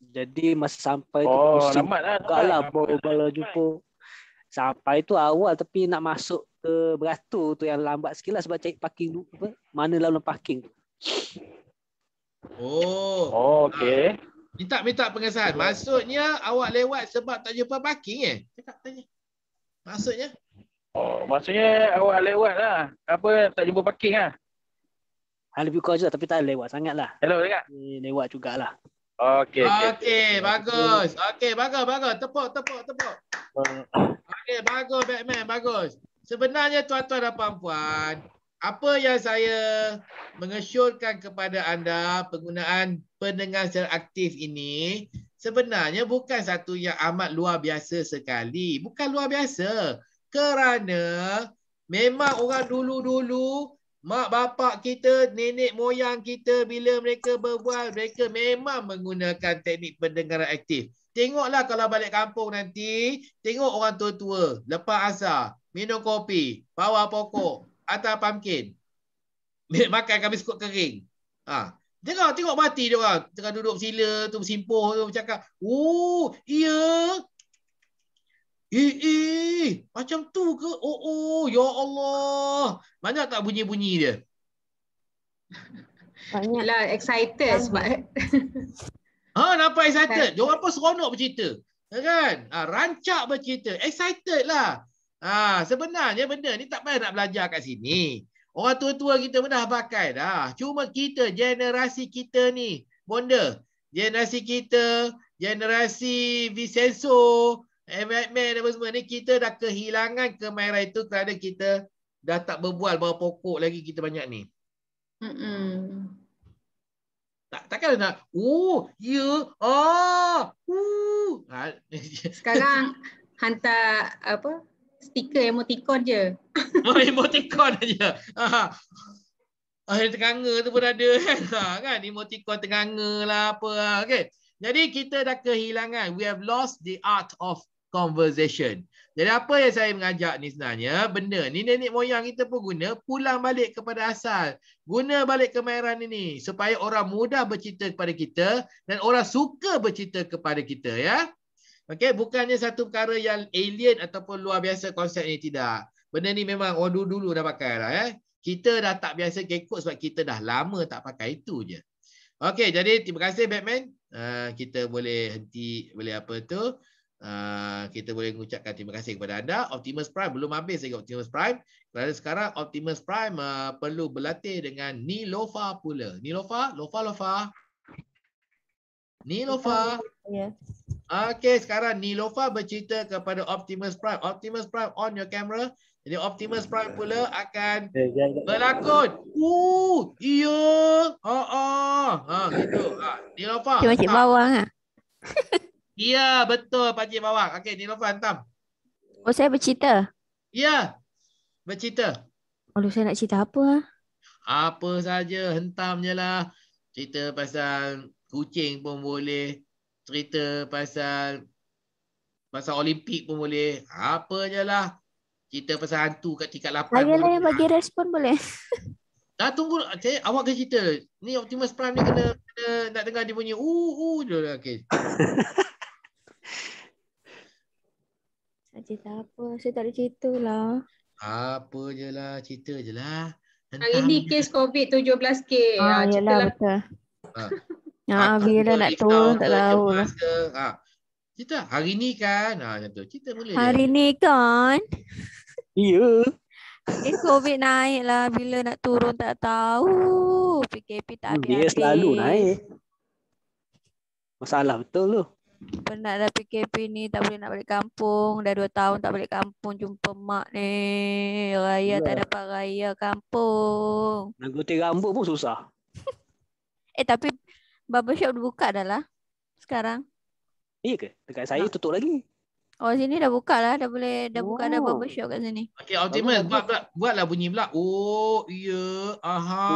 [SPEAKER 6] Jadi masa sampai tu oh, lambat lah. Kalau kalau jumpa sampai tu awal tapi nak masuk ke beratur tu yang lambat
[SPEAKER 2] sikitlah sebab cari parking tu apa? Mana laluan parking tu? Oh. Oh, okey. Nah. Minta minta pengesahan. Maksudnya awak lewat sebab tak jumpa parking eh? Maksudnya?
[SPEAKER 9] Oh, maksudnya awak lewat lah.
[SPEAKER 6] Apa tak jumpa parking lah. Ha, lebih kurang je tapi tak lewat sangat lah. Hello, dekat? Eh, lewat
[SPEAKER 2] jugalah. Okay. Okay, okay. bagus. Okay, bagus, bagus. Tepuk, tepuk, tepuk. Okay, bagus Batman, bagus. Sebenarnya tuan-tuan dan puan-puan, apa yang saya mengesyorkan kepada anda penggunaan pendengar secara aktif ini sebenarnya bukan satu yang amat luar biasa sekali. Bukan luar biasa. Kerana memang orang dulu-dulu mak bapak kita, nenek moyang kita bila mereka berbual, mereka memang menggunakan teknik pendengaran aktif. Tengoklah kalau balik kampung nanti, tengok orang tua-tua lepas asar, minum kopi, bawa pokok, atau pumpkin. Makan kami sekut kering. Ha. Tengok, tengok mati dia orang. Tengah duduk sila tu, bersimpuh tu, bercakap. Oh, iya. Eh, eh, macam tu ke? Oh, oh, ya Allah. Mana tak bunyi-bunyi dia? Banyaklah, excited sebab. Ha, nampak excited? Dia orang pun seronok bercerita. Ya kan? Ha, rancak bercerita. Excited lah. Ha, sebenarnya benda ni tak payah nak belajar kat sini. Orang tua-tua kita pun dah pakai dah. Cuma kita, generasi kita ni, bonda, generasi kita, generasi Vincenzo, eh, Batman apa semua ni, kita dah kehilangan kemahiran itu kerana kita dah tak berbual bawah pokok lagi kita banyak ni. Mm-mm. Tak, takkan nak, oh, ya, yeah, ah, uh. Sekarang,
[SPEAKER 1] hantar apa, stiker emoticon je.
[SPEAKER 2] Oh, emoticon aja. Ah. Ah, tenganga tu pun ada kan. kan emoticon tenganga lah apa. Lah. Okay. Jadi kita dah kehilangan. We have lost the art of conversation. Jadi apa yang saya mengajak ni sebenarnya, benda ni nenek moyang kita pun guna pulang balik kepada asal. Guna balik kemahiran ini supaya orang mudah bercerita kepada kita dan orang suka bercerita kepada kita ya. Okey, bukannya satu perkara yang alien ataupun luar biasa konsep ni tidak. Benda ni memang orang dulu-dulu dah pakai lah eh. Kita dah tak biasa kekok sebab kita dah lama tak pakai itu je. Okey, jadi terima kasih Batman. Uh, kita boleh henti boleh apa tu? Uh, kita boleh mengucapkan terima kasih kepada anda. Optimus Prime belum habis lagi Optimus Prime. Kerana sekarang Optimus Prime uh, perlu berlatih dengan Nilofa pula. Nilofa, Lofa Lofa. Nilofa. Ya. Okey, sekarang Nilofa bercerita kepada Optimus Prime. Optimus Prime on your camera. Jadi Optimus Prime pula akan eh, berlakon. Uh, iya. Ha ah. Oh. Ha gitu. Ha, Nilofa. Cik Pak Cik Bawang ah. Ya, betul Pak Cik Bawang. Okey, Nilofa hantam.
[SPEAKER 8] Oh, saya bercerita.
[SPEAKER 2] Ya. Bercerita.
[SPEAKER 8] Aduh, saya nak cerita apa?
[SPEAKER 2] Ah? Apa saja, hentam je lah. Cerita pasal kucing pun boleh cerita pasal pasal Olimpik pun boleh apa jelah lah cerita pasal hantu kat tingkat 8 saya lah yang
[SPEAKER 8] bagi lah. respon
[SPEAKER 2] boleh dah tunggu okay, awak kena cerita ni Optimus Prime ni kena, kena nak dengar dia bunyi uh uh je lah okay.
[SPEAKER 8] Saja tak apa, saya tak ada cerita lah.
[SPEAKER 2] Apa je lah, cerita je lah. Hari ni
[SPEAKER 1] kes COVID 17K. Ah, ha, yelah, lah. betul.
[SPEAKER 2] Ah. Ah, ah bila nak turun tak tahu lah. Ha. Cerita hari ni kan. Ha macam tu. Cerita boleh. Hari
[SPEAKER 8] dia. ni kan. Ya. yeah. Eh COVID naik lah bila nak turun tak tahu. PKP tak hmm, habis. Dia selalu naik.
[SPEAKER 6] Masalah betul tu.
[SPEAKER 8] Penat dah PKP ni tak boleh nak balik kampung Dah dua tahun tak balik kampung jumpa mak ni Raya yeah. tak dapat raya kampung
[SPEAKER 6] Nak gunting rambut pun susah
[SPEAKER 8] Eh tapi barbershop buka dah lah sekarang.
[SPEAKER 2] Iya ke? Dekat saya ha. tutup lagi.
[SPEAKER 8] Oh sini dah buka lah, dah boleh dah oh. buka dah Shop kat sini.
[SPEAKER 2] Okay, Ultimate buat buat buatlah bunyi pula. Oh, iya. Yeah. Aha.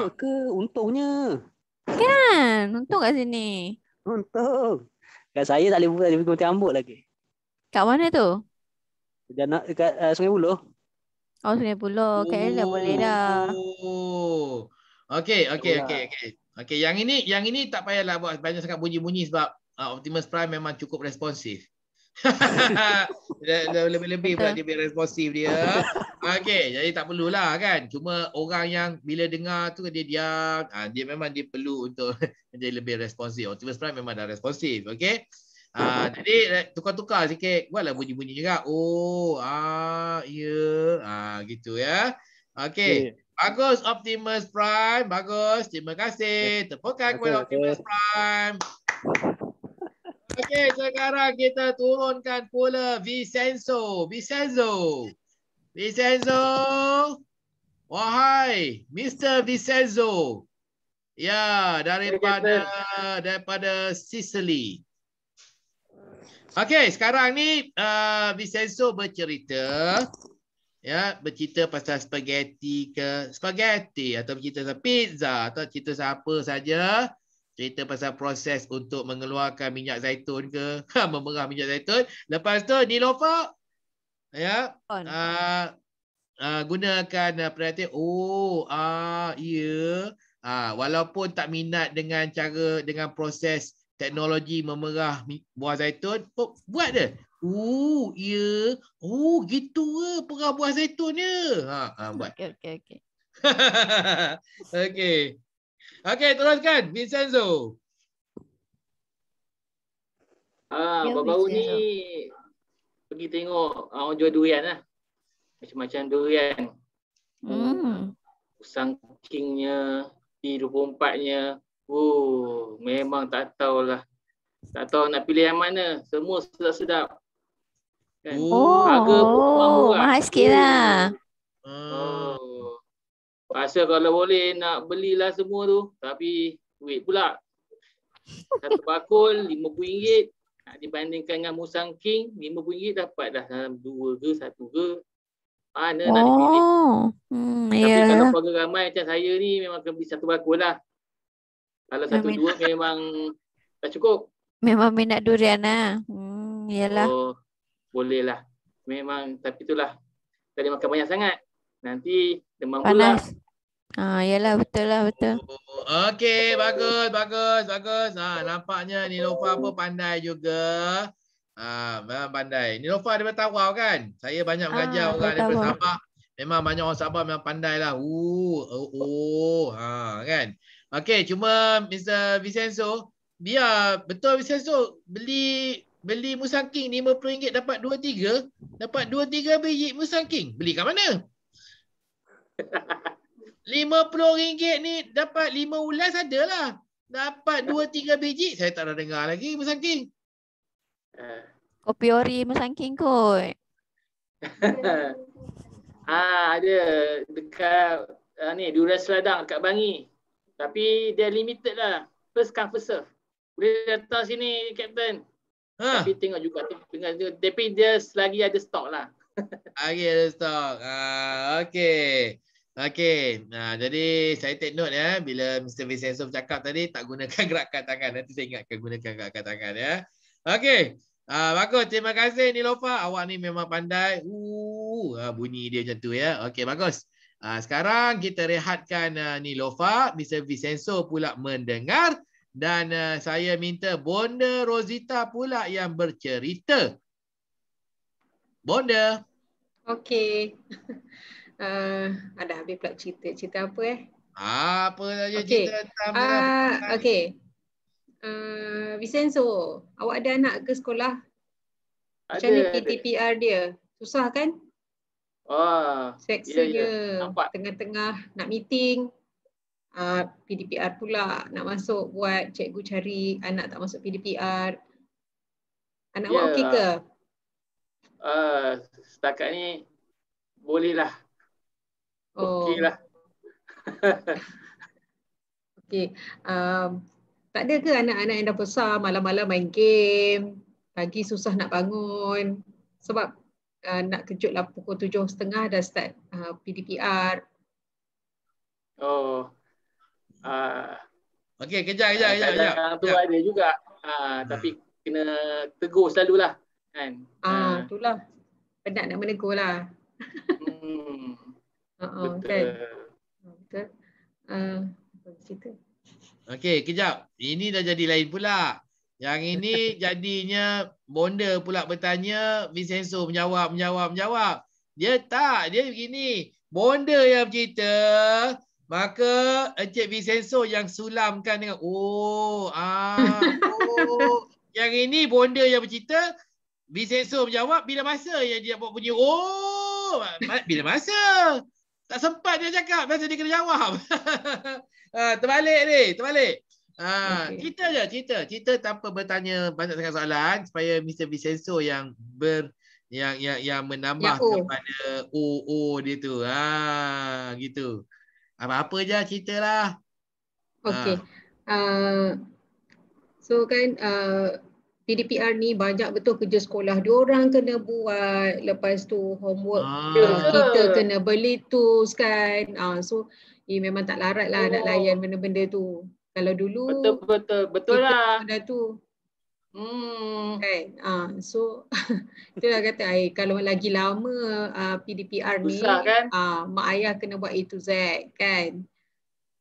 [SPEAKER 2] Oh, ke untungnya.
[SPEAKER 8] Kan, untung kat sini.
[SPEAKER 6] Untung. Kat saya tak boleh tak boleh ambut lagi.
[SPEAKER 8] Kat mana tu?
[SPEAKER 2] Dekat nak dekat uh, Sungai Buloh.
[SPEAKER 8] Oh, Sungai Buloh. okay, oh. dah boleh
[SPEAKER 2] dah. Oh. okay, okay, okay. okey. Okey, yang ini yang ini tak payahlah buat banyak sangat bunyi-bunyi sebab uh, Optimus Prime memang cukup responsif. Lebih-lebih pula dia lebih responsif dia. Okey, jadi tak perlulah kan. Cuma orang yang bila dengar tu dia diam, uh, dia memang dia perlu untuk jadi lebih responsif. Optimus Prime memang dah responsif, okey. Uh, jadi eh, tukar-tukar sikit, buatlah bunyi-bunyi juga. Oh, ah, ya. Ah, gitu ya. Okey. Okay. Bagus Optimus Prime, bagus. Terima kasih. Tepukan okay, Optimus okay. Prime. Okey, sekarang kita turunkan pula Vincenzo. Vincenzo. Vincenzo. Wahai, Mr. Vincenzo. Ya, daripada daripada Sicily. Okey, sekarang ni uh, Vincenzo bercerita ya bercerita pasal spaghetti ke spaghetti atau bercerita pasal pizza atau cerita pasal apa saja cerita pasal proses untuk mengeluarkan minyak zaitun ke ha, memerah minyak zaitun lepas tu nilofa ya uh, uh, gunakan uh, ah, perhati oh ah uh, ya yeah. uh, walaupun tak minat dengan cara dengan proses teknologi memerah buah zaitun oh, buat dia Oh, ya. Oh, gitu ke perah buah zaitun dia? Ya? Ha, ha buat. Okey, okey, okey. okey. Okey, teruskan Vincenzo.
[SPEAKER 4] Ah, ha, ya, baru-baru ni pergi tengok ah, orang jual durian lah. Macam-macam durian.
[SPEAKER 3] Hmm.
[SPEAKER 4] Usang kingnya, T24-nya. Oh, memang tak tahulah. Tak tahu nak pilih yang mana. Semua sedap-sedap. Kan? Oh, Harga pun murah. Mahal sikit lah. Hmm. Oh. Rasa kalau boleh nak belilah semua tu. Tapi duit pula. Satu bakul RM50. Nak dibandingkan dengan Musang King, RM50 dapat dah dalam dua ke satu ke. Mana oh. nak dipilih.
[SPEAKER 8] Hmm, Tapi yeah. kalau
[SPEAKER 4] keluarga ramai macam saya ni, memang kena beli satu bakul lah. Kalau satu dua memang tak cukup.
[SPEAKER 8] Memang minat durian lah. Hmm, yalah.
[SPEAKER 4] Oh bolehlah. Memang tapi itulah. Tadi makan banyak sangat. Nanti demam lah. pula.
[SPEAKER 8] Ha, yalah betul lah betul.
[SPEAKER 4] Oh, okey, bagus, bagus, bagus.
[SPEAKER 2] Ha, nampaknya Nilofa pun pandai juga. Ah, ha, pandai. Nilofa dia bertawau kan? Saya banyak ah, mengajar ha, orang dari Sabah. Memang banyak orang Sabah memang pandai lah. Uh, oh, oh, ha, kan? Okey, cuma Mr. Vicenzo biar betul Vicenzo beli beli musangking RM50 dapat 2-3 dapat 2-3 biji musangking beli kat mana? RM50 ni dapat 5 ulas adalah dapat 2-3 biji saya tak ada dengar lagi
[SPEAKER 4] musangking eh.
[SPEAKER 2] kopi ori musangking
[SPEAKER 8] kot
[SPEAKER 4] ah ada dekat uh, ni durian seladang dekat bangi tapi dia limited lah first come first serve boleh datang sini captain Ha. Tapi tengok juga dengan dia. Tapi dia selagi ada stok lah.
[SPEAKER 2] Lagi okay, ada stok. Uh, ah, okay. Okay. Nah, jadi saya take note ya. Bila Mr. Vincenzo cakap tadi tak gunakan gerakan tangan. Nanti saya ingatkan gunakan gerakan tangan ya. Okay. Uh, ah, bagus. Terima kasih Nilofa. Awak ni memang pandai. Uh, bunyi dia macam tu ya. Okay bagus. Uh, sekarang kita rehatkan uh, Nilofa. Mr. Vincenzo pula mendengar. Dan uh, saya minta Bonda Rosita pula yang bercerita. Bonda. Okey. Uh, ada habis pula
[SPEAKER 1] cerita. Cerita apa eh?
[SPEAKER 2] Apa saja okay. cerita tentang. Uh, Okey.
[SPEAKER 1] Uh, eh, Vincenzo, awak ada anak ke sekolah?
[SPEAKER 2] Ada, Macam mana
[SPEAKER 1] PTPR dia? Susah kan? Wah. Seksa ya, yeah, dia yeah. tengah-tengah nak meeting. PDPR pula nak masuk buat cikgu cari anak tak masuk PDPR. Anak yeah. okey ke?
[SPEAKER 4] Uh, setakat ni bolehlah. Oh. Okeylah.
[SPEAKER 1] okey. Um, tak ada ke anak-anak yang dah besar malam-malam main game, pagi susah nak bangun sebab uh, nak kejutlah pukul tujuh setengah dah start uh, PDPR.
[SPEAKER 4] Oh, Ah. Okey, kejar kejar ah, kejar kejar. Yang tu ada juga. Ah, hmm. tapi kena tegur selalulah kan. Ah, ah.
[SPEAKER 1] itulah. Penat nak menegur lah.
[SPEAKER 4] Hmm. Ah,
[SPEAKER 1] ah, kan?
[SPEAKER 2] Okey, kejap. Ini dah jadi lain pula. Yang ini jadinya bonda pula bertanya, Vincenzo menjawab, menjawab, menjawab. Dia tak, dia begini. Bonda yang cerita. Maka Encik Vincenzo yang sulamkan dengan oh ah oh. yang ini bonda yang bercerita Vincenzo menjawab bila masa yang dia buat bunyi oh bila masa tak sempat dia cakap masa dia kena jawab ah, terbalik ni terbalik ah, okay. kita je cerita cerita tanpa bertanya banyak sangat soalan supaya Mr Vincenzo yang ber yang yang yang menambah ya, oh. kepada oo oh, oh, dia tu ha ah, gitu apa-apa je lah cerita lah. Okay.
[SPEAKER 1] Ha. Uh, ah, so kan uh, ah, PDPR ni banyak betul kerja sekolah. Dia orang kena buat. Lepas tu homework ha. kita kena beli tu, kan. Uh, so eh, memang tak larat lah oh. nak layan benda-benda tu. Kalau dulu. Betul-betul.
[SPEAKER 4] Betul, betul,
[SPEAKER 1] betul lah. Benda tu. Hmm. Kan? Ha, so itulah kata ai kalau lagi lama uh, ah, PDPR ni Usah, kan? uh, mak ayah kena buat A to Z kan.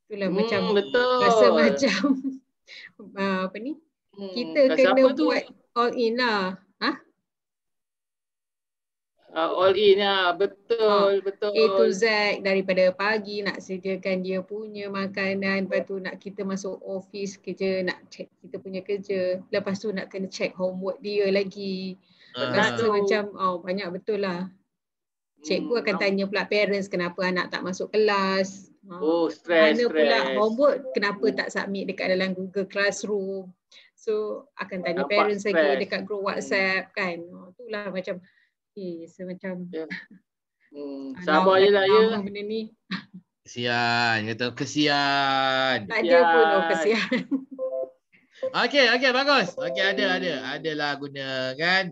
[SPEAKER 1] Itulah hmm, macam betul. rasa macam uh, apa ni? Hmm, kena buat tu? all in lah
[SPEAKER 4] uh, all in ya betul ha. Ah, betul A to Z
[SPEAKER 1] daripada pagi nak sediakan dia punya makanan lepas tu nak kita masuk office kerja nak check kita punya kerja lepas tu nak kena check homework dia lagi ah. lepas tu uh. macam oh banyak betul lah cikgu hmm. akan tanya pula parents kenapa anak tak masuk kelas
[SPEAKER 4] ha, oh stress mana pula
[SPEAKER 1] homework kenapa tak submit dekat dalam Google Classroom So akan tanya Nampak parents stress. lagi dekat group WhatsApp hmm. kan. Oh, ha, itulah macam okey so macam yeah. hmm, sabar jelah ya benda ni
[SPEAKER 2] kesian dia kata kesian tak ada pun oh, kesian okey okey bagus okey ada ada adalah guna kan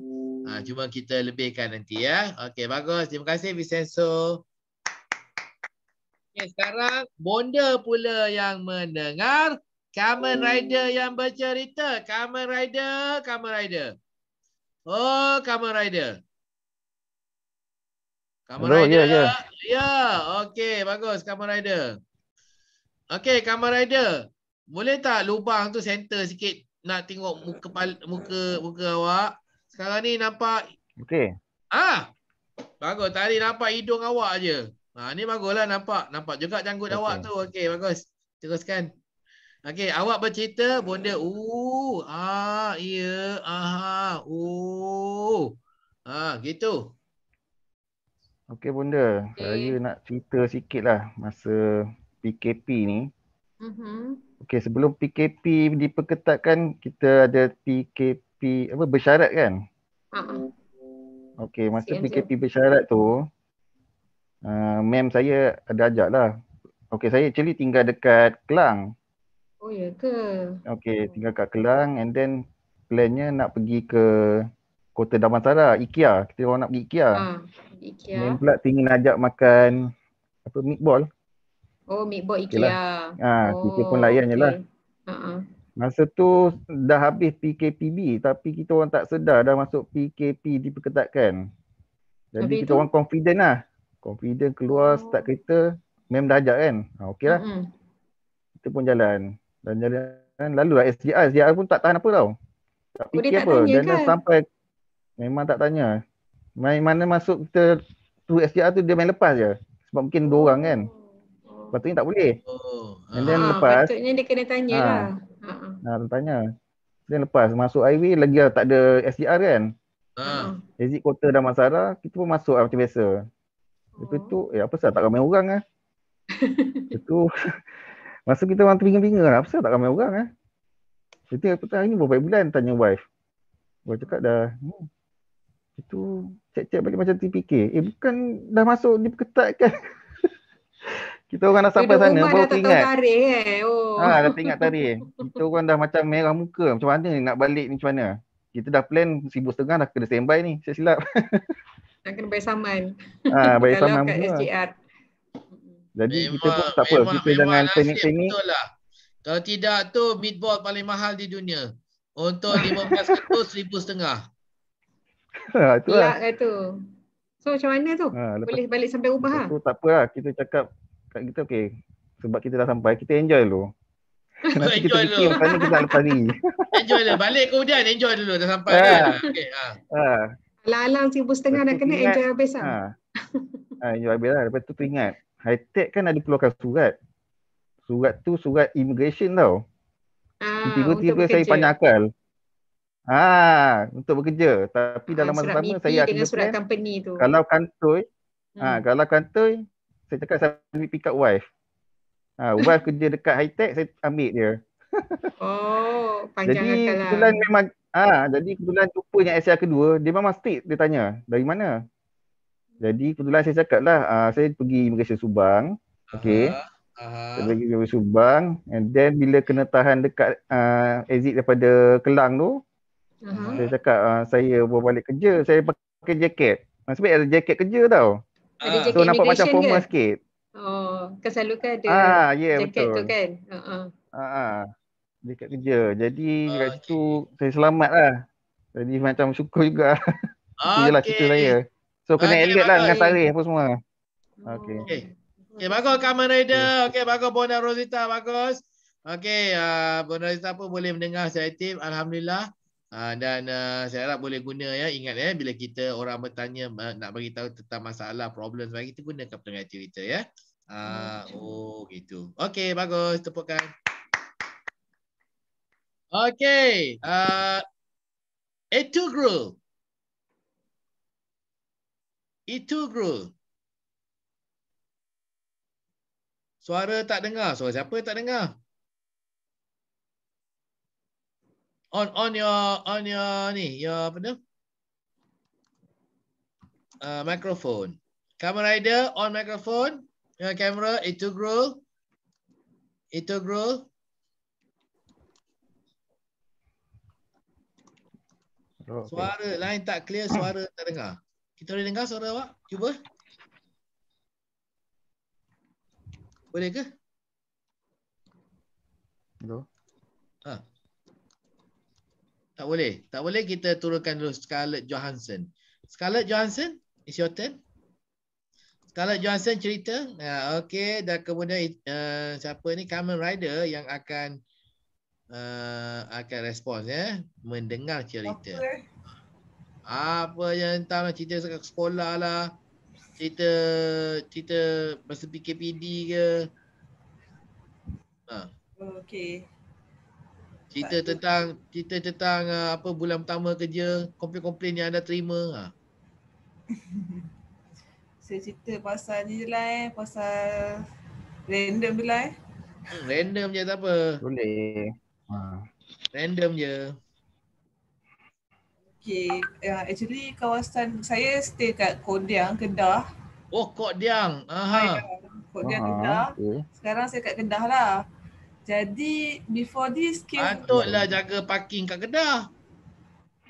[SPEAKER 2] ha, cuma kita lebihkan nanti ya okey bagus terima kasih Vincenzo Okay, sekarang bonda pula yang mendengar Kamen hmm. Rider yang bercerita. Kamen Rider, Kamen Rider. Oh, Kamen Rider. Kamen Rider. Ya, ya. ya. okey, bagus Kamen Rider. Okey, Kamen Rider. Boleh tak lubang tu center sikit nak tengok muka muka muka awak? Sekarang ni nampak Okey. Ah. Bagus. Tadi nampak hidung awak aje. Ha, ah, ni baguslah nampak. Nampak juga janggut okay. awak tu. Okey, bagus. Teruskan. Okey, awak bercerita bonda. Uh, ah, ya. Aha. Oh. Ah, gitu.
[SPEAKER 5] Okey bunda, okay. saya nak cerita sikit lah masa PKP ni. Mm-hmm. Okey sebelum PKP diperketatkan, kita ada PKP apa bersyarat kan? Uh-huh. Okey masa Same PKP je. bersyarat tu, uh, mem saya ada ajak lah. Okey saya actually tinggal dekat Kelang.
[SPEAKER 1] Oh ya ke?
[SPEAKER 5] Okey tinggal kat Kelang and then plannya nak pergi ke Kota Damansara, IKEA. Kita orang nak pergi IKEA. Ha,
[SPEAKER 1] IKEA. Main pula
[SPEAKER 5] tinggal ajak makan apa meatball.
[SPEAKER 1] Oh, meatball IKEA. Okay lah. Ha, oh, pun layan okay. je lah. Uh-huh.
[SPEAKER 5] Masa tu dah habis PKPB tapi kita orang tak sedar dah masuk PKP diperketatkan. Jadi habis kita tu? orang confident lah. Confident keluar oh. start kereta. Mem dah ajak kan. Ha, ah, okay lah. Uh-huh. Kita pun jalan. Dan jalan. Lalu lah SGR. SGR pun tak tahan apa tau. Tak oh, fikir oh, apa. Tak tanya, dan kan? sampai Memang tak tanya. Main mana masuk kita tu SGR tu dia main lepas je. Sebab mungkin dua orang kan. Patutnya tak boleh. Oh. And ah, lepas. Patutnya
[SPEAKER 1] dia kena tanya ha. lah. Ha.
[SPEAKER 5] Ha, dia tanya. Then lepas masuk IW lagi lah tak ada SGR kan. Ha. Ah. Exit kota dan Masara, kita pun masuk lah macam biasa. Oh. Itu tu, eh apa sah tak ramai orang eh? lah. Itu Masa kita orang terpinga-pinga lah, apa tak ramai orang eh. Jadi aku tanya hari ni berapa bulan tanya wife. Wife cakap dah, hmm, itu cek-cek balik macam TPK. Eh bukan dah masuk dia kan. kita orang dah sampai sana baru teringat. Tarik,
[SPEAKER 1] eh. oh. Ha, dah teringat tadi. Eh.
[SPEAKER 5] Kita orang dah macam merah muka. Macam mana ni nak balik ni macam mana? Kita dah plan sibuk setengah dah kena standby ni. Saya silap.
[SPEAKER 2] Nak kena bayar saman.
[SPEAKER 5] Ha, bayar saman kat SGR. Jadi memang, kita pun tak apa. Memang, kita memang jangan panik
[SPEAKER 2] Lah. Kalau tidak tu meatball paling mahal di dunia. Untuk 15 ribu setengah ha, tu lah. lah.
[SPEAKER 1] tu. So macam mana tu? Ha, lepas, Boleh balik sampai rumah lah. Tu
[SPEAKER 5] tak apa lah. Kita cakap kat kita okey. Sebab kita dah sampai, kita enjoy dulu.
[SPEAKER 1] Nanti
[SPEAKER 5] kita enjoy dulu. Kita kita lepas ni.
[SPEAKER 2] enjoy lah. Balik kemudian enjoy dulu. Dah sampai. Ha. Dah. Okay. Ha. ha. Lalang
[SPEAKER 5] sibuk
[SPEAKER 1] setengah dah
[SPEAKER 2] kena enjoy habis lah. Ha.
[SPEAKER 5] ha. enjoy habis lah. Lepas tu teringat. Hightech kan ada keluarkan surat. Surat tu surat immigration tau.
[SPEAKER 1] Ah, tiba-tiba tiba saya
[SPEAKER 5] panjang akal. Ha, untuk bekerja tapi ha, dalam masa sama saya akan dengan surat plan, eh,
[SPEAKER 1] company tu. Kalau kantoi, ha, hmm. ha,
[SPEAKER 5] kalau kantoi saya cakap saya ambil pick up wife. Ha, wife kerja dekat high tech saya ambil dia.
[SPEAKER 8] oh, panjang Jadi lah. kebetulan memang
[SPEAKER 5] ah ha, jadi kebetulan jumpa yang SR kedua, dia memang straight dia tanya, dari mana? Jadi kebetulan saya cakap lah, uh, saya pergi Malaysia Subang. Okay. Uh-huh. Saya pergi Malaysia Subang. And then bila kena tahan dekat uh, exit daripada Kelang tu, Uh-huh. saya cakap uh, saya berbalik kerja, saya pakai jaket. Maksudnya ada jaket kerja tau.
[SPEAKER 1] Uh. So jaket nampak macam formal ke? sikit. Oh, selalunya ada ah, yeah, jaket betul. tu kan? Uh-huh.
[SPEAKER 5] Ah, jaket kerja. Jadi uh, kat ah, situ okay. saya selamat lah. Jadi macam syukur juga.
[SPEAKER 2] Okay. Itulah cerita saya.
[SPEAKER 5] So kena okay, elit lah dengan tarikh apa semua. Oh. Okay. okay.
[SPEAKER 2] Okay, bagus Kamen Rider. Okay, bagus Bona Rosita. Bagus. Okay, uh, Bona Rosita pun boleh mendengar saya tip. Alhamdulillah. Ah, dan uh, saya harap boleh guna ya ingat ya bila kita orang bertanya uh, nak bagi tahu tentang masalah problem sebagainya kita gunakan pertengahan cerita ya uh, hmm. oh gitu okey bagus tepukan okey uh, itu guru itu guru suara tak dengar suara siapa tak dengar on on your on your ni your apa tu uh, microphone camera rider on microphone your camera itu grow itu grow oh, suara okay. line tak clear suara tak dengar kita boleh dengar suara awak cuba boleh ke hello Ah. Tak boleh. Tak boleh kita turunkan dulu Scarlett Johansson. Scarlett Johansson, is your turn. Scarlett Johansson cerita. Uh, okay, dan kemudian uh, siapa ni? Kamen Rider yang akan uh, akan respon ya. Eh? Mendengar cerita. Apa, yang entah lah, cerita sekolah lah. Cerita, cerita masa PKPD ke. Uh. Okay. Cerita tak tentang cerita tentang uh, apa bulan pertama kerja, komplain-komplain yang anda terima. Ha.
[SPEAKER 7] Saya cerita pasal ni je lah eh, pasal random je lah eh. Hmm, random je tak apa. Boleh. Ha. Random je. Okay, uh, actually kawasan saya stay kat Kodiang, Kedah. Oh, Kodiang. Aha. Ya, Kodiang, Kedah. Okay. Sekarang saya kat Kedah lah. Jadi before this came Patutlah jaga parking kat Kedah.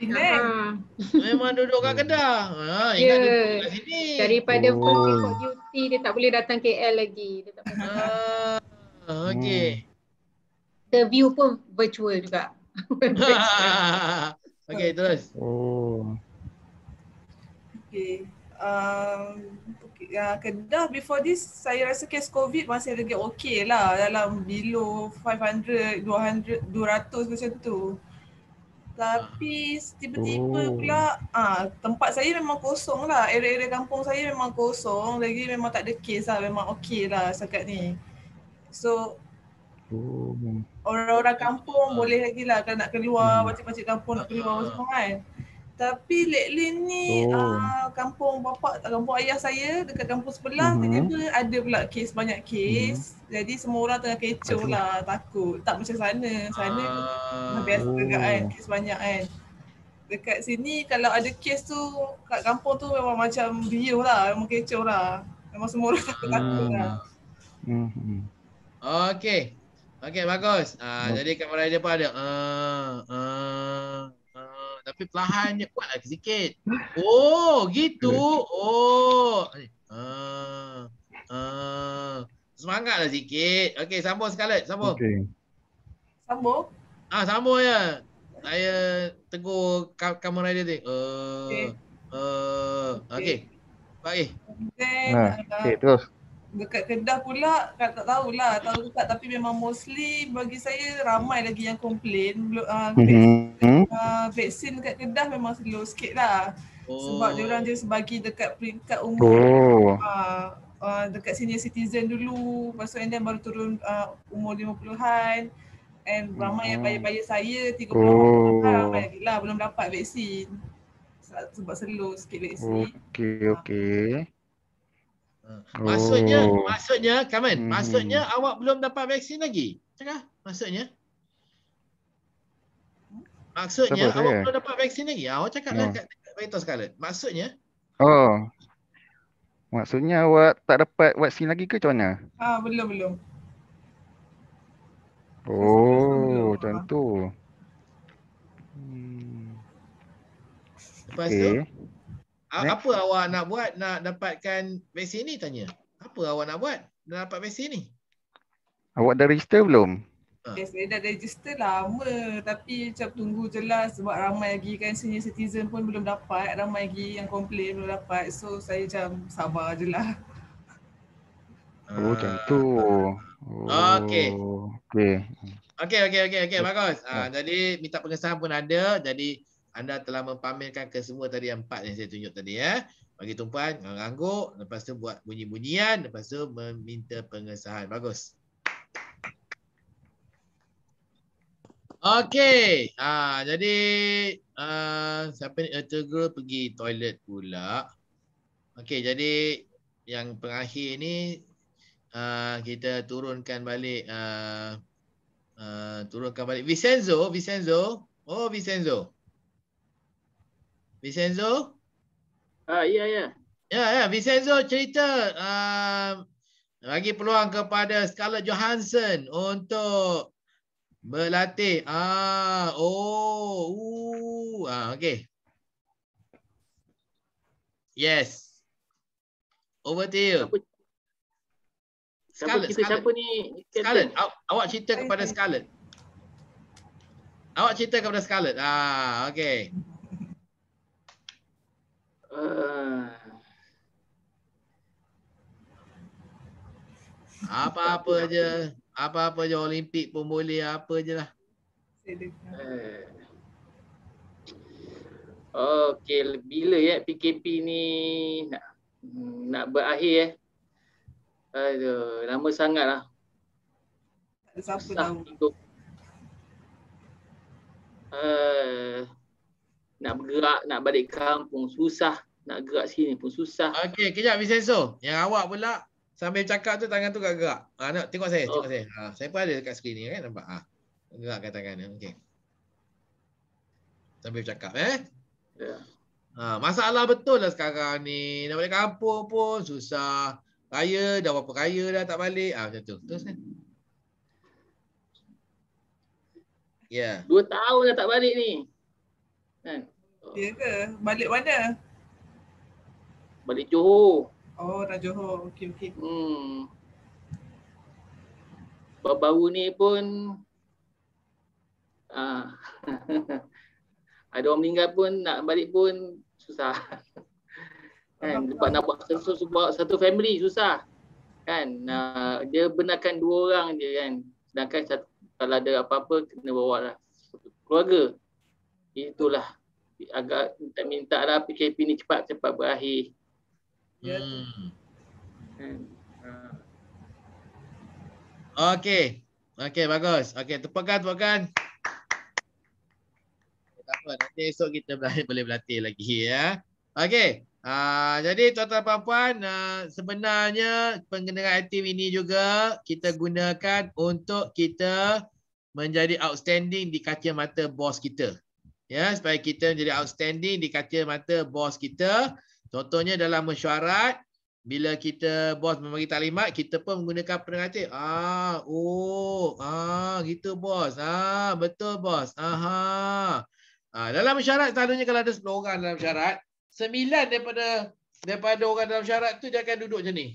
[SPEAKER 7] Ha. Memang duduk kat
[SPEAKER 2] Kedah. Ha ingat yeah. duduk kat
[SPEAKER 1] sini. Daripada oh. pergi kat duty dia tak boleh datang KL lagi. Dia tak pernah. Ha. Okey. Hmm. The view pun virtual juga.
[SPEAKER 4] Okay terus. Oh.
[SPEAKER 7] Okey. Um, uh, Kedah before this saya rasa kes covid masih lagi okay lah dalam below 500, 200, 200 macam tu tapi tiba-tiba oh. pula ah tempat saya memang kosong lah area-area kampung saya memang kosong lagi memang tak ada kes lah memang okay lah setakat ni so oh. orang-orang kampung ah. boleh lagi lah kalau nak keluar hmm. macam-macam kampung nak keluar ah. semua kan tapi lately ni oh. uh, kampung bapa kampung ayah saya dekat kampung sebelah mm-hmm. tiba-tiba ada pula kes banyak kes. Mm-hmm. Jadi semua orang tengah kecoh okay. lah takut. Tak macam sana. Sana uh, biasa kan, oh. kan kes banyak kan. Dekat sini kalau ada kes tu kat kampung tu memang macam riuh lah. Memang kecoh lah. Memang semua orang
[SPEAKER 3] takut-takut mm. lah. Hmm. Hmm.
[SPEAKER 2] Okay. Okay bagus. Uh, mm. Jadi kamera dia pun ada. Uh, uh tapi perlahannya kuatlah sikit. Oh, gitu. Oh. Eh, ah. Uh, ah. Uh, semangatlah sikit. Okey, sambung sekali, sambung. Okey. Sambung? Ah, sambung ya. Saya tegur kamera dia tadi. Uh, okey. Uh, okey. Okay. Baik.
[SPEAKER 7] Okey. Nah, okey, terus dekat Kedah pula kan tak tahulah tahu ke tak tapi memang mostly bagi saya ramai lagi yang komplain uh, mm-hmm. vaksin dekat Kedah memang slow sikit lah oh. sebab dia orang just bagi dekat peringkat umur oh. uh, uh, dekat senior citizen dulu lepas tu and baru turun uh, umur lima puluhan, and ramai yang oh. bayar-bayar saya tiga puluh, oh. lagi lah belum dapat vaksin sebab slow sikit vaksin
[SPEAKER 5] Okay, okay. uh. Hmm. maksudnya oh.
[SPEAKER 7] maksudnya kaman hmm.
[SPEAKER 2] maksudnya awak belum dapat vaksin lagi cakap maksudnya maksudnya Siapa awak saya? belum dapat vaksin lagi ah, awak cakaplah no. Hmm. kat beritahu sekali maksudnya
[SPEAKER 5] oh maksudnya awak tak dapat vaksin lagi ke macam mana
[SPEAKER 7] ah belum belum
[SPEAKER 5] Oh, macam tu.
[SPEAKER 2] Hmm.
[SPEAKER 3] Lepas okay. tu,
[SPEAKER 2] Right? Eh? Apa awak nak buat nak dapatkan vaksin ni tanya? Apa awak nak buat nak dapat vaksin ni?
[SPEAKER 5] Awak dah register belum?
[SPEAKER 7] Ha. Yes, saya dah register lama tapi macam tunggu je lah sebab ramai lagi kan senior citizen pun belum dapat ramai lagi yang komplain belum dapat so saya macam sabar je lah
[SPEAKER 3] ha. Oh macam tu
[SPEAKER 5] ha. Okay oh, Okay
[SPEAKER 7] Okay okay okay, okay bagus ha, Jadi
[SPEAKER 2] minta pengesahan pun ada jadi anda telah mempamerkan ke semua tadi yang empat yang saya tunjuk tadi ya. Bagi tumpuan, ngangguk, lepas tu buat bunyi-bunyian, lepas tu meminta pengesahan. Bagus. Okey. ah jadi ah siapa ni? Ertugrul pergi toilet pula. Okey, jadi yang pengakhir ni uh, kita turunkan balik uh, uh, turunkan balik Vincenzo, Vincenzo. Oh, Vincenzo. Vincenzo? Ah, ya, ya. Ya, ya. Vincenzo cerita uh, bagi peluang kepada Scarlett Johansson untuk berlatih. Ah, uh, oh, uh, ah, okay. Yes. Over to you. Siapa, Scarlett, kita Scarlett. siapa
[SPEAKER 4] ni? Scarlett.
[SPEAKER 2] Awak, awak cerita kepada Scarlett. Awak cerita kepada Scarlett. Ah, okay.
[SPEAKER 4] Ah.
[SPEAKER 2] Apa-apa je. Apa-apa je Olimpik pun boleh. Apa je lah.
[SPEAKER 4] Eh. Okey. Bila ya PKP ni nak, nak berakhir eh. Aduh, lama sangat lah. Tak ada siapa tahu. Uh, nak bergerak nak balik kampung susah nak gerak sini pun susah okey kejap Vincenzo yang awak pula sambil cakap tu tangan tu gerak gerak ah,
[SPEAKER 2] ha, nak tengok saya oh. tengok saya ha, saya pun ada dekat skrin ni kan nampak ah ha, gerakkan tangan ni okey sambil cakap eh yeah. Ya. ha, masalah betul lah sekarang ni nak balik kampung pun susah raya dah berapa raya dah tak balik ah ha, macam tu
[SPEAKER 4] terus ni. Ya. Yeah. Dua tahun
[SPEAKER 7] dah tak balik ni. Kan? Ya ke? Balik mana?
[SPEAKER 4] Balik Johor.
[SPEAKER 7] Oh, dah Johor. Okey, okey. Hmm.
[SPEAKER 4] Baru-baru ni pun Ah. ada orang meninggal pun nak balik pun susah. kan sebab nak buat satu sebab satu family susah. Kan uh, dia benarkan dua orang je kan. Sedangkan satu, kalau ada apa-apa kena bawa lah keluarga. Itulah Agak minta, minta lah PKP ni cepat-cepat berakhir.
[SPEAKER 2] Yeah.
[SPEAKER 3] Hmm. Ha.
[SPEAKER 2] Okay. Okay, bagus. Okay, tepukan, tepukan. Tak nanti esok kita berlatih, boleh berlatih lagi ya. Okay. Uh, ha, jadi tuan-tuan dan puan-puan, uh, sebenarnya pengenalan aktif ini juga kita gunakan untuk kita menjadi outstanding di mata bos kita ya supaya kita menjadi outstanding di kaca mata bos kita contohnya dalam mesyuarat bila kita bos memberi talimat kita pun menggunakan penengatif ah oh ah gitu bos ah betul bos aha ah dalam mesyuarat selalunya kalau ada 10 orang dalam mesyuarat 9 daripada daripada orang dalam mesyuarat tu dia akan duduk je ni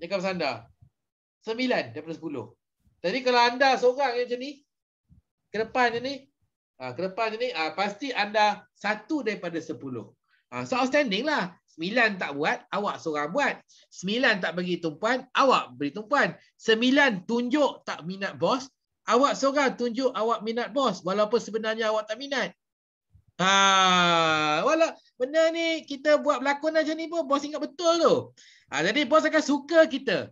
[SPEAKER 2] dia akan bersandar 9 daripada 10 jadi kalau anda seorang yang macam ni ke depan je ni Ah, ke depan ni uh, pasti anda satu daripada sepuluh. Uh, so outstanding lah. Sembilan tak buat, awak seorang buat. Sembilan tak bagi tumpuan, awak beri tumpuan. Sembilan tunjuk tak minat bos, awak seorang tunjuk awak minat bos walaupun sebenarnya awak tak minat. Ha, wala benda ni kita buat berlakon aja ni pun bos ingat betul tu. Ha, jadi bos akan suka kita.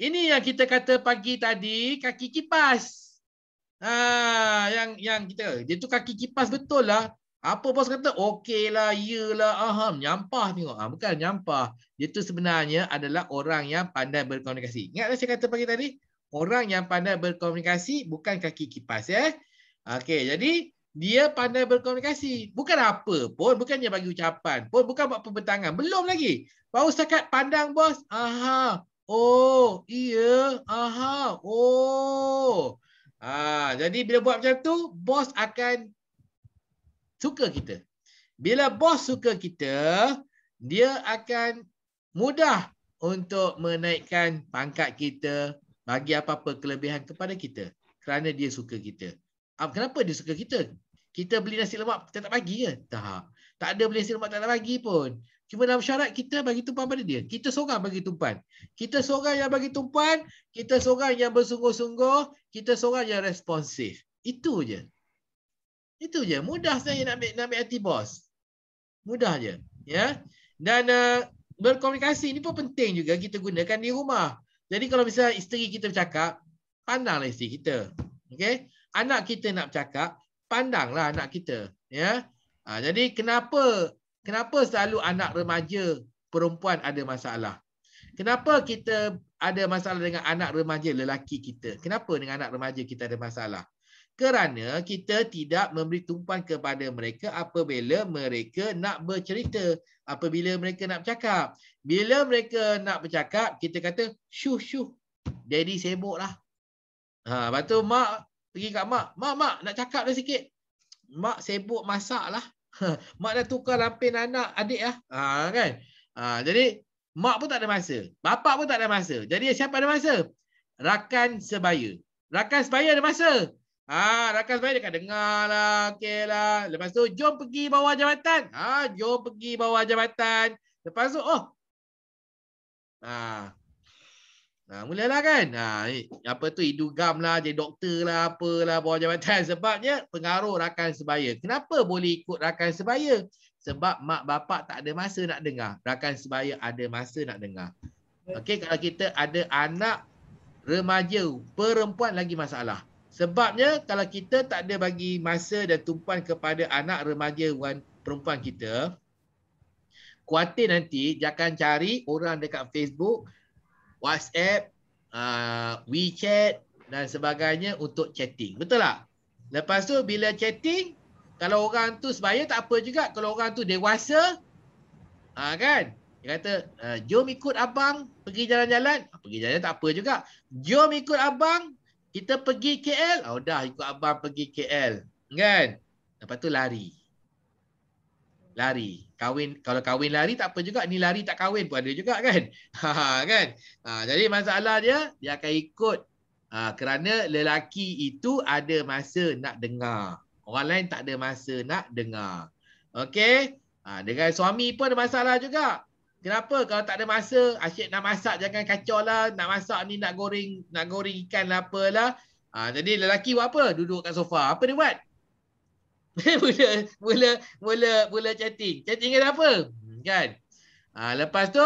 [SPEAKER 2] Ini yang kita kata pagi tadi kaki kipas. Ha, yang yang kita dia tu kaki kipas betul lah. Apa bos kata? Okey Okeylah, iyalah. Aha, nyampah tengok. Ha, bukan nyampah. Dia tu sebenarnya adalah orang yang pandai berkomunikasi. Ingat tak lah saya kata pagi tadi, orang yang pandai berkomunikasi bukan kaki kipas ya. Eh? Okey, jadi dia pandai berkomunikasi. Bukan apa pun, bukannya bagi ucapan, pun bukan buat pembentangan, belum lagi. Baru setakat pandang bos. Aha. Oh, iya. Aha. Oh. Ha, jadi bila buat macam tu, bos akan suka kita. Bila bos suka kita, dia akan mudah untuk menaikkan pangkat kita, bagi apa-apa kelebihan kepada kita. Kerana dia suka kita. Ah, kenapa dia suka kita? Kita beli nasi lemak, kita tak bagi ke? Tak. Tak ada beli nasi lemak, tak nak pun. Cuma dalam syarat kita bagi tumpuan pada dia. Kita seorang bagi tumpuan. Kita seorang yang bagi tumpuan. Kita seorang yang bersungguh-sungguh. Kita seorang yang responsif. Itu je. Itu je. Mudah saya nak ambil, nak ambil hati bos. Mudah je. Ya? Dan uh, berkomunikasi ni pun penting juga kita gunakan di rumah. Jadi kalau misalnya isteri kita bercakap, pandanglah isteri kita. Okay? Anak kita nak bercakap, pandanglah anak kita. Ya? Uh, jadi kenapa Kenapa selalu anak remaja perempuan ada masalah? Kenapa kita ada masalah dengan anak remaja lelaki kita? Kenapa dengan anak remaja kita ada masalah? Kerana kita tidak memberi tumpuan kepada mereka apabila mereka nak bercerita, apabila mereka nak bercakap. Bila mereka nak bercakap, kita kata, syuh, syuh, daddy sibuklah. Ha, lepas tu mak pergi kat mak, mak, mak, nak cakap dah sikit. Mak sibuk masak lah. Ha, mak dah tukar lampin anak adik ah ha, kan ha, jadi mak pun tak ada masa bapak pun tak ada masa jadi siapa ada masa rakan sebaya rakan sebaya ada masa ha, rakan sebaya dekat lah, okay lah. lepas tu jom pergi bawa jabatan ha jom pergi bawa jabatan lepas tu oh ha Ha, mulalah kan. Ha, apa tu hidu gam lah, jadi doktor lah, apalah, bawah jabatan. Sebabnya pengaruh rakan sebaya. Kenapa boleh ikut rakan sebaya? Sebab mak bapak tak ada masa nak dengar. Rakan sebaya ada masa nak dengar. Ya. Okay, kalau kita ada anak remaja, perempuan lagi masalah. Sebabnya kalau kita tak ada bagi masa dan tumpuan kepada anak remaja wan perempuan kita, kuatir nanti dia akan cari orang dekat Facebook, WhatsApp, uh, WeChat dan sebagainya untuk chatting. Betul tak? Lepas tu bila chatting, kalau orang tu sebaya tak apa juga. Kalau orang tu dewasa, uh, kan? Dia kata, uh, jom ikut abang pergi jalan-jalan. Ah, pergi jalan-jalan tak apa juga. Jom ikut abang, kita pergi KL. Oh, ah, dah ikut abang pergi KL. Kan? Lepas tu lari. Lari kahwin kalau kahwin lari tak apa juga ni lari tak kahwin pun ada juga kan ha kan ha, jadi masalah dia dia akan ikut ha, kerana lelaki itu ada masa nak dengar orang lain tak ada masa nak dengar okey ha, dengan suami pun ada masalah juga kenapa kalau tak ada masa asyik nak masak jangan kacau lah nak masak ni nak goreng nak goreng ikan lah apalah ha, jadi lelaki buat apa duduk kat sofa apa dia buat mula mula mula mula chatting. Chatting dia apa? Hmm, kan? Ah ha, lepas tu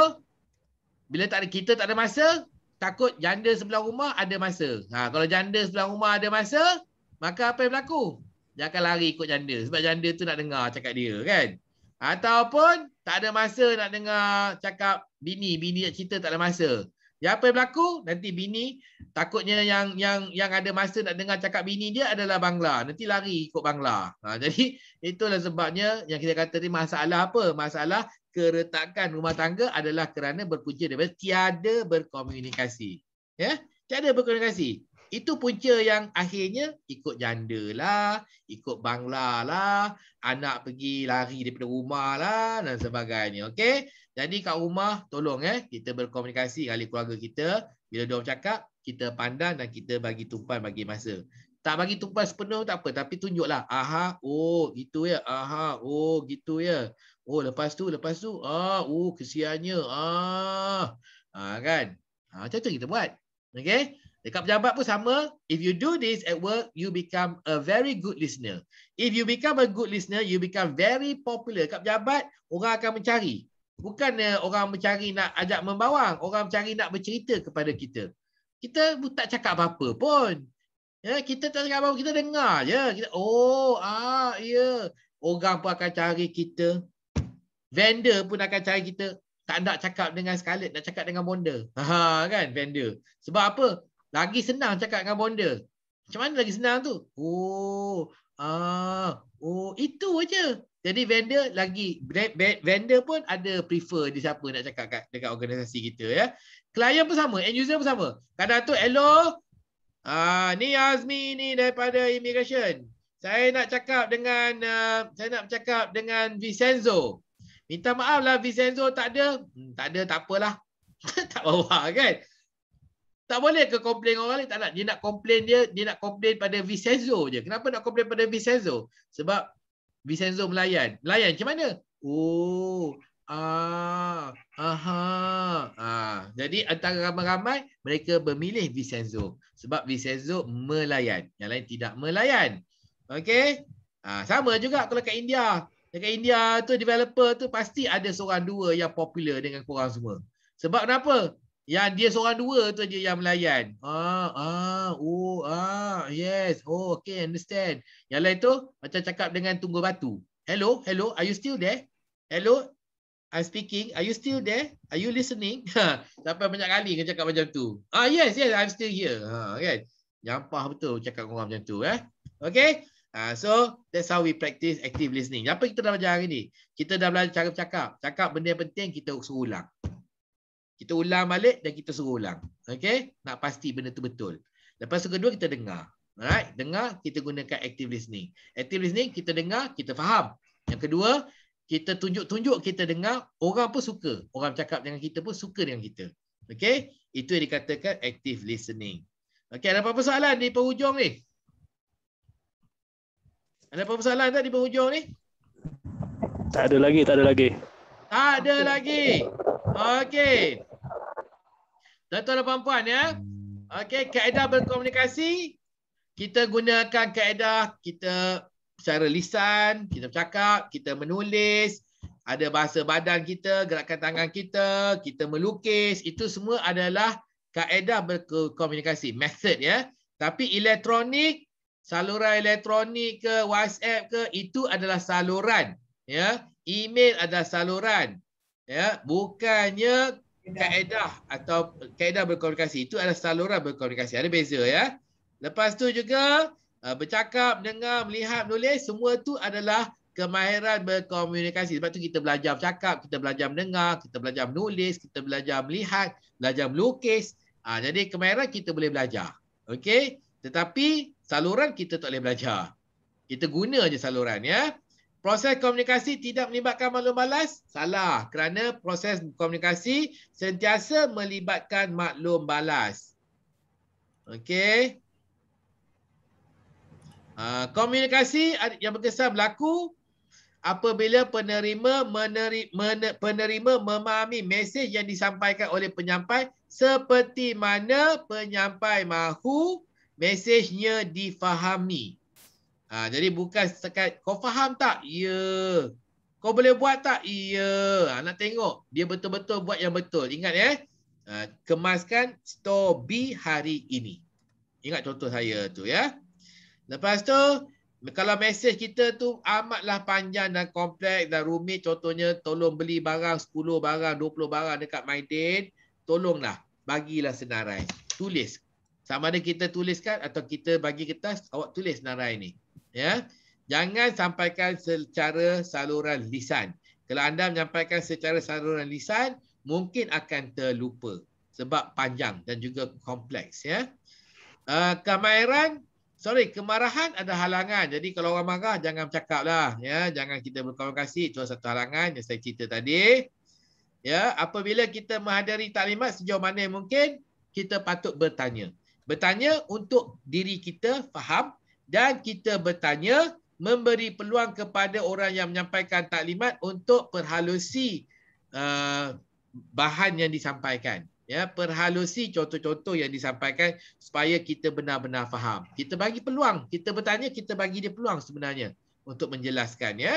[SPEAKER 2] bila tak ada, kita tak ada masa, takut janda sebelah rumah ada masa. Ha, kalau janda sebelah rumah ada masa, maka apa yang berlaku? Dia akan lari ikut janda sebab janda tu nak dengar cakap dia kan? Ataupun tak ada masa nak dengar cakap bini, bini nak cerita tak ada masa. Ya apa yang berlaku? Nanti bini takutnya yang yang yang ada masa nak dengar cakap bini dia adalah bangla. Nanti lari ikut bangla. Ha, jadi itulah sebabnya yang kita kata tadi masalah apa? Masalah keretakan rumah tangga adalah kerana berpuja daripada tiada berkomunikasi. Ya? Tiada berkomunikasi. Itu punca yang akhirnya ikut janda lah, ikut bangla lah, anak pergi lari daripada rumah lah dan sebagainya. Okay? Jadi kat rumah tolong eh kita berkomunikasi dengan keluarga kita. Bila dia cakap, kita pandang dan kita bagi tumpuan bagi masa. Tak bagi tumpuan sepenuh tak apa tapi tunjuklah. Aha, oh gitu ya. Aha, oh gitu ya. Oh lepas tu, lepas tu. Ah, oh kesiannya. Ah. Ah kan. Ah macam tu kita buat. okay. Dekat pejabat pun sama. If you do this at work, you become a very good listener. If you become a good listener, you become very popular. Dekat pejabat, orang akan mencari. Bukan orang mencari nak ajak membawang. Orang mencari nak bercerita kepada kita. Kita tak cakap apa-apa pun. Ya, kita tak cakap apa-apa, kita dengar je. Kita, oh, ah, ya. Yeah. Orang pun akan cari kita. Vendor pun akan cari kita. Tak nak cakap dengan Scarlett, nak cakap dengan Bonda. Ha, kan, vendor. Sebab apa? lagi senang cakap dengan bonder. Macam mana lagi senang tu? Oh, ah, oh itu aja. Jadi vendor lagi vendor pun ada prefer di siapa nak cakap kat dekat organisasi kita ya. Klien pun sama, end user pun sama. Kadang tu hello ah ni Azmi ni daripada immigration. Saya nak cakap dengan uh, saya nak bercakap dengan Vincenzo. Minta maaf lah Vincenzo tak ada. Hmm, tak ada tak apalah. tak bawa kan tak boleh ke komplain orang lain tak nak dia nak komplain dia dia nak komplain pada Vincenzo je kenapa nak komplain pada Vincenzo sebab Vincenzo melayan melayan macam mana oh ah aha ah jadi antara ramai-ramai mereka memilih Vincenzo sebab Vincenzo melayan yang lain tidak melayan okey ah sama juga kalau kat India dekat India tu developer tu pasti ada seorang dua yang popular dengan korang semua sebab kenapa yang dia seorang dua tu aja yang melayan. Ah, ah, oh, ah, yes. Oh, okay, understand. Yang lain tu macam cakap dengan tunggu batu. Hello, hello, are you still there? Hello, I'm speaking. Are you still there? Are you listening? Ha, sampai banyak kali kena cakap macam tu. Ah, yes, yes, I'm still here. Ha, ah, kan? Jampah betul cakap orang macam tu. Eh? Okay? Ah, so, that's how we practice active listening. Apa kita dah belajar hari ni? Kita dah belajar cara bercakap. Cakap benda penting, kita suruh ulang. Kita ulang balik dan kita suruh ulang. Okey? Nak pasti benda tu betul. Lepas tu kedua kita dengar. Alright? Dengar kita gunakan active listening. Active listening kita dengar, kita faham. Yang kedua, kita tunjuk-tunjuk kita dengar, orang pun suka. Orang cakap dengan kita pun suka dengan kita. okay? Itu yang dikatakan active listening. Okay, ada apa-apa soalan di penghujung ni? Ada apa-apa soalan tak di penghujung ni? Tak ada lagi, tak ada lagi. Tak ada lagi. okay. Tuan-tuan dan puan-puan ya. Okey, kaedah berkomunikasi kita gunakan kaedah kita secara lisan, kita bercakap, kita menulis, ada bahasa badan kita, gerakan tangan kita, kita melukis, itu semua adalah kaedah berkomunikasi, method ya. Tapi elektronik, saluran elektronik ke WhatsApp ke itu adalah saluran ya. Email adalah saluran ya, bukannya kaedah atau kaedah berkomunikasi itu adalah saluran berkomunikasi. Ada beza ya. Lepas tu juga uh, bercakap, dengar, melihat, menulis semua tu adalah kemahiran berkomunikasi. Sebab tu kita belajar bercakap, kita belajar mendengar, kita belajar menulis, kita belajar melihat, belajar melukis. Ha, jadi kemahiran kita boleh belajar. Okey? Tetapi saluran kita tak boleh belajar. Kita guna je saluran ya. Proses komunikasi tidak melibatkan maklum balas? Salah. Kerana proses komunikasi sentiasa melibatkan maklum balas. Okey. Uh, komunikasi yang berkesan berlaku apabila penerima meneri, mener, penerima memahami mesej yang disampaikan oleh penyampai seperti mana penyampai mahu mesejnya difahami. Ha, jadi bukan sekat kau faham tak? Ya. Kau boleh buat tak? Ya. Ha, nak tengok. Dia betul-betul buat yang betul. Ingat ya. Eh? Ha, kemaskan store B hari ini. Ingat contoh saya tu ya. Lepas tu, kalau mesej kita tu amatlah panjang dan kompleks dan rumit. Contohnya, tolong beli barang 10 barang, 20 barang dekat MyDain. Tolonglah. Bagilah senarai. Tulis. Sama ada kita tuliskan atau kita bagi kertas, awak tulis senarai ni ya jangan sampaikan secara saluran lisan kalau anda menyampaikan secara saluran lisan mungkin akan terlupa sebab panjang dan juga kompleks ya uh, ah, kemarahan sorry kemarahan ada halangan jadi kalau orang marah jangan cakaplah ya jangan kita berkomunikasi itu satu halangan yang saya cerita tadi ya apabila kita menghadiri taklimat sejauh mana mungkin kita patut bertanya bertanya untuk diri kita faham dan kita bertanya memberi peluang kepada orang yang menyampaikan taklimat untuk perhalusi uh, bahan yang disampaikan ya perhalusi contoh-contoh yang disampaikan supaya kita benar-benar faham kita bagi peluang kita bertanya kita bagi dia peluang sebenarnya untuk menjelaskan ya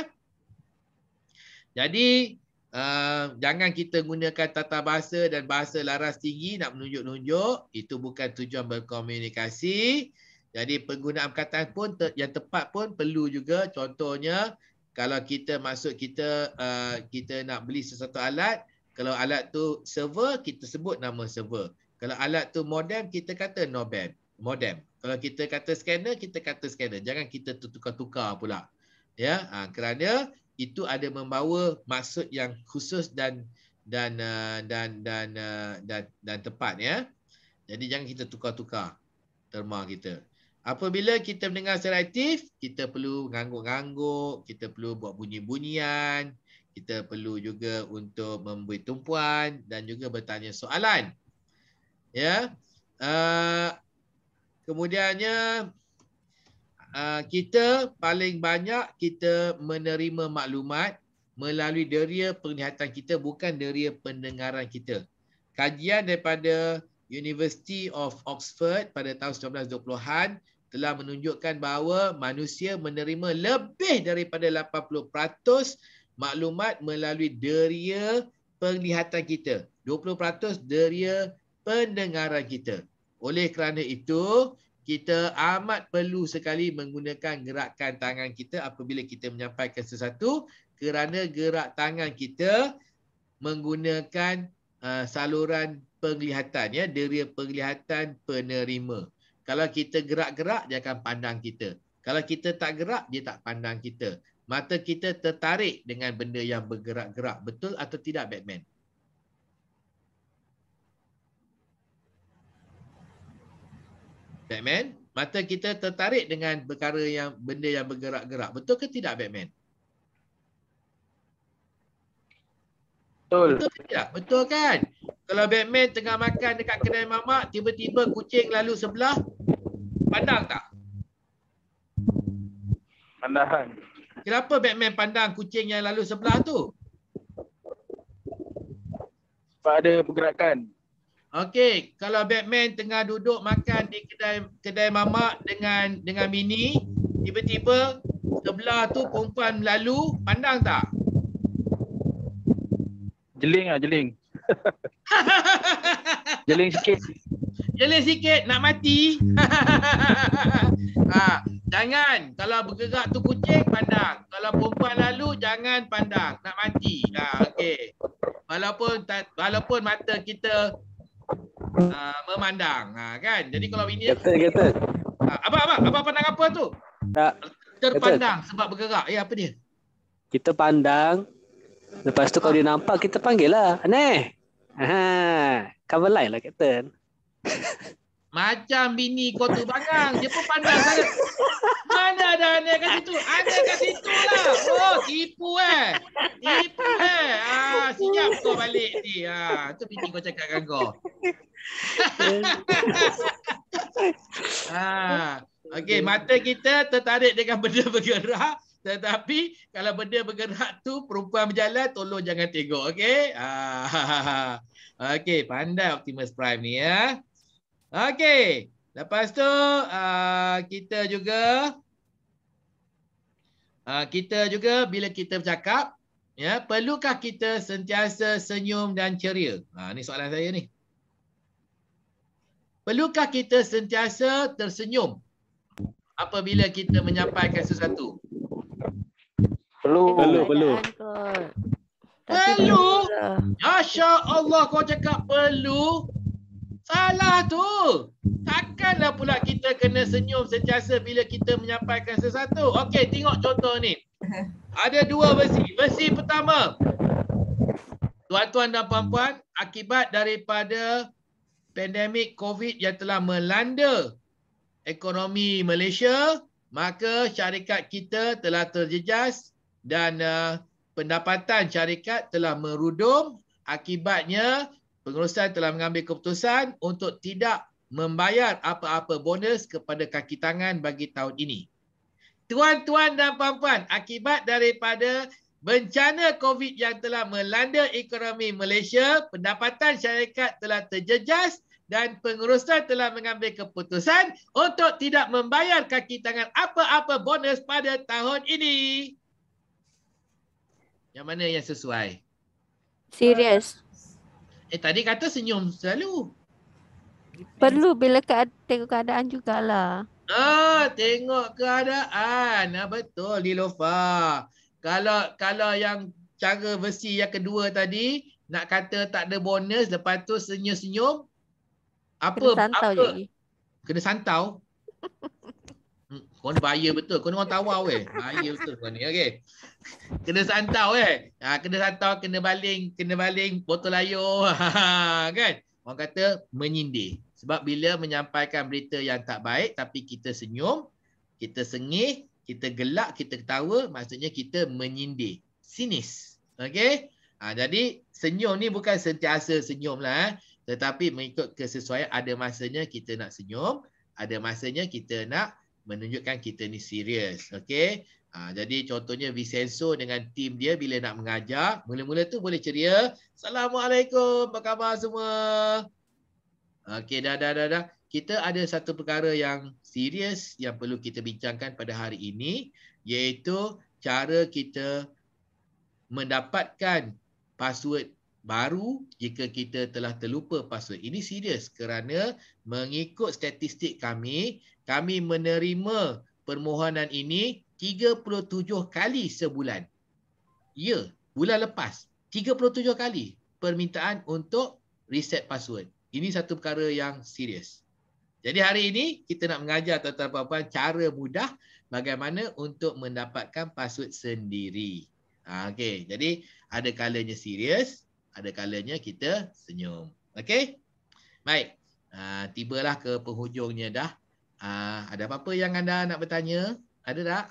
[SPEAKER 2] jadi Uh, jangan kita gunakan tata bahasa dan bahasa laras tinggi nak menunjuk-nunjuk itu bukan tujuan berkomunikasi jadi penggunaan perkataan pun te yang tepat pun perlu juga. Contohnya kalau kita masuk kita uh, kita nak beli sesuatu alat, kalau alat tu server kita sebut nama server. Kalau alat tu modem kita kata modem, modem. Kalau kita kata scanner kita kata scanner. Jangan kita tukar-tukar pula. Ya, ha, kerana itu ada membawa maksud yang khusus dan dan uh, dan dan, uh, dan dan dan tepat ya. Jadi jangan kita tukar-tukar terma kita. Apabila kita mendengar secara aktif, kita perlu mengangguk-angguk, kita perlu buat bunyi-bunyian, kita perlu juga untuk memberi tumpuan dan juga bertanya soalan. Ya. Uh, kemudiannya uh, kita paling banyak kita menerima maklumat melalui deria penglihatan kita bukan deria pendengaran kita. Kajian daripada University of Oxford pada tahun 1920-an telah menunjukkan bahawa manusia menerima lebih daripada 80% maklumat melalui deria penglihatan kita. 20% deria pendengaran kita. Oleh kerana itu, kita amat perlu sekali menggunakan gerakan tangan kita apabila kita menyampaikan sesuatu kerana gerak tangan kita menggunakan uh, saluran penglihatan ya deria penglihatan penerima kalau kita gerak-gerak dia akan pandang kita kalau kita tak gerak dia tak pandang kita mata kita tertarik dengan benda yang bergerak-gerak betul atau tidak batman batman mata kita tertarik dengan perkara yang benda yang bergerak-gerak betul ke tidak batman Betul. Betul tak? Kan? Betul kan? Kalau Batman tengah makan dekat kedai mamak, tiba-tiba kucing lalu sebelah, pandang tak? Pandang. Kenapa Batman pandang kucing yang lalu sebelah tu? Sebab ada pergerakan. Okey, kalau Batman tengah duduk makan di kedai kedai mamak dengan dengan mini, tiba-tiba sebelah tu perempuan lalu, pandang tak?
[SPEAKER 9] Jeling lah jeling
[SPEAKER 2] Jeling sikit Jeling sikit nak mati ha, Jangan kalau bergerak tu kucing pandang Kalau perempuan lalu jangan pandang Nak mati ha, okey. Walaupun walaupun mata kita uh, Memandang ha, kan Jadi kalau ini apa apa apa pandang apa tu? Tak. Terpandang sebab bergerak. Eh apa dia?
[SPEAKER 6] Kita pandang Lepas tu kalau dia nampak kita panggil lah. Aneh. Ha, cover line lah kapten.
[SPEAKER 2] Macam bini kau tu bangang. Dia pun pandang sana. Mana ada aneh kat situ? Aneh kat situ lah. Oh, tipu eh. Tipu eh. Ah, siap kau balik ni. ah, tu bini kau cakap kan kau. ah, okay, mata kita tertarik dengan benda bergerak tetapi kalau benda bergerak tu perempuan berjalan tolong jangan tengok okey ah, okey pandai Optimus Prime ni ya okey lepas tu ah, kita juga ah, kita juga bila kita bercakap ya perlukah kita sentiasa senyum dan ceria ha ni soalan saya ni perlukah kita sentiasa tersenyum apabila kita menyampaikan sesuatu
[SPEAKER 6] Perlu. Perlu, perlu.
[SPEAKER 2] Perlu. Masya Allah kau cakap perlu. Salah tu. Takkanlah pula kita kena senyum sentiasa bila kita menyampaikan sesuatu. Okey, tengok contoh ni. Ada dua versi. Versi pertama. Tuan-tuan dan puan-puan, akibat daripada pandemik COVID yang telah melanda ekonomi Malaysia, maka syarikat kita telah terjejas dan uh, pendapatan syarikat telah merudum akibatnya pengurusan telah mengambil keputusan untuk tidak membayar apa-apa bonus kepada kaki tangan bagi tahun ini. Tuan-tuan dan puan-puan, akibat daripada bencana COVID yang telah melanda ekonomi Malaysia, pendapatan syarikat telah terjejas dan pengurusan telah mengambil keputusan untuk tidak membayar kaki tangan apa-apa bonus pada tahun ini. Yang mana yang sesuai?
[SPEAKER 8] Serius.
[SPEAKER 2] Eh tadi kata senyum selalu.
[SPEAKER 8] Perlu bila ke- tengok keadaan jugalah.
[SPEAKER 2] Ah, tengok keadaan. Ah, betul Lilofa. Kalau kalau yang cara versi yang kedua tadi nak kata tak ada bonus lepas tu senyum-senyum apa kena apa? Je. Kena santau. Kau ni bahaya betul. Kau ni orang tawar weh. Bahaya betul kau ni. Okey. Kena santau eh, Ha, kena santau, kena baling, kena baling botol ayo. Ha, ha, ha, kan? Orang kata menyindir. Sebab bila menyampaikan berita yang tak baik tapi kita senyum, kita sengih, kita gelak, kita ketawa, maksudnya kita menyindir. Sinis. Okey? Ha, jadi senyum ni bukan sentiasa senyum lah. Eh? Tetapi mengikut kesesuaian ada masanya kita nak senyum, ada masanya kita nak menunjukkan kita ni serius. Okay. Ha, jadi contohnya Vicenzo dengan tim dia bila nak mengajar, mula-mula tu boleh ceria. Assalamualaikum, apa khabar semua? Okay, dah, dah, dah, dah. Kita ada satu perkara yang serius yang perlu kita bincangkan pada hari ini iaitu cara kita mendapatkan password baru jika kita telah terlupa password. Ini serius kerana mengikut statistik kami, kami menerima permohonan ini 37 kali sebulan. Ya, bulan lepas 37 kali permintaan untuk reset password. Ini satu perkara yang serius. Jadi hari ini kita nak mengajar tentang apa dan cara mudah bagaimana untuk mendapatkan password sendiri. Ha, ah, okay. Jadi ada kalanya serius, ada kalanya kita senyum. okay? Baik. Uh, tibalah ke penghujungnya dah. Uh, ada apa-apa yang anda nak bertanya? Ada tak?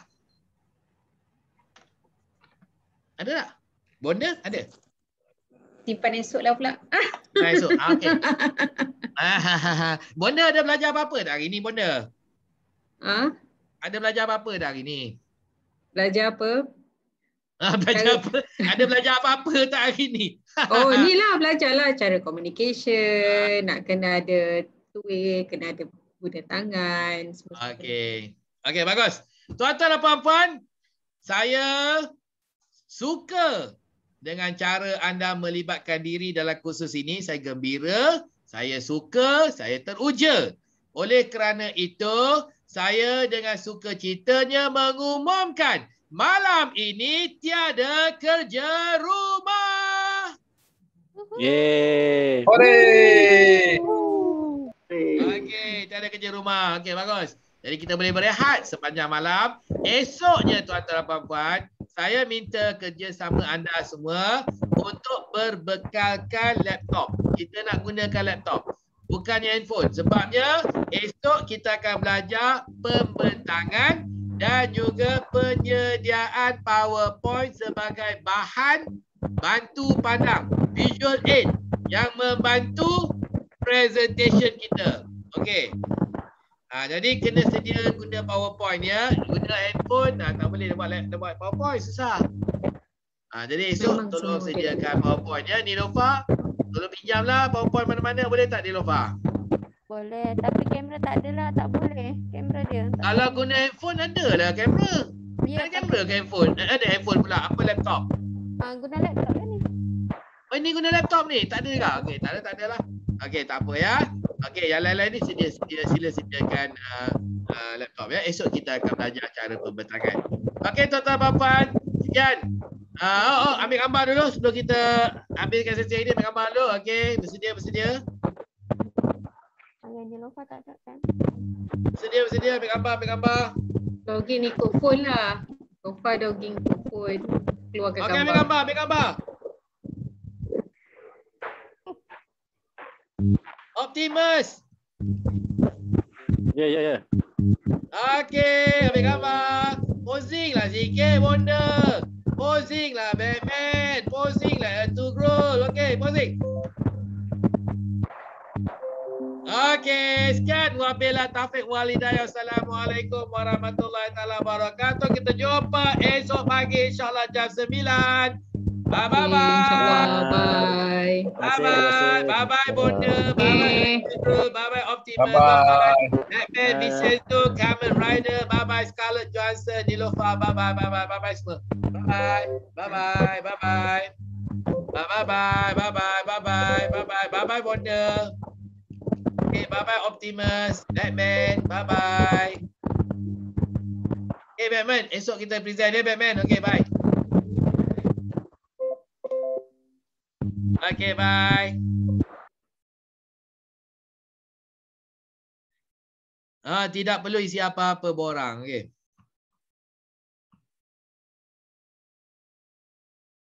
[SPEAKER 2] Ada tak? Bonda ada?
[SPEAKER 1] Simpan esok lah pula. Ah.
[SPEAKER 2] Esok. Ah, okay. Ah, bonda ada belajar apa-apa dah hari ni Bonda? Ah? Ada belajar apa-apa dah hari ni? Belajar apa? Ah, belajar apa? Ada belajar apa-apa tak hari ni? Oh ni lah
[SPEAKER 1] belajarlah cara communication, ha. nak kena ada two-way, kena
[SPEAKER 2] ada buda tangan. Semua okay. Semua. Okay bagus. Tuan-tuan dan puan-puan, saya suka dengan cara anda melibatkan diri dalam kursus ini. Saya gembira, saya suka, saya teruja. Oleh kerana itu, saya dengan suka citanya mengumumkan malam ini tiada kerja rumah.
[SPEAKER 3] Yeay. Hore.
[SPEAKER 2] Okey, tak ada kerja rumah. Okey, bagus. Jadi kita boleh berehat sepanjang malam. Esoknya tuan-tuan dan puan-puan, saya minta kerja sama anda semua untuk berbekalkan laptop. Kita nak gunakan laptop. Bukannya handphone. Sebabnya esok kita akan belajar pembentangan dan juga penyediaan PowerPoint sebagai bahan bantu pandang visual aid yang membantu presentation kita. Okey. Ha, jadi kena sedia guna PowerPoint ya. Guna handphone ha, tak boleh buat nak buat PowerPoint susah. Ha, jadi esok Memang tolong semua. sediakan PowerPoint ya Nilofa. Tolong pinjamlah PowerPoint mana-mana boleh tak Nilofa?
[SPEAKER 8] Boleh tapi kamera tak ada lah, tak boleh kamera dia. Kalau boleh. guna handphone ada lah kamera. Ya,
[SPEAKER 2] ada kamera ke handphone? Ada handphone pula apa laptop?
[SPEAKER 8] uh, guna laptop lah ni.
[SPEAKER 2] Oh ini guna laptop ni. Tak ada ke? Lah. Okey, tak ada tak ada lah. Okey, tak apa ya. Okey, yang lain-lain ni sila sila, sila sediakan uh, uh, laptop ya. Esok kita akan belajar cara pembentangan. Okey, tuan-tuan dan puan, sekian. Uh, oh, oh, ambil gambar dulu sebelum kita ambilkan sesi ini. Ambil gambar dulu. Okey, bersedia, bersedia.
[SPEAKER 8] Ayah ni lupa tak
[SPEAKER 1] tak kan?
[SPEAKER 2] Bersedia, bersedia. Ambil gambar, ambil gambar.
[SPEAKER 1] Login ikut phone lah. Lupa login ikut phone keluar ke okay, gambar. Okey, ambil gambar, ambil gambar.
[SPEAKER 2] Optimus. Ya, ya, ya. Okey, ambil gambar. Posing lah ZK Wonder. Posing lah Batman. Posing lah Two Grow. Okey, posing. Okey, sekian. wabillah taufik taufiq Assalamualaikum warahmatullahi taala wabarakatuh. Kita jumpa esok pagi insya-Allah jam 9. Bye bye. bye bye bye. Bye bye. Bye bye bunda. Bye bye. Bye bye Optimus. Bye bye. Bye bye Vicious to Kamen Rider. Bye bye Scarlett Johansson. Dilofa. Bye bye. Bye bye. Bye bye semua. Bye bye. Bye bye. Bye bye. Bye bye. Bye bye. Bye bye. Bye bye. Bye bye. Bye bye. Bye bye. Bye bye. Okay, bye-bye Optimus. Batman, bye-bye. Okay, Batman. Esok kita present ya, Batman. Okay, bye.
[SPEAKER 3] Okay, bye. Ah, tidak perlu isi apa-apa borang. Okay.